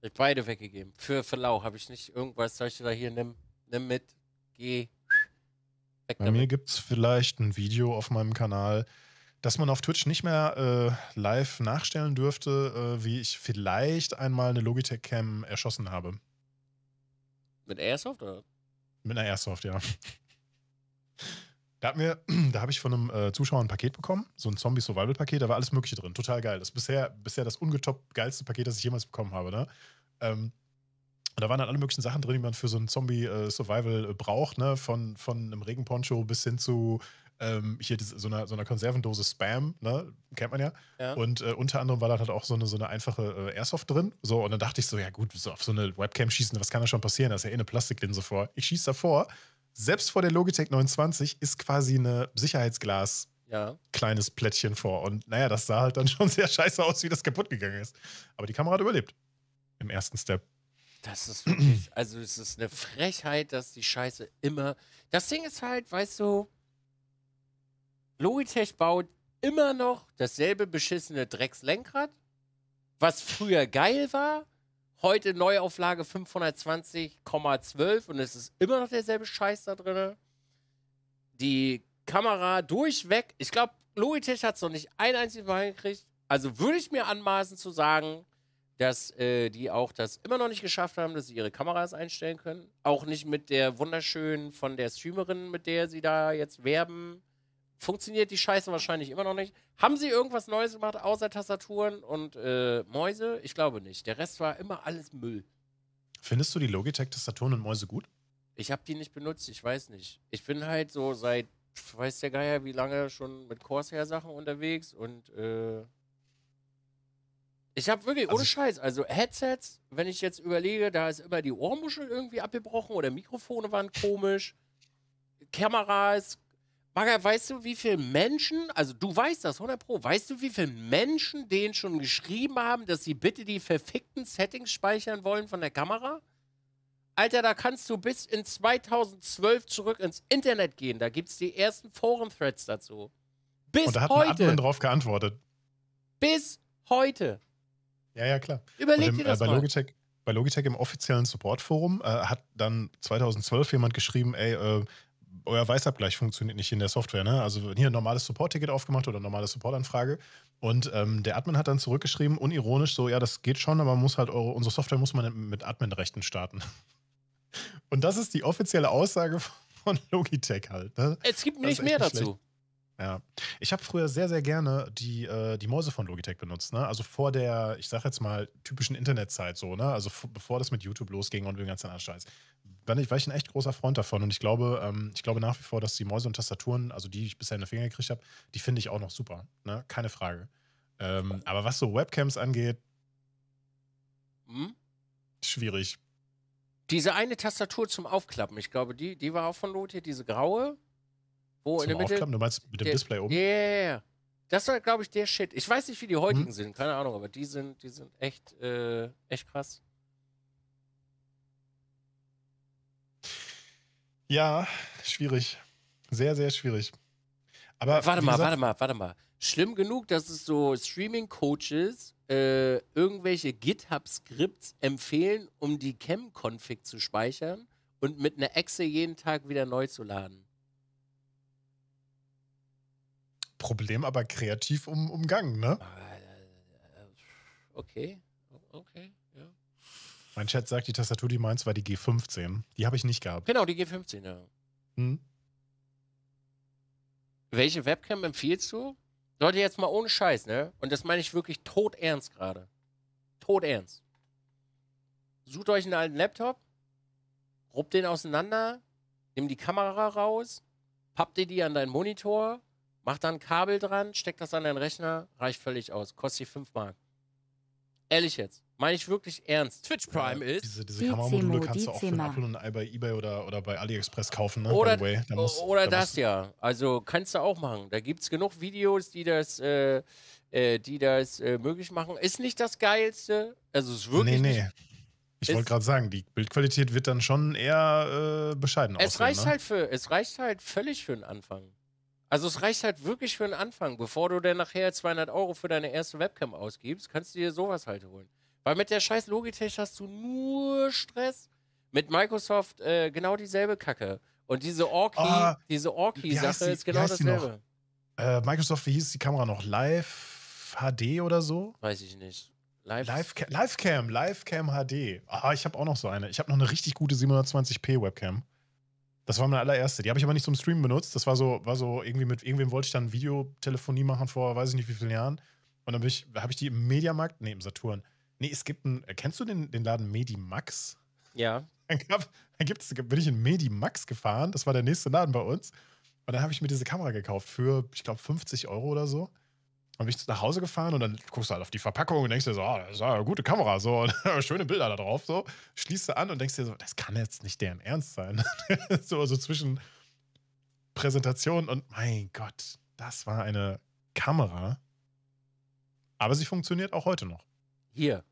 Ich beide weggegeben. Für Verlau habe ich nicht irgendwas, soll ich da hier nimm, nimm mit, geh, bei mir gibt es vielleicht ein Video auf meinem Kanal, dass man auf Twitch nicht mehr äh, live nachstellen dürfte, äh, wie ich vielleicht einmal eine Logitech-Cam erschossen habe. Mit Airsoft oder? Mit einer Airsoft, ja. Da, da habe ich von einem äh, Zuschauer ein Paket bekommen, so ein Zombie-Survival-Paket, da war alles Mögliche drin, total geil. Das ist bisher, bisher das ungetoppt geilste Paket, das ich jemals bekommen habe. Ne? Ähm, und da waren dann halt alle möglichen Sachen drin, die man für so ein Zombie-Survival äh, äh, braucht, ne? Von, von einem Regenponcho bis hin zu ähm, hier so einer, so einer Konservendose Spam, ne? Kennt man ja. ja. Und äh, unter anderem war da halt auch so eine, so eine einfache äh, Airsoft drin. So, und dann dachte ich so, ja gut, so auf so eine Webcam schießen, was kann da schon passieren? Da ist ja eh eine Plastiklinse vor. Ich schieße davor. Selbst vor der Logitech 29 ist quasi eine Sicherheitsglas- ja. kleines Plättchen vor. Und naja, das sah halt dann schon sehr scheiße aus, wie das kaputt gegangen ist. Aber die Kamera hat überlebt. Im ersten Step. Das ist wirklich, also es ist eine Frechheit, dass die Scheiße immer. Das Ding ist halt, weißt du, Logitech baut immer noch dasselbe beschissene Dreckslenkrad, was früher geil war, heute Neuauflage 520,12 und es ist immer noch derselbe Scheiß da drin. Die Kamera durchweg, ich glaube, Logitech hat es noch nicht ein einziges Mal hingekriegt. Also würde ich mir anmaßen zu sagen, dass äh, die auch das immer noch nicht geschafft haben, dass sie ihre Kameras einstellen können. Auch nicht mit der wunderschönen von der Streamerin, mit der sie da jetzt werben. Funktioniert die Scheiße wahrscheinlich immer noch nicht. Haben sie irgendwas Neues gemacht, außer Tastaturen und äh, Mäuse? Ich glaube nicht. Der Rest war immer alles Müll. Findest du die Logitech-Tastaturen und Mäuse gut? Ich habe die nicht benutzt, ich weiß nicht. Ich bin halt so seit, weiß der Geier, wie lange schon mit Corsair-Sachen unterwegs und äh, ich habe wirklich, also ohne Scheiß, also Headsets, wenn ich jetzt überlege, da ist immer die Ohrmuschel irgendwie abgebrochen oder Mikrofone waren komisch, Kameras. Maga, weißt du, wie viele Menschen, also du weißt das 100 Pro, weißt du, wie viele Menschen denen schon geschrieben haben, dass sie bitte die verfickten Settings speichern wollen von der Kamera? Alter, da kannst du bis in 2012 zurück ins Internet gehen. Da gibt es die ersten forum threads dazu. Bis heute. Und da hat heute. ein Admin drauf geantwortet. Bis heute. Ja, ja, klar. Überleg im, dir äh, das äh, bei mal. Logitech, bei Logitech im offiziellen Supportforum äh, hat dann 2012 jemand geschrieben, ey, äh, euer Weißabgleich funktioniert nicht in der Software. Ne? Also hier ein normales Support-Ticket aufgemacht oder normale Support-Anfrage. Und ähm, der Admin hat dann zurückgeschrieben, unironisch, so, ja, das geht schon, aber man muss halt eure, unsere Software muss man mit Admin-Rechten starten. Und das ist die offizielle Aussage von Logitech halt. Ne? Es gibt nicht mehr nicht dazu. Schlecht. Ja, ich habe früher sehr, sehr gerne die, äh, die Mäuse von Logitech benutzt. Ne? Also vor der, ich sag jetzt mal, typischen Internetzeit so, ne? also bevor das mit YouTube losging und dem ganzen anderen Scheiß. War ich, war ich ein echt großer Freund davon und ich glaube, ähm, ich glaube nach wie vor, dass die Mäuse und Tastaturen, also die, die ich bisher in den Finger gekriegt habe, die finde ich auch noch super. Ne? Keine Frage. Ähm, aber was so Webcams angeht, hm? schwierig. Diese eine Tastatur zum Aufklappen, ich glaube, die, die war auch von Lothier, diese graue. Wo Zum in der Mitte? Aufklappen? Du meinst mit dem der, Display oben? Ja, yeah, yeah. Das war, glaube ich, der Shit. Ich weiß nicht, wie die heutigen hm? sind, keine Ahnung, aber die sind, die sind echt, äh, echt krass. Ja, schwierig. Sehr, sehr schwierig. Aber warte mal, warte mal, warte mal. Schlimm genug, dass es so Streaming-Coaches äh, irgendwelche GitHub-Skripts empfehlen, um die Cam-Config zu speichern und mit einer Exe jeden Tag wieder neu zu laden. Problem aber kreativ um, umgangen, ne? Ah, okay, okay, ja. Mein Chat sagt, die Tastatur, die meins war die G15. Die habe ich nicht gehabt. Genau, die G15, ja. Hm? Welche Webcam empfiehlst du? Leute, jetzt mal ohne Scheiß, ne? Und das meine ich wirklich tot ernst gerade. Tot ernst. Sucht euch einen alten Laptop, ruppt den auseinander, nimm die Kamera raus, pappt ihr die an deinen Monitor, Mach da ein Kabel dran, steck das an deinen Rechner, reicht völlig aus. Kostet dir 5 Mark. Ehrlich jetzt. Meine ich wirklich ernst. Twitch Prime ja, ist. Diese, diese Kameramodule kannst du auch für Apple und Ei bei eBay oder, oder bei AliExpress kaufen, ne? Oder, da musst, oder da das ja. Also kannst du auch machen. Da gibt es genug Videos, die das, äh, äh, die das äh, möglich machen. Ist nicht das Geilste. Also es ist wirklich. Nee, nee. Ich wollte gerade sagen, die Bildqualität wird dann schon eher äh, bescheiden es aussehen. Reicht ne? halt für, es reicht halt völlig für den Anfang. Also es reicht halt wirklich für den Anfang. Bevor du dann nachher 200 Euro für deine erste Webcam ausgibst, kannst du dir sowas halt holen. Weil mit der scheiß Logitech hast du nur Stress. Mit Microsoft äh, genau dieselbe Kacke. Und diese Orki, oh, diese Orki-Sache ist genau dasselbe. Äh, Microsoft, wie hieß die Kamera noch? Live HD oder so? Weiß ich nicht. Live Livecam, Livecam HD. Ah, ich habe auch noch so eine. Ich habe noch eine richtig gute 720p Webcam. Das war meine allererste. Die habe ich aber nicht zum Stream benutzt. Das war so, war so irgendwie mit irgendwem wollte ich dann Videotelefonie machen vor weiß ich nicht wie vielen Jahren. Und dann habe ich, hab ich die im Mediamarkt, nee, im Saturn. Nee, es gibt einen, kennst du den, den Laden Medimax? Ja. Dann, gab, dann gibt's, bin ich in Medimax gefahren, das war der nächste Laden bei uns. Und dann habe ich mir diese Kamera gekauft für, ich glaube, 50 Euro oder so. Und bin ich nach Hause gefahren und dann guckst du halt auf die Verpackung und denkst dir so, oh, das ist eine gute Kamera, so schöne Bilder da drauf, so schließt du an und denkst dir so, das kann jetzt nicht deren Ernst sein. so, so zwischen Präsentation und mein Gott, das war eine Kamera. Aber sie funktioniert auch heute noch. Hier,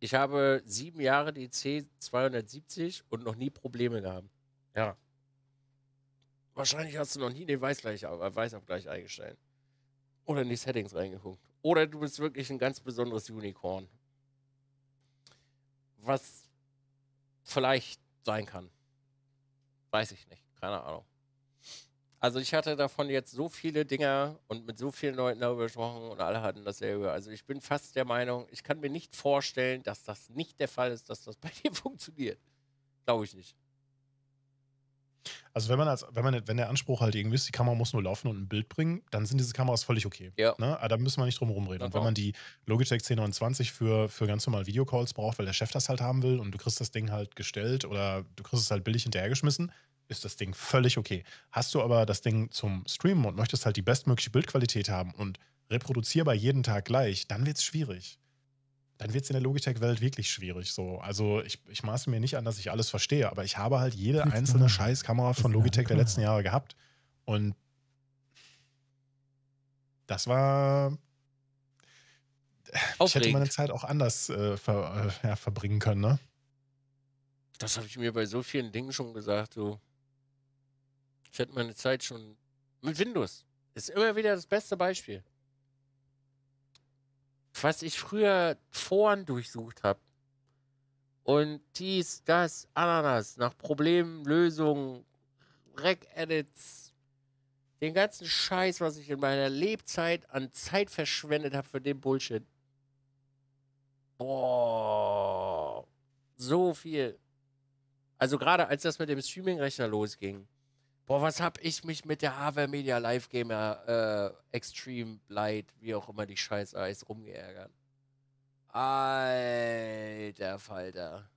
ich habe sieben Jahre die C270 und noch nie Probleme gehabt. Ja. Wahrscheinlich hast du noch nie den Weißabgleich, Weißabgleich eingestellt oder in die Settings reingeguckt. Oder du bist wirklich ein ganz besonderes Unicorn. Was vielleicht sein kann. Weiß ich nicht. Keine Ahnung. Also ich hatte davon jetzt so viele Dinger und mit so vielen Leuten darüber gesprochen und alle hatten dasselbe. Also ich bin fast der Meinung, ich kann mir nicht vorstellen, dass das nicht der Fall ist, dass das bei dir funktioniert. Glaube ich nicht. Also wenn man als, wenn man, wenn der Anspruch halt irgendwie ist, die Kamera muss nur laufen und ein Bild bringen, dann sind diese Kameras völlig okay. Ja. Ne? Aber da müssen wir nicht drum rumreden. Genau. Und wenn man die Logitech C29 für, für ganz normal Videocalls braucht, weil der Chef das halt haben will und du kriegst das Ding halt gestellt oder du kriegst es halt billig hinterhergeschmissen, ist das Ding völlig okay. Hast du aber das Ding zum Streamen und möchtest halt die bestmögliche Bildqualität haben und reproduzierbar jeden Tag gleich, dann wird es schwierig dann wird es in der Logitech-Welt wirklich schwierig. So. Also ich, ich maße mir nicht an, dass ich alles verstehe, aber ich habe halt jede einzelne Scheißkamera von Logitech der letzten Jahre gehabt. Und das war. Aufregend. Ich hätte meine Zeit auch anders äh, ver, äh, ja, verbringen können, ne? Das habe ich mir bei so vielen Dingen schon gesagt, du. Ich hätte meine Zeit schon mit Windows. Ist immer wieder das beste Beispiel was ich früher vorn durchsucht habe. Und dies, das, Ananas, nach Problemen, Lösungen, Rec-Edits, den ganzen Scheiß, was ich in meiner Lebzeit an Zeit verschwendet habe für den Bullshit. Boah, so viel. Also gerade als das mit dem Streaming-Rechner losging, Boah, was hab ich mich mit der Haver Media Live Gamer äh, Extreme Light, wie auch immer die Scheiße heißt, rumgeärgert? Alter Falter.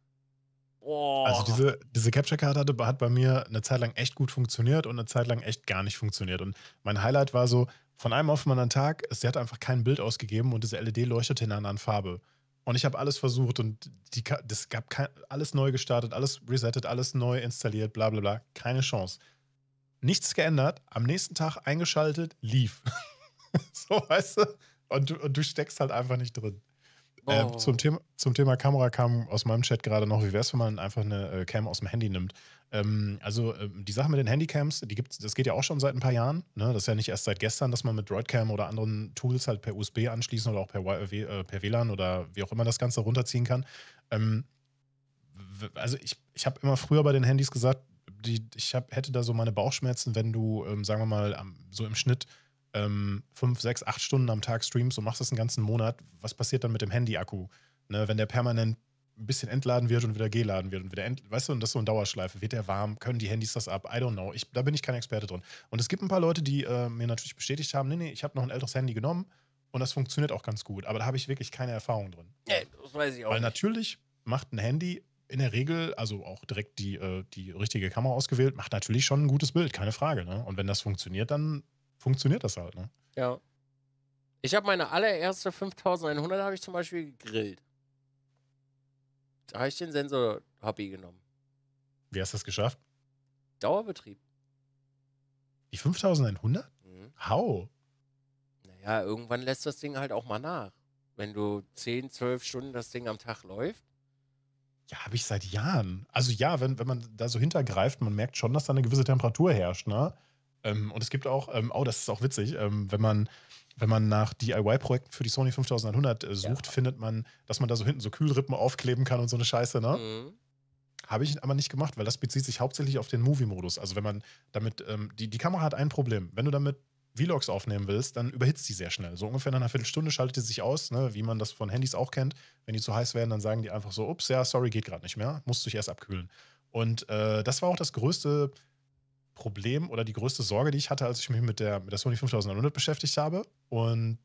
Boah. Also diese, diese Capture-Karte hat bei mir eine Zeit lang echt gut funktioniert und eine Zeit lang echt gar nicht funktioniert. Und mein Highlight war so, von einem auf den anderen Tag, sie hat einfach kein Bild ausgegeben und diese LED leuchtete in einer anderen Farbe. Und ich habe alles versucht und die, das gab kein, alles neu gestartet, alles resettet, alles neu installiert, bla bla bla. Keine Chance nichts geändert, am nächsten Tag eingeschaltet, lief. so, weißt du? Und, und, du steckst halt einfach nicht drin. Äh, oh. Äh, zum, Thema, zum Thema Kamera kam aus meinem Chat gerade noch, wie wäre es, wenn man einfach eine äh, Cam aus dem Handy nimmt? Ähm, also ähm, die Sache mit den Handycams, die gibt's, das geht ja auch schon seit ein paar Jahren. Ne? Das ist ja nicht erst seit gestern, dass man mit Droidcam oder anderen Tools halt per USB anschließen oder auch per, äh, per WLAN oder wie auch immer das Ganze runterziehen kann. Ähm, also ich, ich habe immer früher bei den Handys gesagt, die, ich hab, hätte da so meine Bauchschmerzen, wenn du, ähm, sagen wir mal, so im Schnitt ähm, fünf, sechs, acht Stunden am Tag streamst und machst das einen ganzen Monat. Was passiert dann mit dem Handy-Akku? Ne, wenn der permanent ein bisschen entladen wird und wieder geladen wird und wieder, ent, weißt du, und das ist so eine Dauerschleife. Wird der warm? Können die Handys das ab? I don't know. Ich, da bin ich kein Experte drin. Und es gibt ein paar Leute, die äh, mir natürlich bestätigt haben, nee, nee, ich habe noch ein älteres Handy genommen und das funktioniert auch ganz gut. Aber da habe ich wirklich keine Erfahrung drin. Nee, das weiß ich auch Weil nicht. natürlich macht ein Handy in der Regel, also auch direkt die, äh, die richtige Kamera ausgewählt, macht natürlich schon ein gutes Bild, keine Frage. Ne? Und wenn das funktioniert, dann funktioniert das halt. Ne? Ja. Ich habe meine allererste 5100 habe ich zum Beispiel gegrillt. Da habe ich den Sensor Hobby genommen. Wie hast du das geschafft? Dauerbetrieb. Die 5100? Mhm. How? Naja, irgendwann lässt das Ding halt auch mal nach. Wenn du 10, 12 Stunden das Ding am Tag läuft, ja, habe ich seit Jahren. Also ja, wenn, wenn man da so hintergreift, man merkt schon, dass da eine gewisse Temperatur herrscht. Ne? Ähm, und es gibt auch, ähm, oh, das ist auch witzig, ähm, wenn man wenn man nach DIY-Projekten für die Sony 5100 äh, sucht, ja. findet man, dass man da so hinten so Kühlrippen aufkleben kann und so eine Scheiße, ne? Mhm. Habe ich aber nicht gemacht, weil das bezieht sich hauptsächlich auf den Movie-Modus. Also wenn man damit, ähm, die, die Kamera hat ein Problem. Wenn du damit Vlogs aufnehmen willst, dann überhitzt die sehr schnell. So ungefähr in einer Viertelstunde schaltet die sich aus, ne? wie man das von Handys auch kennt. Wenn die zu heiß werden, dann sagen die einfach so, ups, ja, sorry, geht gerade nicht mehr, musst du dich erst abkühlen. Und äh, das war auch das größte Problem oder die größte Sorge, die ich hatte, als ich mich mit der, mit der Sony 5100 beschäftigt habe. Und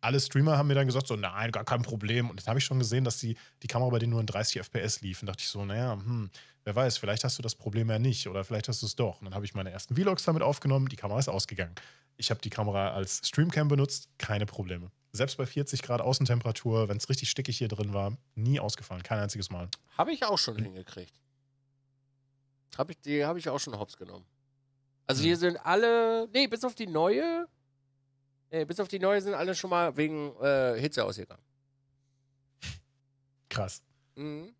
alle Streamer haben mir dann gesagt, so, nein, gar kein Problem. Und dann habe ich schon gesehen, dass die, die Kamera bei denen nur in 30 FPS lief. Und dachte ich so, naja, hm, Wer weiß, vielleicht hast du das Problem ja nicht oder vielleicht hast du es doch. Und dann habe ich meine ersten Vlogs damit aufgenommen, die Kamera ist ausgegangen. Ich habe die Kamera als Streamcam benutzt, keine Probleme. Selbst bei 40 Grad Außentemperatur, wenn es richtig stickig hier drin war, nie ausgefallen, kein einziges Mal. Habe ich auch schon hm. hingekriegt. Hab ich, die habe ich auch schon hops genommen. Also hm. hier sind alle, nee, bis auf die neue, nee, bis auf die neue sind alle schon mal wegen äh, Hitze ausgegangen. Krass. Mhm.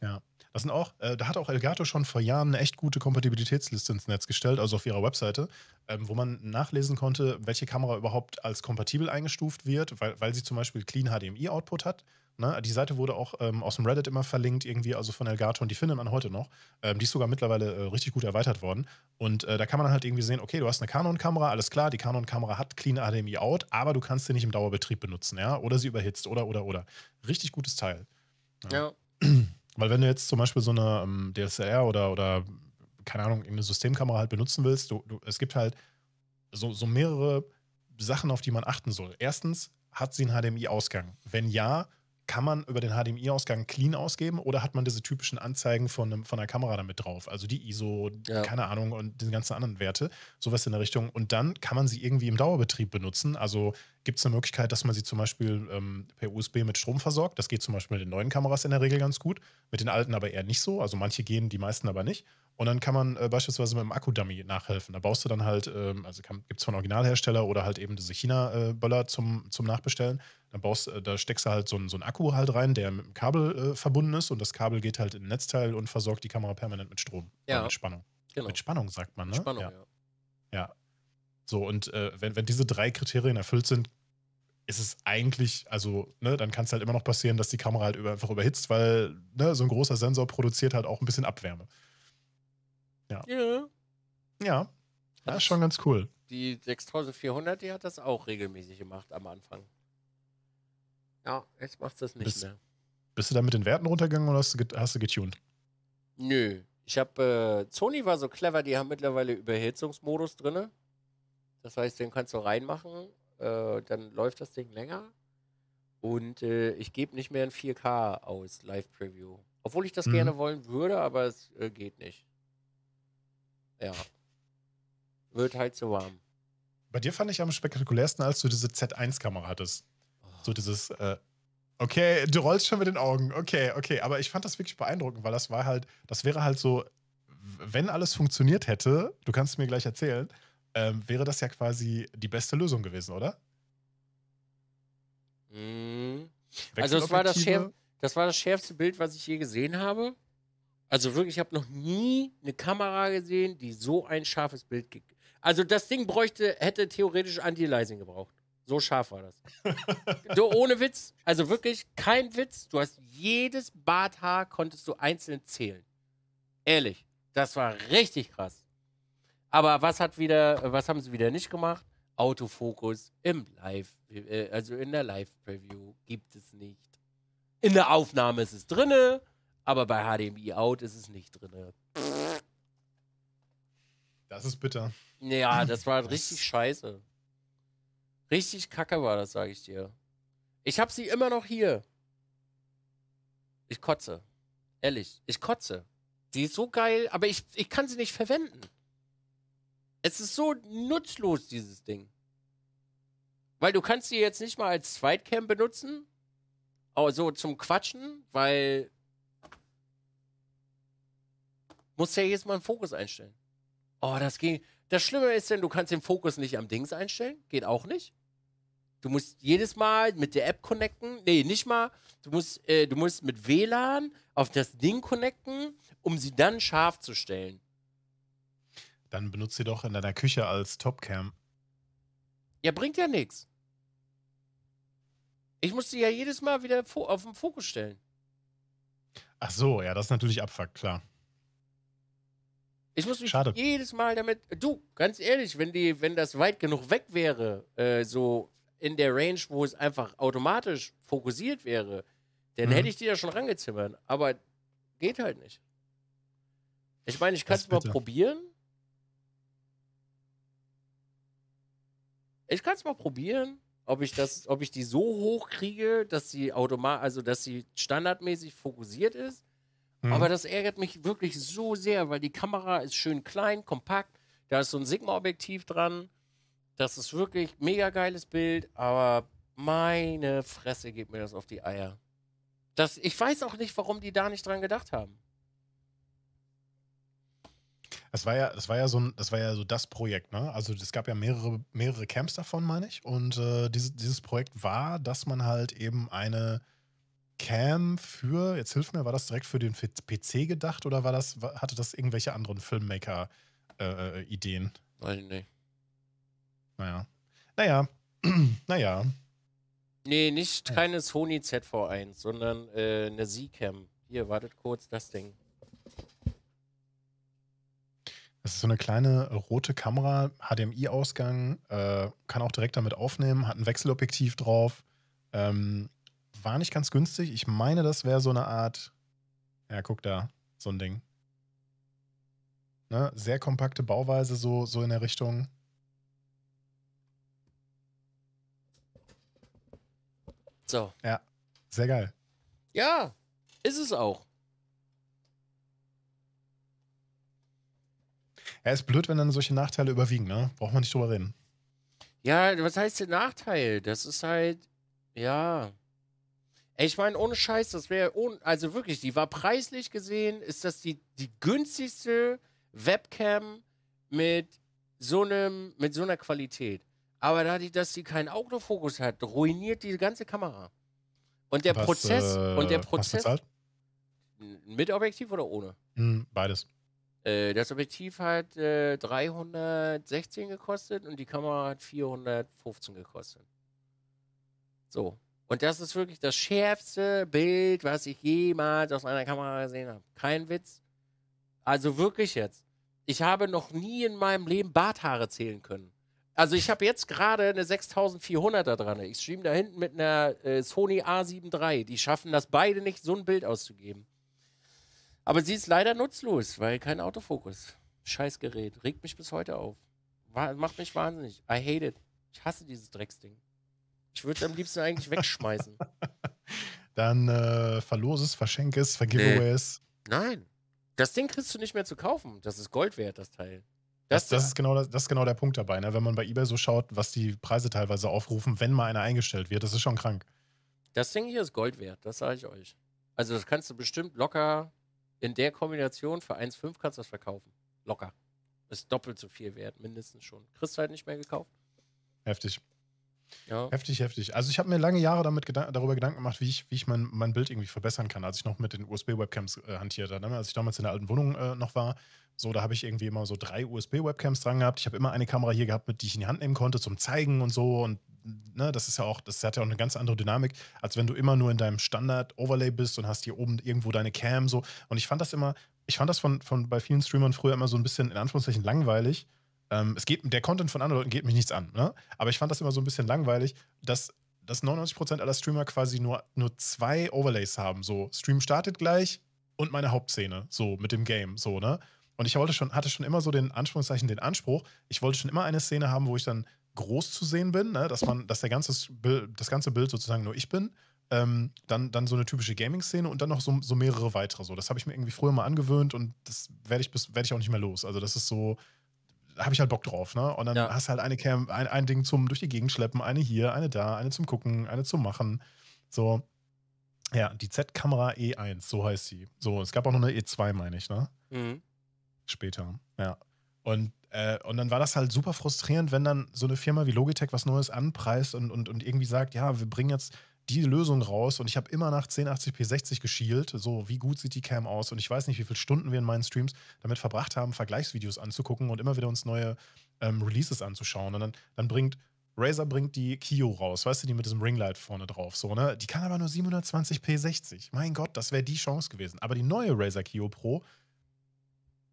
Ja. Das sind auch, äh, da hat auch Elgato schon vor Jahren eine echt gute Kompatibilitätsliste ins Netz gestellt, also auf ihrer Webseite, ähm, wo man nachlesen konnte, welche Kamera überhaupt als kompatibel eingestuft wird, weil, weil sie zum Beispiel Clean HDMI-Output hat. Ne? Die Seite wurde auch ähm, aus dem Reddit immer verlinkt, irgendwie, also von Elgato, und die findet man heute noch. Ähm, die ist sogar mittlerweile äh, richtig gut erweitert worden. Und äh, da kann man halt irgendwie sehen, okay, du hast eine Canon-Kamera, alles klar, die Canon-Kamera hat Clean HDMI-Out, aber du kannst sie nicht im Dauerbetrieb benutzen, ja, oder sie überhitzt, oder, oder, oder. Richtig gutes Teil. ja. ja. Weil wenn du jetzt zum Beispiel so eine um, ähm, DSLR oder, oder keine Ahnung, irgendeine Systemkamera halt benutzen willst, du, du, es gibt halt so, so mehrere Sachen, auf die man achten soll. Erstens, hat sie einen HDMI-Ausgang? Wenn ja, kann man über den HDMI-Ausgang clean ausgeben oder hat man diese typischen Anzeigen von, einem, von einer Kamera damit drauf? Also die ISO, ja. keine Ahnung und diese ganzen anderen Werte, sowas in der Richtung. Und dann kann man sie irgendwie im Dauerbetrieb benutzen. Also gibt es eine Möglichkeit, dass man sie zum Beispiel ähm, per USB mit Strom versorgt. Das geht zum Beispiel mit den neuen Kameras in der Regel ganz gut, mit den alten aber eher nicht so. Also manche gehen, die meisten aber nicht. Und dann kann man äh, beispielsweise mit einem Akkudummy nachhelfen. Da baust du dann halt, ähm, also gibt es von Originalhersteller oder halt eben diese China-Böller zum, zum Nachbestellen. Dann baust, äh, da steckst du halt so einen, so Akku halt rein, der mit einem Kabel äh, verbunden ist und das Kabel geht halt in ein Netzteil und versorgt die Kamera permanent mit Strom. Ja. mit Spannung. Genau. Mit Spannung sagt man, ne? Spannung, ja. ja. ja. So, und äh, wenn, wenn diese drei Kriterien erfüllt sind, ist es eigentlich, also, ne, dann kann es halt immer noch passieren, dass die Kamera halt über, einfach überhitzt, weil ne, so ein großer Sensor produziert halt auch ein bisschen Abwärme. Ja. Ja. Ja. Das ist schon ganz cool. Die 6400, die hat das auch regelmäßig gemacht am Anfang. Ja, jetzt macht das nicht bist, mehr. Bist du da mit den Werten runtergegangen oder hast du, hast du getuned? Nö. Ich habe, äh, Sony war so clever, die haben mittlerweile Überhitzungsmodus drin. Das heißt, den kannst du reinmachen, äh, dann läuft das Ding länger. Und äh, ich gebe nicht mehr in 4K aus, Live Preview. Obwohl ich das mhm. gerne wollen würde, aber es äh, geht nicht. Ja. Wird halt so warm. Bei dir fand ich am spektakulärsten, als du diese Z1-Kamera hattest. Oh. So dieses, äh, okay, du rollst schon mit den Augen, okay, okay. Aber ich fand das wirklich beeindruckend, weil das war halt, das wäre halt so, wenn alles funktioniert hätte, du kannst mir gleich erzählen, ähm, wäre das ja quasi die beste Lösung gewesen, oder? Mhm. Also es war das, schärf, das war das schärfste Bild, was ich je gesehen habe. Also wirklich, ich habe noch nie eine Kamera gesehen, die so ein scharfes Bild gibt. Also das Ding bräuchte, hätte theoretisch Anti-Aliasing gebraucht. So scharf war das. so ohne Witz. Also wirklich kein Witz. Du hast jedes Barthaar konntest du einzeln zählen. Ehrlich, das war richtig krass. Aber was hat wieder, was haben sie wieder nicht gemacht? Autofokus im Live, äh, also in der Live-Preview gibt es nicht. In der Aufnahme ist es drinne. Aber bei HDMI out ist es nicht drin. Das ist bitter. Ja, das war das richtig scheiße. Richtig kacke war das, sage ich dir. Ich habe sie immer noch hier. Ich kotze. Ehrlich, ich kotze. Die ist so geil, aber ich, ich kann sie nicht verwenden. Es ist so nutzlos, dieses Ding. Weil du kannst sie jetzt nicht mal als Zweitcam benutzen. Also zum Quatschen, weil Musst ja jedes Mal einen Fokus einstellen. Oh, das ging. Das Schlimme ist denn, du kannst den Fokus nicht am Dings einstellen. Geht auch nicht. Du musst jedes Mal mit der App connecten. Nee, nicht mal. Du musst, äh, du musst mit WLAN auf das Ding connecten, um sie dann scharf zu stellen. Dann benutze sie doch in deiner Küche als Topcam. Ja, bringt ja nichts. Ich muss sie ja jedes Mal wieder auf den Fokus stellen. Ach so, ja, das ist natürlich Abfuck, klar. Ich muss mich Schade. jedes Mal damit. Du, ganz ehrlich, wenn die, wenn das weit genug weg wäre, äh, so in der Range, wo es einfach automatisch fokussiert wäre, dann mhm. hätte ich die ja schon rangezimmert. Aber geht halt nicht. Ich meine, ich kann es mal probieren. Ich kann es mal probieren, ob ich das, ob ich die so hoch kriege, dass sie automatisch, also dass sie standardmäßig fokussiert ist. Mhm. Aber das ärgert mich wirklich so sehr, weil die Kamera ist schön klein, kompakt. Da ist so ein Sigma-Objektiv dran. Das ist wirklich mega geiles Bild, aber meine Fresse geht mir das auf die Eier. Das, ich weiß auch nicht, warum die da nicht dran gedacht haben. Das war ja, das war ja so das war ja so das Projekt, ne? Also es gab ja mehrere, mehrere Camps davon, meine ich. Und äh, dieses, dieses Projekt war, dass man halt eben eine Cam für, jetzt hilf mir, war das direkt für den PC gedacht oder war das, hatte das irgendwelche anderen Filmmaker-Ideen? Äh, Weiß ich nicht. Naja. Naja. naja. Nee, nicht naja. keine Sony ZV1, sondern äh, eine Z-Cam. Hier, wartet kurz, das Ding. Das ist so eine kleine rote Kamera, HDMI-Ausgang, äh, kann auch direkt damit aufnehmen, hat ein Wechselobjektiv drauf. Ähm, war nicht ganz günstig. Ich meine, das wäre so eine Art. Ja, guck da, so ein Ding. Ne? Sehr kompakte Bauweise, so, so in der Richtung. So. Ja, sehr geil. Ja, ist es auch. Ja, ist blöd, wenn dann solche Nachteile überwiegen, ne? Braucht man nicht drüber reden. Ja, was heißt der Nachteil? Das ist halt, ja. Ich meine, ohne Scheiß, das wäre, also wirklich, die war preislich gesehen, ist das die, die günstigste Webcam mit so, einem, mit so einer Qualität. Aber da dass sie keinen Autofokus hat, ruiniert die ganze Kamera. Und der was, Prozess, äh, und der Prozess. Mit Objektiv oder ohne? Hm, beides. Äh, das Objektiv hat äh, 316 gekostet und die Kamera hat 415 gekostet. So, und das ist wirklich das schärfste Bild, was ich jemals aus einer Kamera gesehen habe. Kein Witz. Also wirklich jetzt. Ich habe noch nie in meinem Leben Barthaare zählen können. Also ich habe jetzt gerade eine 6400er dran. Ich stream da hinten mit einer äh, Sony A7 III. Die schaffen das beide nicht, so ein Bild auszugeben. Aber sie ist leider nutzlos, weil kein Autofokus. Scheiß Gerät. Regt mich bis heute auf. War, macht mich wahnsinnig. I hate it. Ich hasse dieses Drecksding. Ich würde es am liebsten eigentlich wegschmeißen. Dann äh, verlose es, verschenke es, vergive nee. es. Nein. Das Ding kriegst du nicht mehr zu kaufen. Das ist Gold wert, das Teil. Das, das, ist genau, das, ist genau der Punkt dabei. Ne? Wenn man bei eBay so schaut, was die Preise teilweise aufrufen, wenn mal einer eingestellt wird, das ist schon krank. Das Ding hier ist Gold wert, das sage ich euch. Also, das kannst du bestimmt locker in der Kombination für 1,5 kannst du das verkaufen. Locker. Ist doppelt so viel wert, mindestens schon. Kriegst du halt nicht mehr gekauft. Heftig. Ja. Heftig, heftig. Also ich habe mir lange Jahre damit Gedan darüber Gedanken gemacht, wie ich, wie ich mein, mein Bild irgendwie verbessern kann, als ich noch mit den USB-Webcams äh, hantiert habe. Ne? Als ich damals in der alten Wohnung äh, noch war, so, da habe ich irgendwie immer so drei USB-Webcams dran gehabt. Ich habe immer eine Kamera hier gehabt, mit die ich in die Hand nehmen konnte zum Zeigen und so. Und ne, das ist ja auch, das hat ja auch eine ganz andere Dynamik, als wenn du immer nur in deinem Standard-Overlay bist und hast hier oben irgendwo deine Cam so. Und ich fand das immer, ich fand das von, von bei vielen Streamern früher immer so ein bisschen in Anführungszeichen langweilig ähm, es geht, der Content von anderen Leuten geht mich nichts an. Ne? Aber ich fand das immer so ein bisschen langweilig, dass, dass 99% aller Streamer quasi nur, nur zwei Overlays haben. So, Stream startet gleich und meine Hauptszene, so mit dem Game, so, ne? Und ich wollte schon, hatte schon immer so den Anführungszeichen, den Anspruch, ich wollte schon immer eine Szene haben, wo ich dann groß zu sehen bin, ne? dass man, dass der ganze, das ganze Bild sozusagen nur ich bin. Ähm, dann, dann so eine typische Gaming-Szene und dann noch so, so mehrere weitere. So, das habe ich mir irgendwie früher mal angewöhnt und das werde ich bis werde ich auch nicht mehr los. Also das ist so, habe ich halt Bock drauf, ne? Und dann ja. hast halt eine Cam, ein, ein Ding zum durch die Gegend schleppen, eine hier, eine da, eine zum Gucken, eine zum Machen. So. Ja, die Z-Kamera E1, so heißt sie. So, es gab auch noch eine E2, meine ich, ne? Mhm. Später, ja. Und, äh, und dann war das halt super frustrierend, wenn dann so eine Firma wie Logitech was Neues anpreist und, und, und irgendwie sagt, ja, wir bringen jetzt die Lösung raus und ich habe immer nach 1080p 60 geschielt, so wie gut sieht die Cam aus und ich weiß nicht, wie viele Stunden wir in meinen Streams damit verbracht haben, Vergleichsvideos anzugucken und immer wieder uns neue ähm, Releases anzuschauen und dann, dann bringt Razer bringt die Kio raus, weißt du, die mit diesem Ringlight vorne drauf, so, ne? Die kann aber nur 720p 60. Mein Gott, das wäre die Chance gewesen. Aber die neue Razer Kio Pro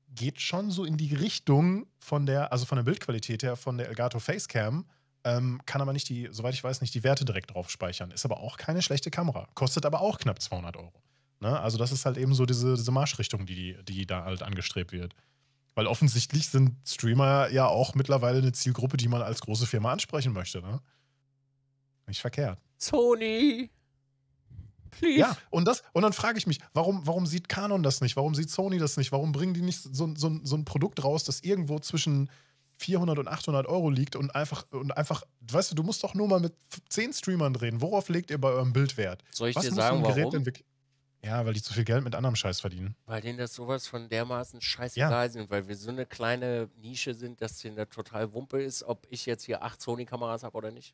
geht schon so in die Richtung von der, also von der Bildqualität her, von der Elgato Facecam, ähm, kann aber nicht die, soweit ich weiß, nicht die Werte direkt drauf speichern. Ist aber auch keine schlechte Kamera. Kostet aber auch knapp 200 Euro. Ne? Also das ist halt eben so diese, diese Marschrichtung, die, die da halt angestrebt wird. Weil offensichtlich sind Streamer ja auch mittlerweile eine Zielgruppe, die man als große Firma ansprechen möchte. Ne? Nicht verkehrt. Sony! Please. Ja, und, das, und dann frage ich mich, warum, warum sieht Canon das nicht? Warum sieht Sony das nicht? Warum bringen die nicht so, so, so ein Produkt raus, das irgendwo zwischen 400 und 800 Euro liegt und einfach, und einfach, weißt du, du musst doch nur mal mit 10 Streamern reden. Worauf legt ihr bei eurem Bild Wert? Soll ich Was dir sagen, warum? Ja, weil die zu viel Geld mit anderem Scheiß verdienen. Weil denen das sowas von dermaßen scheißegal ja. sind, weil wir so eine kleine Nische sind, dass denen da total Wumpe ist, ob ich jetzt hier acht Sony-Kameras habe oder nicht.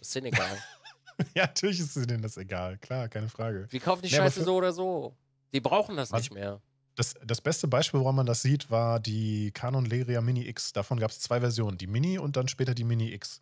ist denen egal. ja, natürlich ist denen das egal. Klar, keine Frage. Wir kaufen die nee, Scheiße so oder so. Die brauchen das was? nicht mehr das, das beste Beispiel, woran man das sieht, war die Canon Leria Mini X. Davon gab es zwei Versionen, die Mini und dann später die Mini X.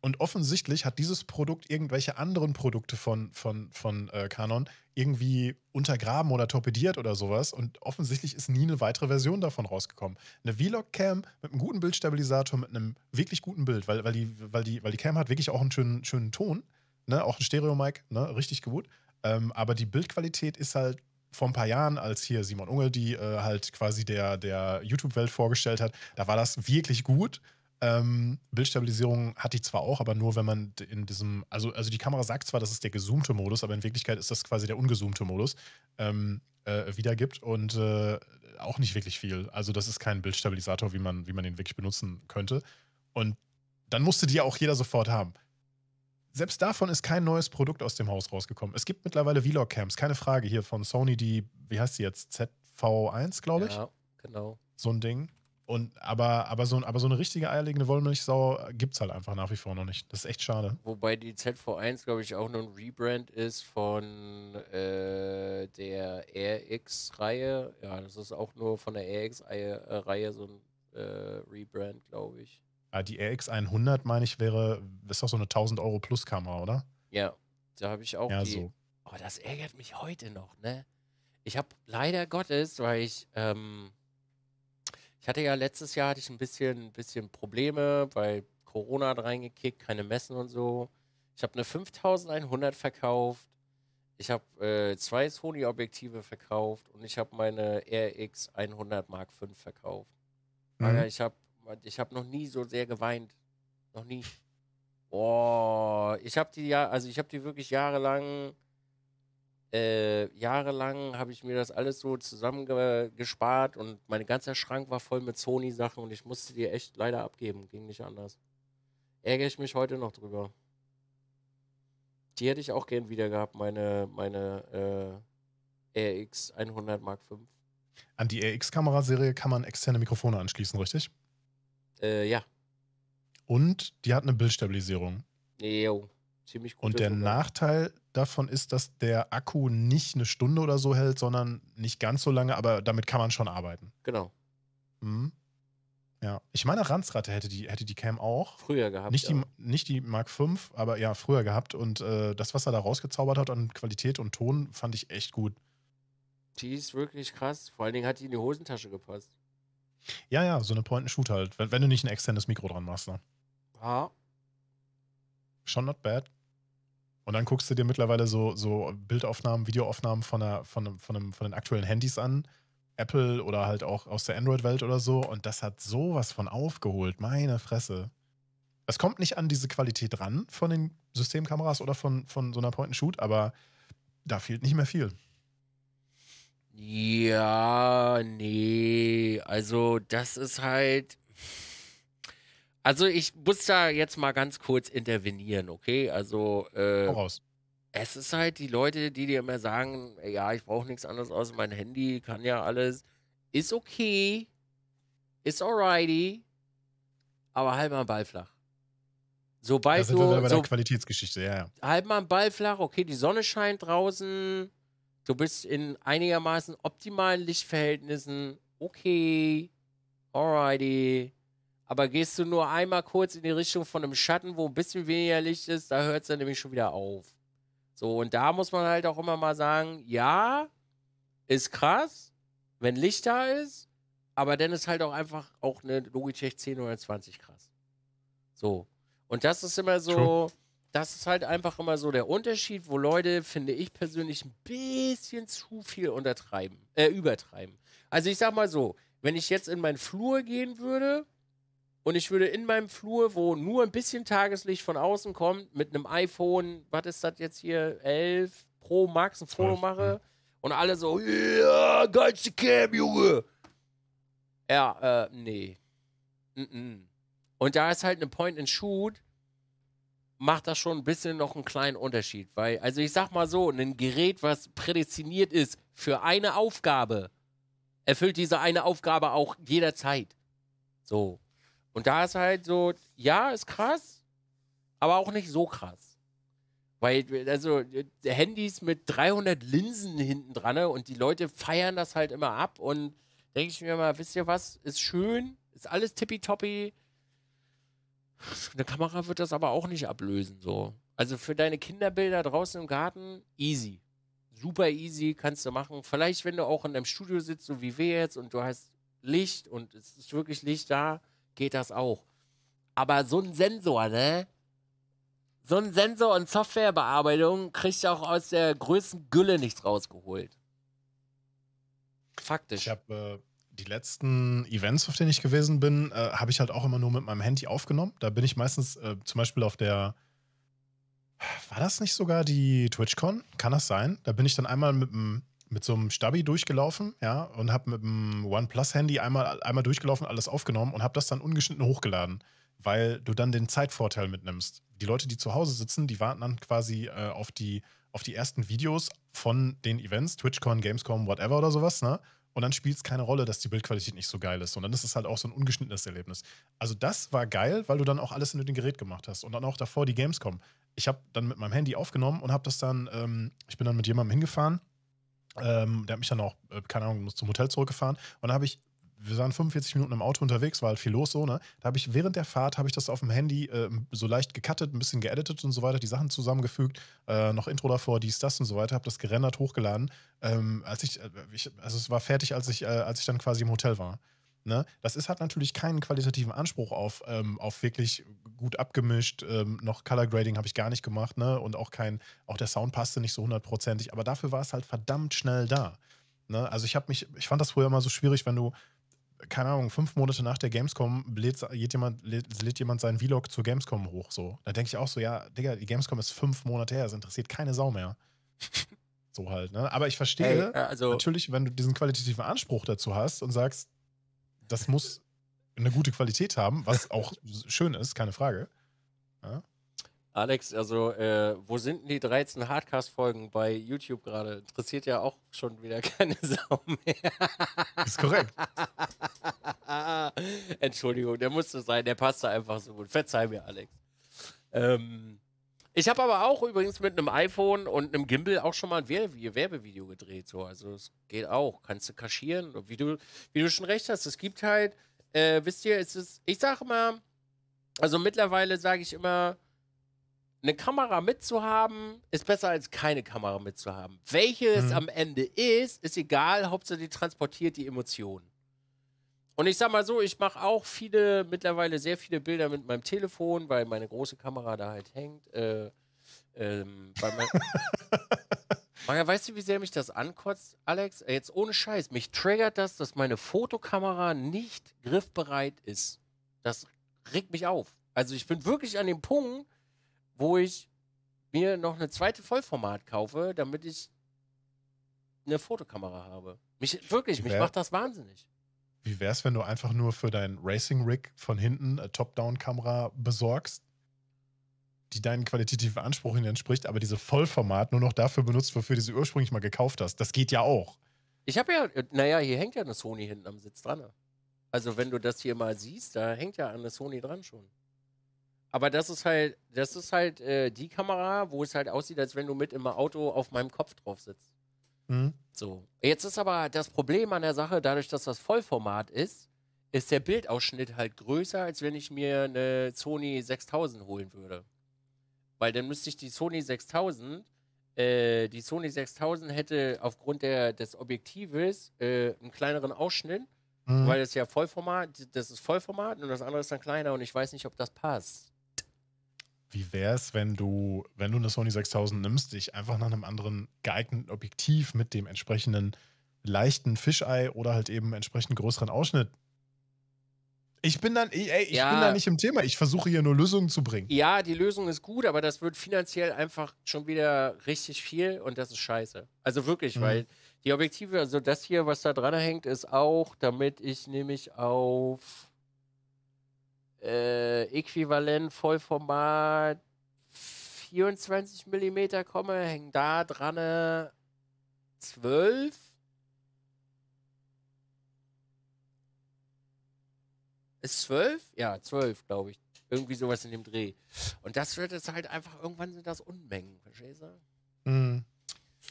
Und offensichtlich hat dieses Produkt irgendwelche anderen Produkte von, von, von äh, Canon irgendwie untergraben oder torpediert oder sowas. Und offensichtlich ist nie eine weitere Version davon rausgekommen. Eine Vlog-Cam mit einem guten Bildstabilisator, mit einem wirklich guten Bild, weil, weil, die, weil, die, weil die Cam hat wirklich auch einen schönen, schönen Ton, ne? auch ein Stereo-Mic, ne? richtig gut. Ähm, aber die Bildqualität ist halt vor ein paar Jahren, als hier Simon Unge die äh, halt quasi der, der YouTube-Welt vorgestellt hat, da war das wirklich gut. Ähm, Bildstabilisierung hatte ich zwar auch, aber nur wenn man in diesem, also, also die Kamera sagt zwar, das ist der gesumte Modus, aber in Wirklichkeit ist das quasi der ungesumte Modus, ähm, äh, wiedergibt und äh, auch nicht wirklich viel. Also das ist kein Bildstabilisator, wie man, wie man den wirklich benutzen könnte. Und dann musste die ja auch jeder sofort haben selbst davon ist kein neues Produkt aus dem Haus rausgekommen. Es gibt mittlerweile Vlog-Cams, keine Frage, hier von Sony, die, wie heißt sie jetzt, ZV1, glaube ich? Ja, genau. So ein Ding. Und, aber, aber, so, aber so eine richtige eierlegende Wollmilchsau gibt es halt einfach nach wie vor noch nicht. Das ist echt schade. Wobei die ZV1, glaube ich, auch nur ein Rebrand ist von äh, der RX-Reihe. Ja, das ist auch nur von der RX-Reihe äh, so ein äh, Rebrand, glaube ich. Ah, die RX100, meine ich, wäre, ist doch so eine 1000 Euro Plus Kamera, oder? Ja, da habe ich auch ja, die. So. Aber das ärgert mich heute noch, ne? Ich habe leider Gottes, weil ich, ähm, ich hatte ja letztes Jahr hatte ich ein bisschen, ein bisschen Probleme, weil Corona hat reingekickt, keine Messen und so. Ich habe eine 5100 verkauft. Ich habe äh, zwei Sony-Objektive verkauft und ich habe meine RX 100 Mark 5 verkauft. Mhm. Ich habe ich habe noch nie so sehr geweint. Noch nie. Boah, ich habe die ja, also ich habe die wirklich jahrelang, äh, jahrelang habe ich mir das alles so zusammengespart und mein ganzer Schrank war voll mit Sony-Sachen und ich musste die echt leider abgeben. Ging nicht anders. Ärgere ich mich heute noch drüber. Die hätte ich auch gern wieder gehabt, meine, meine äh, RX 100 Mark 5. An die RX-Kameraserie kann man externe Mikrofone anschließen, richtig? Äh, ja. Und die hat eine Bildstabilisierung. Jo, ziemlich gut. Und der sogar. Nachteil davon ist, dass der Akku nicht eine Stunde oder so hält, sondern nicht ganz so lange, aber damit kann man schon arbeiten. Genau. Mhm. Ja, ich meine, Ranzratte hätte die, hätte die Cam auch. Früher gehabt. Nicht, die, ja. nicht die Mark 5, aber ja, früher gehabt. Und äh, das, was er da rausgezaubert hat an Qualität und Ton, fand ich echt gut. Die ist wirklich krass. Vor allen Dingen hat die in die Hosentasche gepasst. Ja, ja, so eine Point-and-Shoot halt, wenn, wenn, du nicht ein externes Mikro dran machst. Ne? Ja. Schon not bad. Und dann guckst du dir mittlerweile so, so Bildaufnahmen, Videoaufnahmen von, der, von, von, einem, von den aktuellen Handys an. Apple oder halt auch aus der Android-Welt oder so. Und das hat sowas von aufgeholt. Meine Fresse. Es kommt nicht an diese Qualität ran von den Systemkameras oder von, von so einer Point-and-Shoot, aber da fehlt nicht mehr viel. Ja, nee. Also, das ist halt. Also, ich muss da jetzt mal ganz kurz intervenieren, okay? Also, äh, raus. es ist halt die Leute, die dir immer sagen: Ja, ich brauche nichts anderes außer mein Handy, kann ja alles. Ist okay. Ist alrighty. Aber halt mal Ball flach. Sobald das sind du. Bei so, der Qualitätsgeschichte, ja, ja. Halt mal Ball flach, okay, die Sonne scheint draußen Du bist in einigermaßen optimalen Lichtverhältnissen. Okay, alrighty. Aber gehst du nur einmal kurz in die Richtung von einem Schatten, wo ein bisschen weniger Licht ist, da hört es dann nämlich schon wieder auf. So, und da muss man halt auch immer mal sagen, ja, ist krass, wenn Licht da ist, aber dann ist halt auch einfach auch eine Logitech 10 oder 20 krass. So. Und das ist immer so, True das ist halt einfach immer so der Unterschied, wo Leute, finde ich persönlich, ein bisschen zu viel untertreiben, äh, übertreiben. Also ich sag mal so, wenn ich jetzt in meinen Flur gehen würde und ich würde in meinem Flur, wo nur ein bisschen Tageslicht von außen kommt, mit einem iPhone, was ist das jetzt hier, 11 Pro Max, ein Foto mache und alle so, ja, yeah, geilste Cam, Junge. Ja, äh, nee. Mm -mm. Und da ist halt eine Point-and-Shoot macht das schon ein bisschen noch einen kleinen Unterschied. Weil, also ich sag mal so, ein Gerät, was prädestiniert ist für eine Aufgabe, erfüllt diese eine Aufgabe auch jederzeit. So. Und da ist halt so, ja, ist krass, aber auch nicht so krass. Weil, also, äh, Handys mit 300 Linsen hinten dran ne, und die Leute feiern das halt immer ab und denke ich mir mal, wisst ihr was, ist schön, ist alles tippitoppi, eine Kamera wird das aber auch nicht ablösen, so. Also für deine Kinderbilder draußen im Garten, easy. Super easy, kannst du machen. Vielleicht, wenn du auch in deinem Studio sitzt, so wie wir jetzt, und du hast Licht und es ist wirklich Licht da, geht das auch. Aber so ein Sensor, ne? So ein Sensor und Softwarebearbeitung kriegst du auch aus der größten Gülle nichts rausgeholt. Faktisch. Ich habe äh, die letzten Events, auf denen ich gewesen bin, äh, habe ich halt auch immer nur mit meinem Handy aufgenommen. Da bin ich meistens äh, zum Beispiel auf der. War das nicht sogar die TwitchCon? Kann das sein? Da bin ich dann einmal mit, mit so einem Stabi durchgelaufen, ja, und habe mit dem OnePlus-Handy einmal, einmal durchgelaufen, alles aufgenommen und habe das dann ungeschnitten hochgeladen, weil du dann den Zeitvorteil mitnimmst. Die Leute, die zu Hause sitzen, die warten dann quasi äh, auf, die, auf die ersten Videos von den Events, TwitchCon, Gamescom, whatever oder sowas, ne? Und dann spielt es keine Rolle, dass die Bildqualität nicht so geil ist. Und dann ist es halt auch so ein ungeschnittenes Erlebnis. Also das war geil, weil du dann auch alles in dem Gerät gemacht hast. Und dann auch davor die Games kommen. Ich habe dann mit meinem Handy aufgenommen und habe das dann, ähm, ich bin dann mit jemandem hingefahren. Ähm, der hat mich dann auch, äh, keine Ahnung, zum Hotel zurückgefahren. Und dann habe ich wir waren 45 Minuten im Auto unterwegs, war halt viel los so, ne? Da habe ich während der Fahrt, habe ich das auf dem Handy äh, so leicht gecuttet, ein bisschen geeditet und so weiter, die Sachen zusammengefügt, äh, noch Intro davor, dies, das und so weiter, habe das gerendert, hochgeladen. Ähm, als ich, äh, ich, also es war fertig, als ich, äh, als ich dann quasi im Hotel war. Ne? Das ist, hat natürlich keinen qualitativen Anspruch auf, ähm, auf wirklich gut abgemischt. Ähm, noch Color Grading habe ich gar nicht gemacht, ne? Und auch kein, auch der Sound passte nicht so hundertprozentig, aber dafür war es halt verdammt schnell da. Ne? Also ich habe mich, ich fand das früher immer so schwierig, wenn du, keine Ahnung, fünf Monate nach der Gamescom lädt, jemand, lädt, jemand seinen Vlog zur Gamescom hoch. So. Da denke ich auch so, ja, Digga, die Gamescom ist fünf Monate her, es interessiert keine Sau mehr. so halt, ne? Aber ich verstehe hey, äh, also natürlich, wenn du diesen qualitativen Anspruch dazu hast und sagst, das muss eine gute Qualität haben, was auch schön ist, keine Frage. Ja? Alex, also äh, wo sind denn die 13 Hardcast-Folgen bei YouTube gerade? Interessiert ja auch schon wieder keine Sau mehr. Ist korrekt. Entschuldigung, der musste sein, der passte einfach so gut. Verzeih mir, Alex. Ähm, ich habe aber auch übrigens mit einem iPhone und einem Gimbal auch schon mal ein Werbevideo gedreht. So. Also es geht auch. Kannst du kaschieren. wie du, wie du schon recht hast, es gibt halt, äh, wisst ihr, es ist, ich sage mal, also mittlerweile sage ich immer, eine Kamera mitzuhaben ist besser als keine Kamera mitzuhaben. Welche es mhm. am Ende ist, ist egal. Hauptsache, die transportiert die Emotionen. Und ich sag mal so, ich mache auch viele, mittlerweile sehr viele Bilder mit meinem Telefon, weil meine große Kamera da halt hängt. Äh, ähm, Maja, weißt du, wie sehr mich das ankotzt, Alex? Äh, jetzt ohne Scheiß, mich triggert das, dass meine Fotokamera nicht griffbereit ist. Das regt mich auf. Also ich bin wirklich an dem Punkt, wo ich mir noch eine zweite Vollformat kaufe, damit ich eine Fotokamera habe. Mich wirklich, mich macht das wahnsinnig. Wie wäre es, wenn du einfach nur für deinen Racing Rig von hinten eine Top-Down-Kamera besorgst, die deinen qualitativen Ansprüchen entspricht, aber diese Vollformat nur noch dafür benutzt, wofür du sie ursprünglich mal gekauft hast? Das geht ja auch. Ich habe ja, naja, hier hängt ja eine Sony hinten am Sitz dran. Also wenn du das hier mal siehst, da hängt ja eine Sony dran schon aber das ist halt, das ist halt äh, die Kamera, wo es halt aussieht, als wenn du mit im Auto auf meinem Kopf drauf sitzt. Mhm. So. Jetzt ist aber das Problem an der Sache, dadurch, dass das Vollformat ist, ist der Bildausschnitt halt größer, als wenn ich mir eine Sony 6000 holen würde. Weil dann müsste ich die Sony 6000, äh, die Sony 6000 hätte aufgrund der, des Objektives äh, einen kleineren Ausschnitt, mhm. weil das ja Vollformat, das ist Vollformat und das andere ist dann kleiner und ich weiß nicht, ob das passt wie wäre es, wenn du, wenn du eine Sony 6000 nimmst, dich einfach nach einem anderen geeigneten Objektiv mit dem entsprechenden leichten Fischei oder halt eben entsprechend größeren Ausschnitt ich bin dann, ey, ich ja. bin da nicht im Thema. Ich versuche hier nur Lösungen zu bringen. Ja, die Lösung ist gut, aber das wird finanziell einfach schon wieder richtig viel und das ist scheiße. Also wirklich, mhm. weil die Objektive, also das hier, was da dran hängt, ist auch, damit ich nämlich auf äh, äquivalent Vollformat 24 mm komme, hängen da dran 12. Äh, Ist 12? Ja, 12, glaube ich. Irgendwie sowas in dem Dreh. Und das wird jetzt halt einfach, irgendwann sind das Unmengen, verstehst du? Mhm.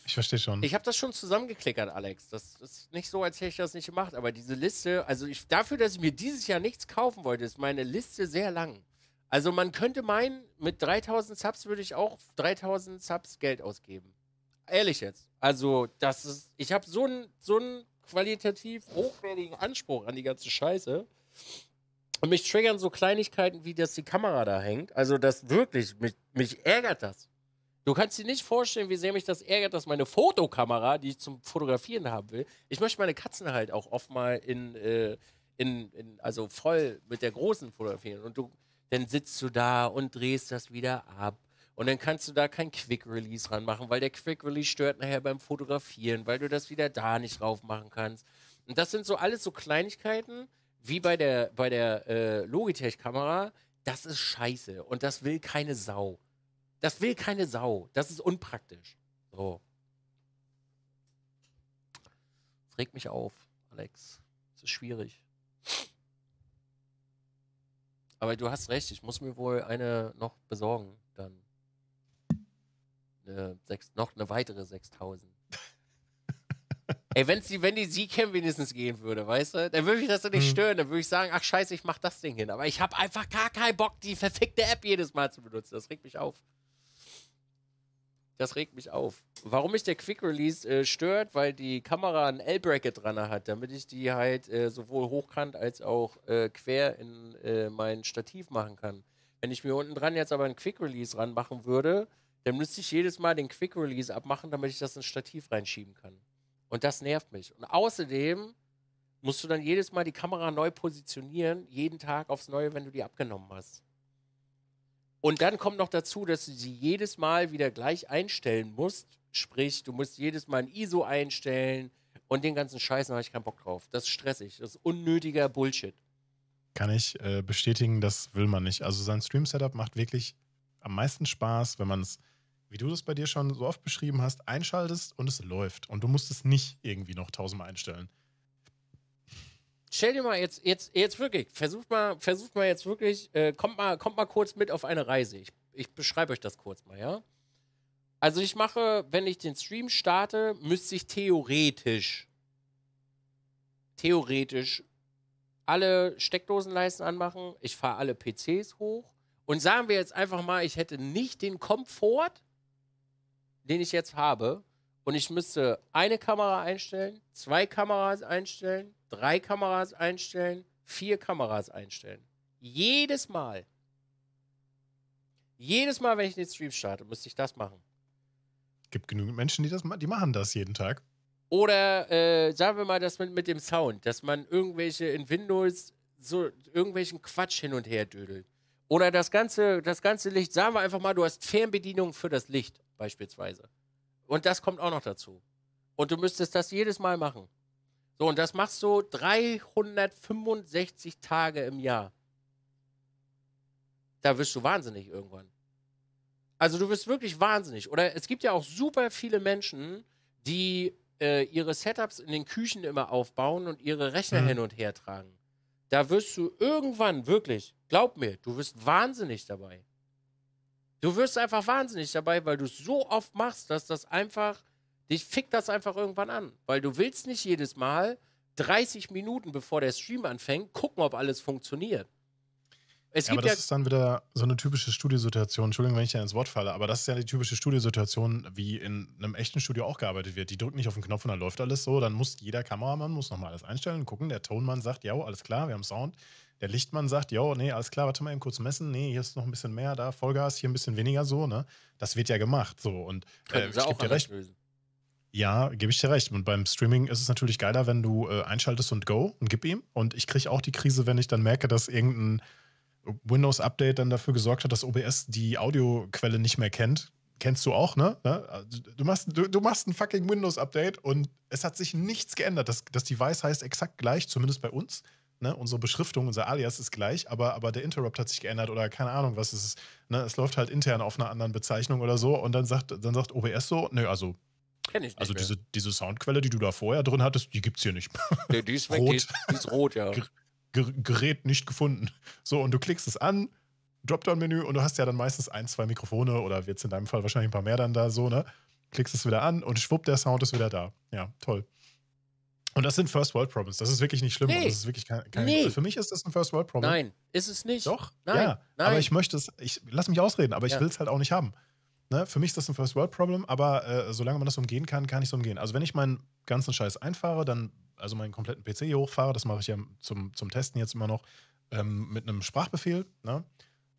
Ich verstehe schon. Ich habe das schon zusammengeklickert, Alex. Das ist nicht so, als hätte ich das nicht gemacht. Aber diese Liste, also ich, dafür, dass ich mir dieses Jahr nichts kaufen wollte, ist meine Liste sehr lang. Also man könnte meinen, mit 3000 Subs würde ich auch 3000 Subs Geld ausgeben. Ehrlich jetzt. Also das ist, ich habe so einen so qualitativ hochwertigen Anspruch an die ganze Scheiße. Und mich triggern so Kleinigkeiten, wie dass die Kamera da hängt. Also das wirklich, mich, mich ärgert das. Du kannst dir nicht vorstellen, wie sehr mich das ärgert, dass meine Fotokamera, die ich zum Fotografieren haben will, ich möchte meine Katzen halt auch oft mal in, äh, in, in also voll mit der großen fotografieren. Und du, dann sitzt du da und drehst das wieder ab. Und dann kannst du da kein Quick Release ranmachen, weil der Quick Release stört nachher beim Fotografieren, weil du das wieder da nicht drauf machen kannst. Und das sind so alles so Kleinigkeiten, wie bei der, bei der äh, Logitech-Kamera. Das ist scheiße und das will keine Sau. Das will keine Sau. Das ist unpraktisch. So. Das regt mich auf, Alex. Es ist schwierig. Aber du hast recht, ich muss mir wohl eine noch besorgen. Dann eine sechs, noch eine weitere 6000. Ey, wenn's die, wenn die Siegcam wenigstens gehen würde, weißt du, dann würde ich das doch nicht mhm. stören. Dann würde ich sagen, ach scheiße, ich mach das Ding hin. Aber ich habe einfach gar keinen Bock, die verfickte App jedes Mal zu benutzen. Das regt mich auf. Das regt mich auf. Warum mich der Quick Release äh, stört, weil die Kamera ein L-Bracket dran hat, damit ich die halt äh, sowohl hochkant als auch äh, quer in äh, mein Stativ machen kann. Wenn ich mir unten dran jetzt aber einen Quick Release ranmachen würde, dann müsste ich jedes Mal den Quick Release abmachen, damit ich das ins Stativ reinschieben kann. Und das nervt mich. Und außerdem musst du dann jedes Mal die Kamera neu positionieren, jeden Tag aufs Neue, wenn du die abgenommen hast. Und dann kommt noch dazu, dass du sie jedes Mal wieder gleich einstellen musst. Sprich, du musst jedes Mal ein ISO einstellen und den ganzen Scheiß, da habe ich keinen Bock drauf. Das ist stressig. Das ist unnötiger Bullshit. Kann ich äh, bestätigen, das will man nicht. Also sein Stream-Setup macht wirklich am meisten Spaß, wenn man es, wie du das bei dir schon so oft beschrieben hast, einschaltest und es läuft. Und du musst es nicht irgendwie noch tausendmal einstellen stell dir mal jetzt, jetzt, jetzt wirklich, versucht mal, versucht mal jetzt wirklich, äh, kommt, mal, kommt mal kurz mit auf eine Reise. Ich, ich beschreibe euch das kurz mal, ja? Also ich mache, wenn ich den Stream starte, müsste ich theoretisch, theoretisch alle Steckdosenleisten anmachen, ich fahre alle PCs hoch und sagen wir jetzt einfach mal, ich hätte nicht den Komfort, den ich jetzt habe und ich müsste eine Kamera einstellen, zwei Kameras einstellen, drei Kameras einstellen, vier Kameras einstellen. Jedes Mal. Jedes Mal, wenn ich den Stream starte, müsste ich das machen. Gibt genügend Menschen, die das die machen das jeden Tag. Oder äh, sagen wir mal, das man mit dem Sound, dass man irgendwelche in Windows so irgendwelchen Quatsch hin und her dödelt. Oder das ganze, das ganze Licht, sagen wir einfach mal, du hast Fernbedienung für das Licht beispielsweise. Und das kommt auch noch dazu. Und du müsstest das jedes Mal machen. So, und das machst du 365 Tage im Jahr. Da wirst du wahnsinnig irgendwann. Also du wirst wirklich wahnsinnig. Oder es gibt ja auch super viele Menschen, die äh, ihre Setups in den Küchen immer aufbauen und ihre Rechner mhm. hin und her tragen. Da wirst du irgendwann, wirklich, glaub mir, du wirst wahnsinnig dabei. Du wirst einfach wahnsinnig dabei, weil du es so oft machst, dass das einfach Dich fickt das einfach irgendwann an, weil du willst nicht jedes Mal 30 Minuten, bevor der Stream anfängt, gucken, ob alles funktioniert. Es ja, aber das ja ist dann wieder so eine typische Studiosituation. Entschuldigung, wenn ich da ins Wort falle, aber das ist ja die typische Studiosituation, wie in einem echten Studio auch gearbeitet wird. Die drücken nicht auf den Knopf und dann läuft alles so. Dann muss jeder Kameramann muss nochmal alles einstellen, und gucken. Der Tonmann sagt, ja, alles klar, wir haben Sound. Der Lichtmann sagt, ja, nee, alles klar, warte mal eben kurz messen. Nee, hier ist noch ein bisschen mehr, da Vollgas, hier ein bisschen weniger so. Ne? Das wird ja gemacht so. Und äh, ich gebe dir recht. Lösen. Ja, gebe ich dir recht. Und beim Streaming ist es natürlich geiler, wenn du äh, einschaltest und go und gib ihm. Und ich kriege auch die Krise, wenn ich dann merke, dass irgendein Windows-Update dann dafür gesorgt hat, dass OBS die Audioquelle nicht mehr kennt. Kennst du auch, ne? ne? Also, du machst, du, du machst ein fucking Windows-Update und es hat sich nichts geändert. Das, das Device heißt exakt gleich, zumindest bei uns. Ne? Unsere Beschriftung, unser Alias ist gleich, aber, aber der Interrupt hat sich geändert oder keine Ahnung, was es ist. Ne? Es läuft halt intern auf einer anderen Bezeichnung oder so und dann sagt, dann sagt OBS so, nö, also Kenn ich nicht Also mehr. diese, diese Soundquelle, die du da vorher drin hattest, die gibt's hier nicht. Nee, die ist rot. Die, die ist rot, ja. Gerät nicht gefunden. So, und du klickst es an, Dropdown-Menü und du hast ja dann meistens ein, zwei Mikrofone oder jetzt in deinem Fall wahrscheinlich ein paar mehr dann da so, ne? Klickst es wieder an und schwupp, der Sound ist wieder da. Ja, toll. Und das sind First World Problems. Das ist wirklich nicht schlimm. Nee. das ist wirklich kein, kein nee. Für mich ist das ein First World Problem. Nein, ist es nicht. Doch, nein. Ja, nein. Aber ich möchte es, ich lass mich ausreden, aber ja. ich will es halt auch nicht haben. Ne? Für mich ist das ein First-World-Problem, aber äh, solange man das umgehen kann, kann ich es umgehen. Also wenn ich meinen ganzen Scheiß einfahre, dann, also meinen kompletten PC hier hochfahre, das mache ich ja zum, zum Testen jetzt immer noch, ähm, mit einem Sprachbefehl, ne?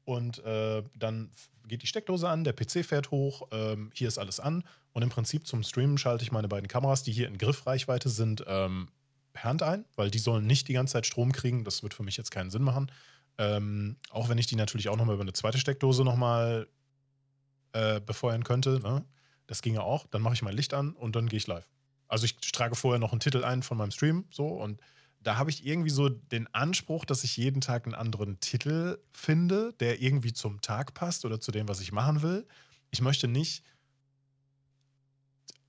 Und äh, dann geht die Steckdose an, der PC fährt hoch, ähm, hier ist alles an. Und im Prinzip zum Streamen schalte ich meine beiden Kameras, die hier in Griffreichweite sind, ähm, per Hand ein, weil die sollen nicht die ganze Zeit Strom kriegen. Das wird für mich jetzt keinen Sinn machen. Ähm, auch wenn ich die natürlich auch nochmal über eine zweite Steckdose nochmal äh, befeuern könnte. Ne? Das ginge auch. Dann mache ich mein Licht an und dann gehe ich live. Also ich trage vorher noch einen Titel ein von meinem Stream, so und da habe ich irgendwie so den Anspruch, dass ich jeden Tag einen anderen Titel finde, der irgendwie zum Tag passt oder zu dem, was ich machen will. Ich möchte nicht.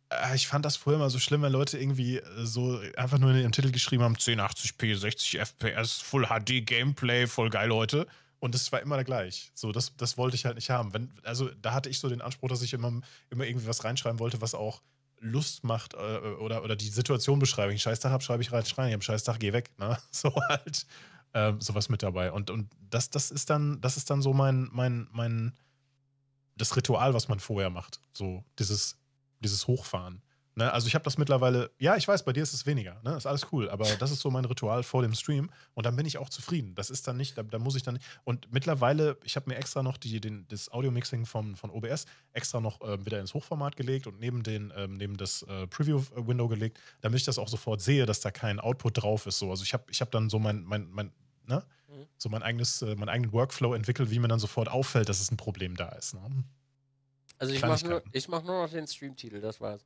Äh, ich fand das vorher mal so schlimm, wenn Leute irgendwie äh, so einfach nur in ihrem Titel geschrieben haben: 1080p, 60 FPS, Full HD Gameplay, voll geil heute. Und das war immer gleich. So, das, das wollte ich halt nicht haben. Wenn, also da hatte ich so den Anspruch, dass ich immer, immer irgendwie was reinschreiben wollte, was auch Lust macht äh, oder, oder die Situation beschreibe. Ich Scheißtag habe, schreibe ich rein, schreien, ich habe Scheißtag, geh weg. Ne? So halt. Ähm, sowas mit dabei. Und, und das, das ist dann, das ist dann so mein, mein, mein, das Ritual, was man vorher macht. So dieses, dieses Hochfahren. Ne, also ich habe das mittlerweile, ja, ich weiß, bei dir ist es weniger, ne? Ist alles cool, aber das ist so mein Ritual vor dem Stream und dann bin ich auch zufrieden. Das ist dann nicht, da, da muss ich dann Und mittlerweile, ich habe mir extra noch die, den, das Audio-Mixing von, von OBS extra noch ähm, wieder ins Hochformat gelegt und neben, den, ähm, neben das äh, Preview-Window gelegt, damit ich das auch sofort sehe, dass da kein Output drauf ist. So. Also ich habe ich hab dann so mein, mein, mein ne? Mhm. so mein eigenes, äh, meinen eigenen Workflow entwickelt, wie mir dann sofort auffällt, dass es ein Problem da ist. Ne? Also ich mache nur, mach nur noch den Streamtitel, das war's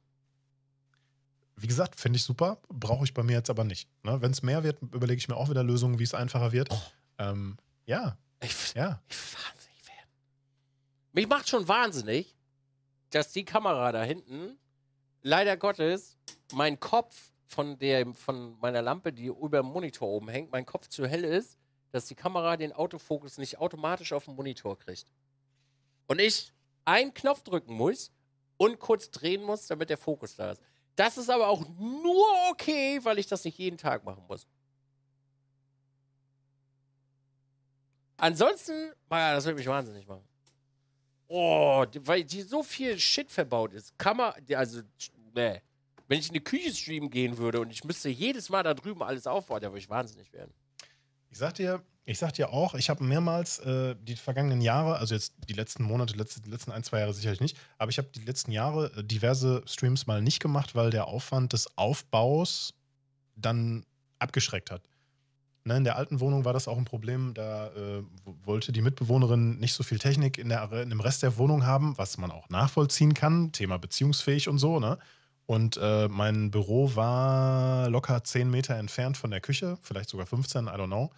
wie gesagt, finde ich super, brauche ich bei mir jetzt aber nicht. Ne? Wenn es mehr wird, überlege ich mir auch wieder Lösungen, wie es einfacher wird. Oh. Ähm, ja. Ich, ja. Ich wahnsinnig werden. Mich macht schon wahnsinnig, dass die Kamera da hinten, leider Gottes, mein Kopf von, der, von meiner Lampe, die über dem Monitor oben hängt, mein Kopf zu hell ist, dass die Kamera den Autofokus nicht automatisch auf den Monitor kriegt. Und ich einen Knopf drücken muss und kurz drehen muss, damit der Fokus da ist. Das ist aber auch nur okay, weil ich das nicht jeden Tag machen muss. Ansonsten, naja, das würde mich wahnsinnig machen. Oh, weil die so viel Shit verbaut ist. Kann man, also, ne. Wenn ich in die Küche streamen gehen würde und ich müsste jedes Mal da drüben alles aufbauen, da würde ich wahnsinnig werden. Ich sagte ja, ich sag dir auch, ich habe mehrmals äh, die vergangenen Jahre, also jetzt die letzten Monate, letzte, die letzten ein, zwei Jahre sicherlich nicht, aber ich habe die letzten Jahre äh, diverse Streams mal nicht gemacht, weil der Aufwand des Aufbaus dann abgeschreckt hat. Ne, in der alten Wohnung war das auch ein Problem. Da äh, wollte die Mitbewohnerin nicht so viel Technik in, der, in dem Rest der Wohnung haben, was man auch nachvollziehen kann. Thema beziehungsfähig und so. Ne? Und äh, mein Büro war locker 10 Meter entfernt von der Küche, vielleicht sogar 15, I don't know.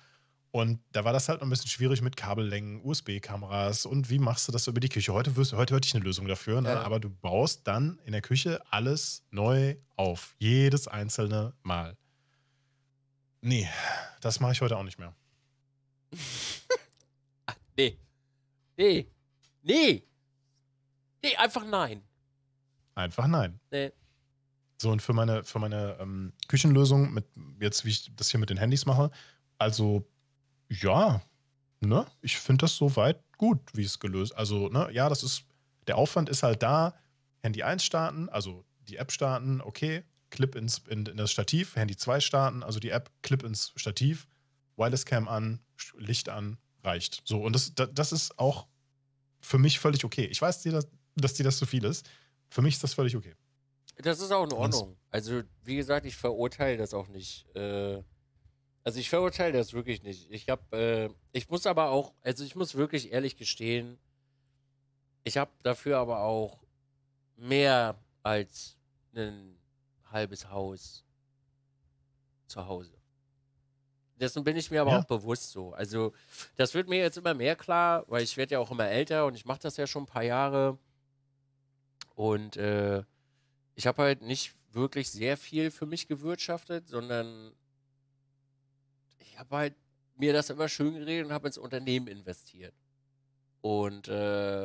Und da war das halt noch ein bisschen schwierig mit Kabellängen, USB-Kameras und wie machst du das über die Küche? Heute, wirst, heute hätte ich eine Lösung dafür, ne? ja. aber du baust dann in der Küche alles neu auf. Jedes einzelne Mal. Nee, das mache ich heute auch nicht mehr. Ah, nee. Nee. Nee. Nee, einfach nein. Einfach nein. Nee. So, und für meine, für meine ähm, Küchenlösung, mit, jetzt wie ich das hier mit den Handys mache, also ja, ne? Ich finde das soweit gut, wie es gelöst. Also, ne, ja, das ist, der Aufwand ist halt da. Handy 1 starten, also die App starten, okay, Clip ins, in, in das Stativ, Handy 2 starten, also die App, Clip ins Stativ, Wireless Cam an, Licht an, reicht. So, und das, das, das ist auch für mich völlig okay. Ich weiß, dass, dir das zu viel ist. Für mich ist das völlig okay. Das ist auch in Ordnung. Also, wie gesagt, ich verurteile das auch nicht. Äh, also ich verurteile das wirklich nicht. Ich habe, äh, ich muss aber auch, also ich muss wirklich ehrlich gestehen, ich habe dafür aber auch mehr als ein halbes Haus zu Hause. Dessen bin ich mir aber ja. auch bewusst so. Also das wird mir jetzt immer mehr klar, weil ich werde ja auch immer älter und ich mache das ja schon ein paar Jahre. Und äh, ich habe halt nicht wirklich sehr viel für mich gewirtschaftet, sondern habe halt mir das immer schön geredet und habe ins Unternehmen investiert. Und äh,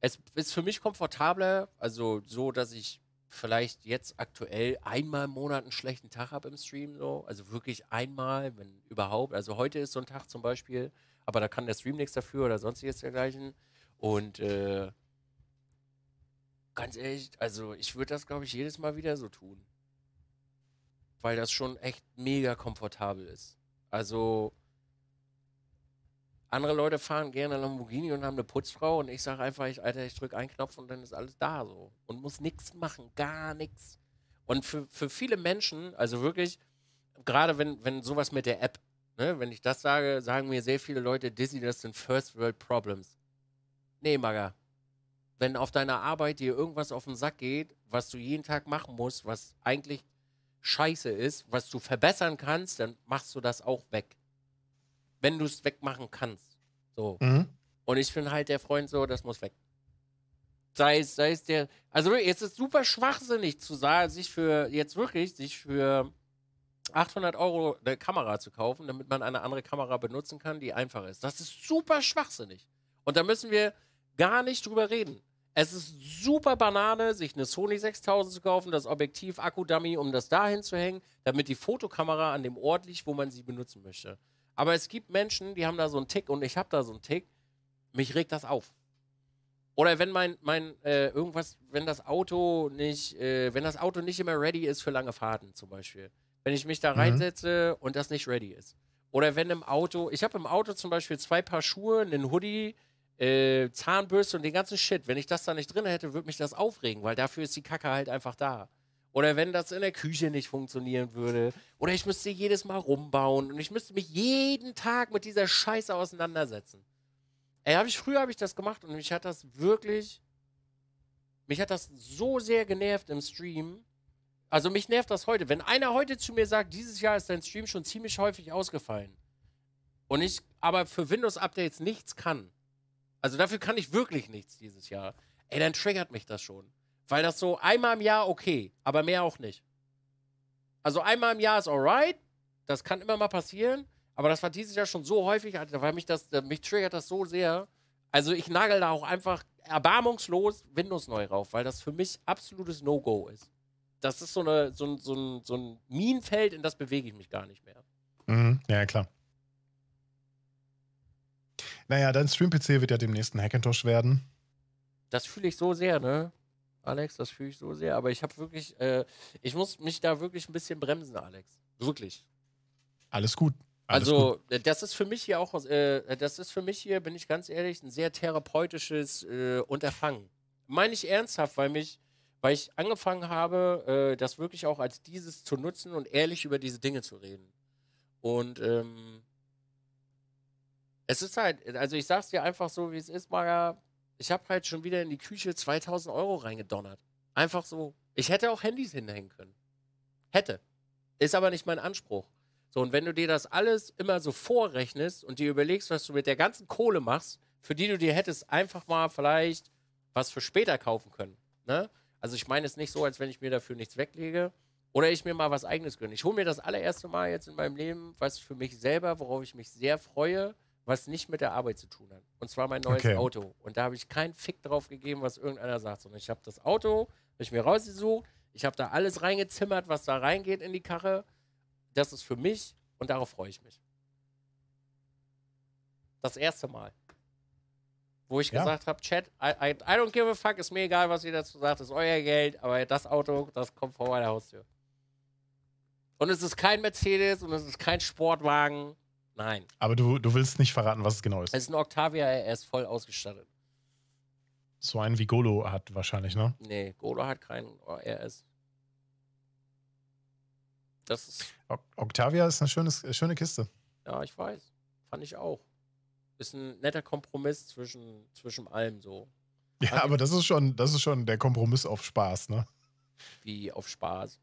es ist für mich komfortabler, also so, dass ich vielleicht jetzt aktuell einmal im Monat einen schlechten Tag habe im Stream, so. Also wirklich einmal, wenn überhaupt. Also heute ist so ein Tag zum Beispiel, aber da kann der Stream nichts dafür oder sonstiges dergleichen. Und äh, ganz ehrlich, also ich würde das, glaube ich, jedes Mal wieder so tun weil das schon echt mega komfortabel ist. Also andere Leute fahren gerne Lamborghini und haben eine Putzfrau und ich sage einfach, ich, Alter, ich drücke einen Knopf und dann ist alles da so und muss nichts machen, gar nichts. Und für, für viele Menschen, also wirklich, gerade wenn, wenn sowas mit der App, ne, wenn ich das sage, sagen mir sehr viele Leute, Dizzy, das sind First World Problems. Nee, Maga. Wenn auf deiner Arbeit dir irgendwas auf den Sack geht, was du jeden Tag machen musst, was eigentlich scheiße ist, was du verbessern kannst, dann machst du das auch weg. Wenn du es wegmachen kannst. So. Mhm. Und ich finde halt der Freund so, das muss weg. Sei es, sei es der. Also es ist super schwachsinnig zu sagen, sich für, jetzt wirklich, sich für 800 Euro eine Kamera zu kaufen, damit man eine andere Kamera benutzen kann, die einfach ist. Das ist super schwachsinnig. Und da müssen wir gar nicht drüber reden. Es ist super Banane, sich eine Sony 6000 zu kaufen, das Objektiv, Akkudummy, um das dahin zu hängen, damit die Fotokamera an dem Ort liegt, wo man sie benutzen möchte. Aber es gibt Menschen, die haben da so einen Tick und ich habe da so einen Tick. Mich regt das auf. Oder wenn mein, mein äh, irgendwas, wenn das Auto nicht, äh, wenn das Auto nicht immer ready ist für lange Fahrten zum Beispiel. Wenn ich mich da mhm. reinsetze und das nicht ready ist. Oder wenn im Auto, ich habe im Auto zum Beispiel zwei Paar Schuhe, einen Hoodie, äh, Zahnbürste und den ganzen Shit. Wenn ich das da nicht drin hätte, würde mich das aufregen, weil dafür ist die Kacke halt einfach da. Oder wenn das in der Küche nicht funktionieren würde. Oder ich müsste jedes Mal rumbauen und ich müsste mich jeden Tag mit dieser Scheiße auseinandersetzen. Ey, hab ich, früher habe ich das gemacht und mich hat das wirklich, mich hat das so sehr genervt im Stream. Also mich nervt das heute. Wenn einer heute zu mir sagt, dieses Jahr ist dein Stream schon ziemlich häufig ausgefallen und ich aber für Windows-Updates nichts kann, also dafür kann ich wirklich nichts dieses Jahr. Ey, dann triggert mich das schon. Weil das so einmal im Jahr okay, aber mehr auch nicht. Also einmal im Jahr ist alright, das kann immer mal passieren, aber das war dieses Jahr schon so häufig, weil mich das, äh, mich triggert das so sehr. Also ich nagel da auch einfach erbarmungslos Windows neu rauf, weil das für mich absolutes No-Go ist. Das ist so, eine, so, so, so ein Minenfeld, in das bewege ich mich gar nicht mehr. Mhm. Ja, klar. Naja, dein Stream-PC wird ja demnächst ein Hackintosh werden. Das fühle ich so sehr, ne? Alex, das fühle ich so sehr. Aber ich habe wirklich, äh, ich muss mich da wirklich ein bisschen bremsen, Alex. Wirklich. Alles gut. Alles also, gut. Äh, das ist für mich hier auch, äh, das ist für mich hier, bin ich ganz ehrlich, ein sehr therapeutisches äh, Unterfangen. Meine ich ernsthaft, weil mich, weil ich angefangen habe, äh, das wirklich auch als dieses zu nutzen und ehrlich über diese Dinge zu reden. Und ähm, es ist halt, äh, also ich sag's dir einfach so, wie es ist, Maga. Ich habe halt schon wieder in die Küche 2000 Euro reingedonnert. Einfach so. Ich hätte auch Handys hinhängen können. Hätte. Ist aber nicht mein Anspruch. So, und wenn du dir das alles immer so vorrechnest und dir überlegst, was du mit der ganzen Kohle machst, für die du dir hättest einfach mal vielleicht was für später kaufen können. Ne? Also ich meine es nicht so, als wenn ich mir dafür nichts weglege oder ich mir mal was eigenes gönne. Ich hole mir das allererste Mal jetzt in meinem Leben was für mich selber, worauf ich mich sehr freue was nicht mit der Arbeit zu tun hat. Und zwar mein neues okay. Auto. Und da habe ich keinen Fick drauf gegeben, was irgendeiner sagt. Sondern ich habe das Auto, habe ich mir rausgesucht, ich habe da alles reingezimmert, was da reingeht in die Karre. Das ist für mich und darauf freue ich mich. Das erste Mal. Wo ich ja. gesagt habe, Chat, I, I, I, don't give a fuck, ist mir egal, was ihr dazu sagt, ist euer Geld, aber das Auto, das kommt vor meiner Haustür. Und es ist kein Mercedes und es ist kein Sportwagen Nein. Aber du, du willst nicht verraten, was es genau ist. Es ist ein Octavia, er ist voll ausgestattet. So einen wie Golo hat wahrscheinlich, ne? Nee, Golo hat keinen oh, RS. Das ist. Octavia ist eine schönes, äh, schöne Kiste. Ja, ich weiß. Fand ich auch. Ist ein netter Kompromiss zwischen, zwischen allem so. Ja, Hat aber das ist schon, das ist schon der Kompromiss auf Spaß, ne? Wie auf Spaß.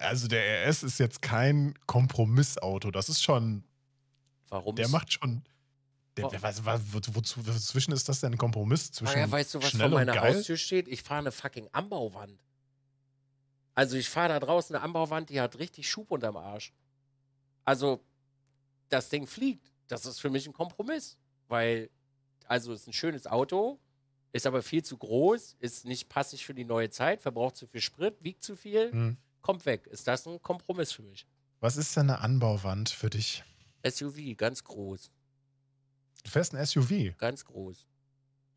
Also der RS ist jetzt kein Kompromissauto. Das ist schon Warum? Der macht schon. Der, wer weiß, wo, wozu, wozwischen ist das denn ein Kompromiss zwischen. Ja, weißt du, was vor meiner Haustür steht? Ich fahre eine fucking Anbauwand. Also ich fahre da draußen eine Anbauwand, die hat richtig Schub unterm Arsch. Also, das Ding fliegt. Das ist für mich ein Kompromiss. Weil, also ist ein schönes Auto, ist aber viel zu groß, ist nicht passig für die neue Zeit, verbraucht zu viel Sprit, wiegt zu viel, hm. kommt weg. Ist das ein Kompromiss für mich? Was ist denn eine Anbauwand für dich? SUV, ganz groß. Du fährst ein SUV? Ganz groß.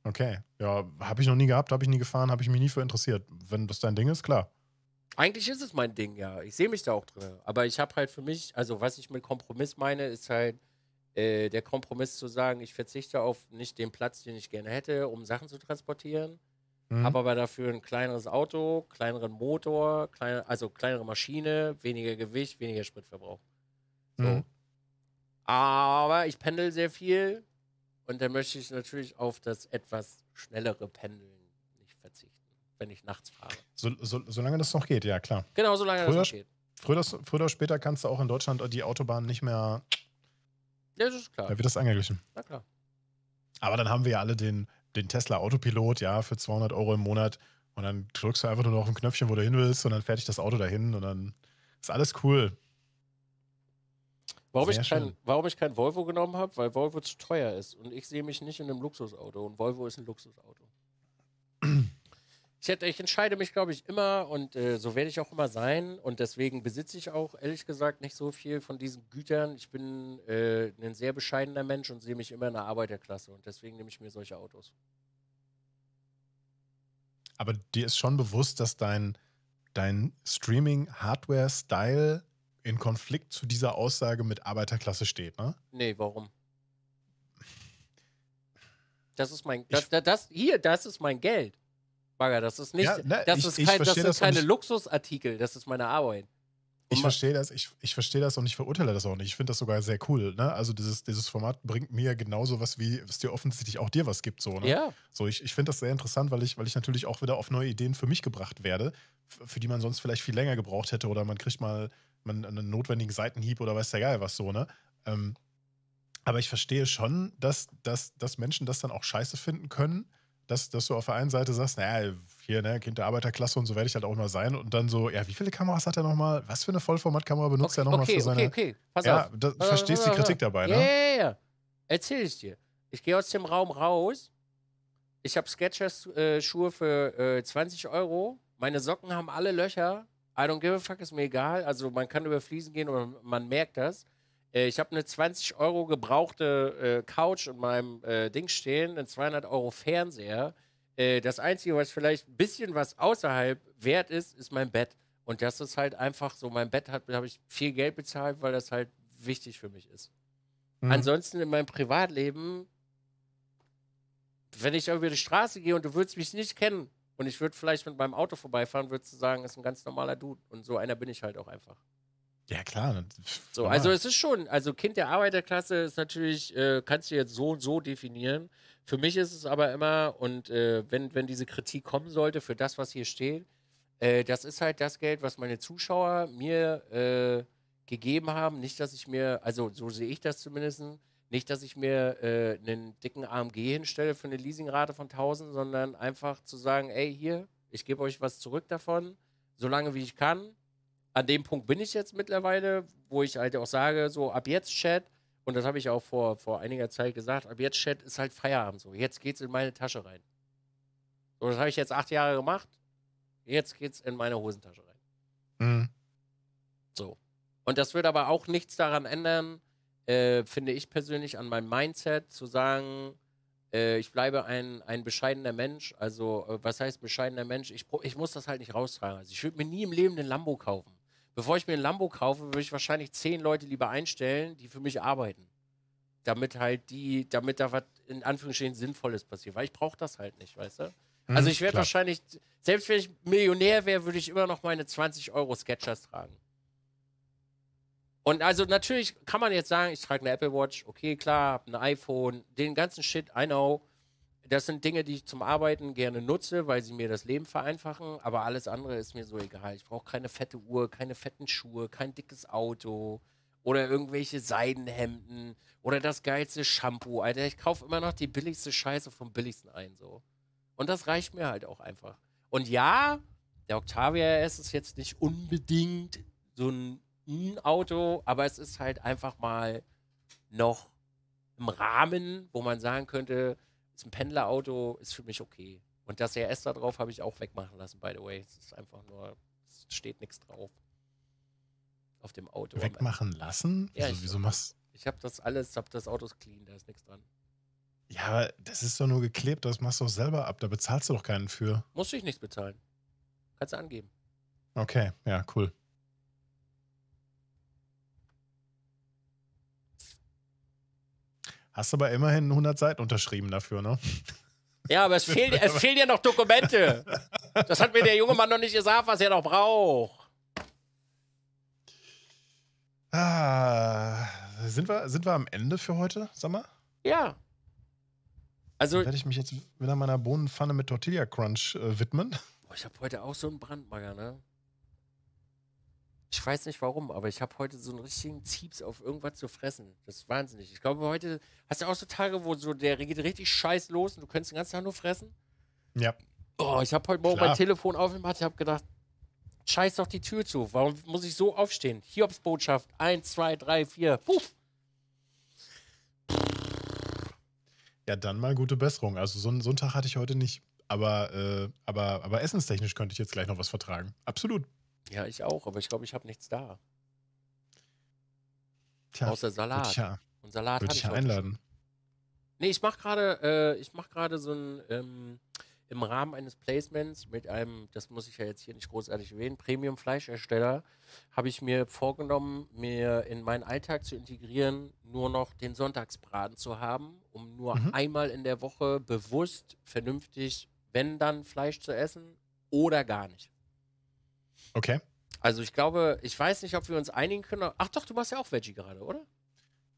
Okay. Ja, habe ich noch nie gehabt, habe ich nie gefahren, habe ich mich nie für interessiert. Wenn das dein Ding ist, klar. Eigentlich ist es mein Ding, ja. Ich sehe mich da auch drin. Aber ich habe halt für mich, also was ich mit Kompromiss meine, ist halt äh, der Kompromiss zu sagen, ich verzichte auf nicht den Platz, den ich gerne hätte, um Sachen zu transportieren. Mhm. Habe aber dafür ein kleineres Auto, kleineren Motor, kleine, also kleinere Maschine, weniger Gewicht, weniger Spritverbrauch. So. Mhm. Aber ich pendel sehr viel und dann möchte ich natürlich auf das etwas schnellere Pendeln nicht verzichten, wenn ich nachts fahre. So, so, solange das noch geht, ja klar. Genau, solange früher, das noch geht. Früher, früher oder später kannst du auch in Deutschland die Autobahn nicht mehr. Ja, das ist klar. Da wird das angeglichen. Na klar. Aber dann haben wir ja alle den, den Tesla Autopilot, ja, für 200 Euro im Monat. Und dann drückst du einfach nur noch ein Knöpfchen, wo du hin willst, und dann fährt dich das Auto dahin. Und dann ist alles cool. Warum ich, kein, warum ich, kein, Volvo genommen habe? Weil Volvo zu teuer ist. Und ich sehe mich nicht in einem Luxusauto. Und Volvo ist ein Luxusauto. Ich, hätte, ich entscheide mich, glaube ich, immer und äh, so werde ich auch immer sein. Und deswegen besitze ich auch, ehrlich gesagt, nicht so viel von diesen Gütern. Ich bin äh, ein sehr bescheidener Mensch und sehe mich immer in der Arbeiterklasse. Und deswegen nehme ich mir solche Autos. Aber dir ist schon bewusst, dass dein, dein Streaming-Hardware-Style in Konflikt zu dieser Aussage mit Arbeiterklasse steht, ne? Nee, warum? Das ist mein, das, das, das hier, das ist mein Geld. Bagger, das ist nicht, ja, ne, das, ich, ist kein, das, sind das keine Luxusartikel, das ist meine Arbeit. Und ich verstehe das, ich, ich verstehe das und ich verurteile das auch nicht. Ich finde das sogar sehr cool. Ne? Also dieses, dieses Format bringt mir genauso was, wie es dir offensichtlich auch dir was gibt. So, ne? ja. so ich, ich finde das sehr interessant, weil ich, weil ich natürlich auch wieder auf neue Ideen für mich gebracht werde, für die man sonst vielleicht viel länger gebraucht hätte oder man kriegt mal man einen notwendigen Seitenhieb oder weiß der Geil was so, ne? Ähm, aber ich verstehe schon, dass, dass, dass Menschen das dann auch scheiße finden können, dass, dass du auf der einen Seite sagst, naja, hier, ne, Kind der Arbeiterklasse und so werde ich halt auch mal sein und dann so, ja, wie viele Kameras hat er nochmal? Was für eine Vollformatkamera benutzt okay, er nochmal okay, für seine. Okay, okay, pass ja, auf. Da, du verstehst die Kritik dabei, ne? Ja, ja, ja. Erzähl ich dir. Ich gehe aus dem Raum raus. Ich habe Sketchers-Schuhe äh, für äh, 20 Euro. Meine Socken haben alle Löcher. I don't give a fuck, ist mir egal. Also man kann über Fliesen gehen und man merkt das. Äh, ich habe eine 20 Euro gebrauchte äh, Couch in meinem äh, Ding stehen, einen 200 Euro Fernseher. Äh, das Einzige, was vielleicht ein bisschen was außerhalb wert ist, ist mein Bett. Und das ist halt einfach so, mein Bett hat, habe ich viel Geld bezahlt, weil das halt wichtig für mich ist. Mhm. Ansonsten in meinem Privatleben, wenn ich über die Straße gehe und du würdest mich nicht kennen, und ich würde vielleicht mit meinem Auto vorbeifahren, würdest du sagen, ist ein ganz normaler Dude. Und so einer bin ich halt auch einfach. Ja, klar. Ne? So, also es ist schon, also Kind der Arbeiterklasse ist natürlich, äh, kannst du jetzt so und so definieren. Für mich ist es aber immer, und äh, wenn, wenn diese Kritik kommen sollte für das, was hier steht, äh, das ist halt das Geld, was meine Zuschauer mir äh, gegeben haben. Nicht, dass ich mir, also so sehe ich das zumindest, nicht, dass ich mir äh, einen dicken AMG hinstelle für eine Leasingrate von 1000, sondern einfach zu sagen, ey, hier, ich gebe euch was zurück davon, solange wie ich kann. An dem Punkt bin ich jetzt mittlerweile, wo ich halt auch sage, so ab jetzt Chat, und das habe ich auch vor, vor einiger Zeit gesagt, ab jetzt Chat ist halt Feierabend so. Jetzt geht's in meine Tasche rein. So, das habe ich jetzt acht Jahre gemacht. Jetzt geht's in meine Hosentasche rein. Mhm. So. Und das wird aber auch nichts daran ändern, äh, finde ich persönlich, an meinem Mindset zu sagen, äh, ich bleibe ein, ein bescheidener Mensch. Also, äh, was heißt bescheidener Mensch? Ich, ich muss das halt nicht raustragen. Also, ich würde mir nie im Leben einen Lambo kaufen. Bevor ich mir einen Lambo kaufe, würde ich wahrscheinlich zehn Leute lieber einstellen, die für mich arbeiten. Damit halt die, damit da was in Anführungsstrichen Sinnvolles passiert. Weil ich brauche das halt nicht, weißt du? Mhm, also ich werde wahrscheinlich, selbst wenn ich Millionär wäre, würde ich immer noch meine 20 Euro Sketchers tragen. Und also natürlich kann man jetzt sagen, ich trage eine Apple Watch, okay, klar, habe ein iPhone, den ganzen Shit, I know. Das sind Dinge, die ich zum Arbeiten gerne nutze, weil sie mir das Leben vereinfachen, aber alles andere ist mir so egal. Ich brauche keine fette Uhr, keine fetten Schuhe, kein dickes Auto oder irgendwelche Seidenhemden oder das geilste Shampoo. Alter, ich kaufe immer noch die billigste Scheiße vom billigsten ein so. Und das reicht mir halt auch einfach. Und ja, der Octavia RS ist jetzt nicht unbedingt so ein ein Auto, aber es ist halt einfach mal noch im Rahmen, wo man sagen könnte, ist ein Pendlerauto, ist für mich okay. Und das RS da drauf habe ich auch wegmachen lassen, by the way. Es ist einfach nur, es steht nichts drauf. Auf dem Auto. Wegmachen lassen? Ja, also, ich, wieso machst Ich habe das alles, habe das Auto clean, da ist nichts dran. Ja, aber das ist doch nur geklebt, das machst du doch selber ab, da bezahlst du doch keinen für. Musst ich dich nicht bezahlen. Kannst du angeben. Okay, ja, cool. Hast aber immerhin 100 Seiten unterschrieben dafür, ne? Ja, aber es, fehlt, es fehlen ja noch Dokumente. Das hat mir der junge Mann noch nicht gesagt, was er noch braucht. Ah, sind, wir, sind wir am Ende für heute, sag mal? Ja. Also. Dann werde ich mich jetzt wieder meiner Bohnenpfanne mit Tortilla Crunch äh, widmen. Boah, ich habe heute auch so einen Brandmangel, ne? Ich weiß nicht warum, aber ich habe heute so einen richtigen Zieps auf irgendwas zu fressen. Das ist wahnsinnig. Ich glaube, heute hast du auch so Tage, wo so der geht richtig scheiß los und du könntest den ganzen Tag nur fressen. Ja. Oh, ich habe heute Morgen Klar. mein Telefon aufgemacht, ich habe gedacht, scheiß doch die Tür zu. Warum muss ich so aufstehen? Hiobsbotschaft. Eins, zwei, drei, vier. Puff. Ja, dann mal gute Besserung. Also so, so einen Tag hatte ich heute nicht. Aber, äh, aber, aber essenstechnisch könnte ich jetzt gleich noch was vertragen. Absolut. Ja, ich auch, aber ich glaube, ich habe nichts da. Tja, Außer Salat. Tja. Und Salat würde ich ja einladen. Schon. Nee, ich mache gerade äh, ich so ein ähm, im Rahmen eines Placements mit einem, das muss ich ja jetzt hier nicht großartig erwähnen, Premium Fleischersteller habe ich mir vorgenommen, mir in meinen Alltag zu integrieren, nur noch den Sonntagsbraten zu haben, um nur mhm. einmal in der Woche bewusst vernünftig, wenn dann Fleisch zu essen oder gar nicht. Okay. Also ich glaube, ich weiß nicht, ob wir uns einigen können. Ach doch, du machst ja auch Veggie gerade, oder?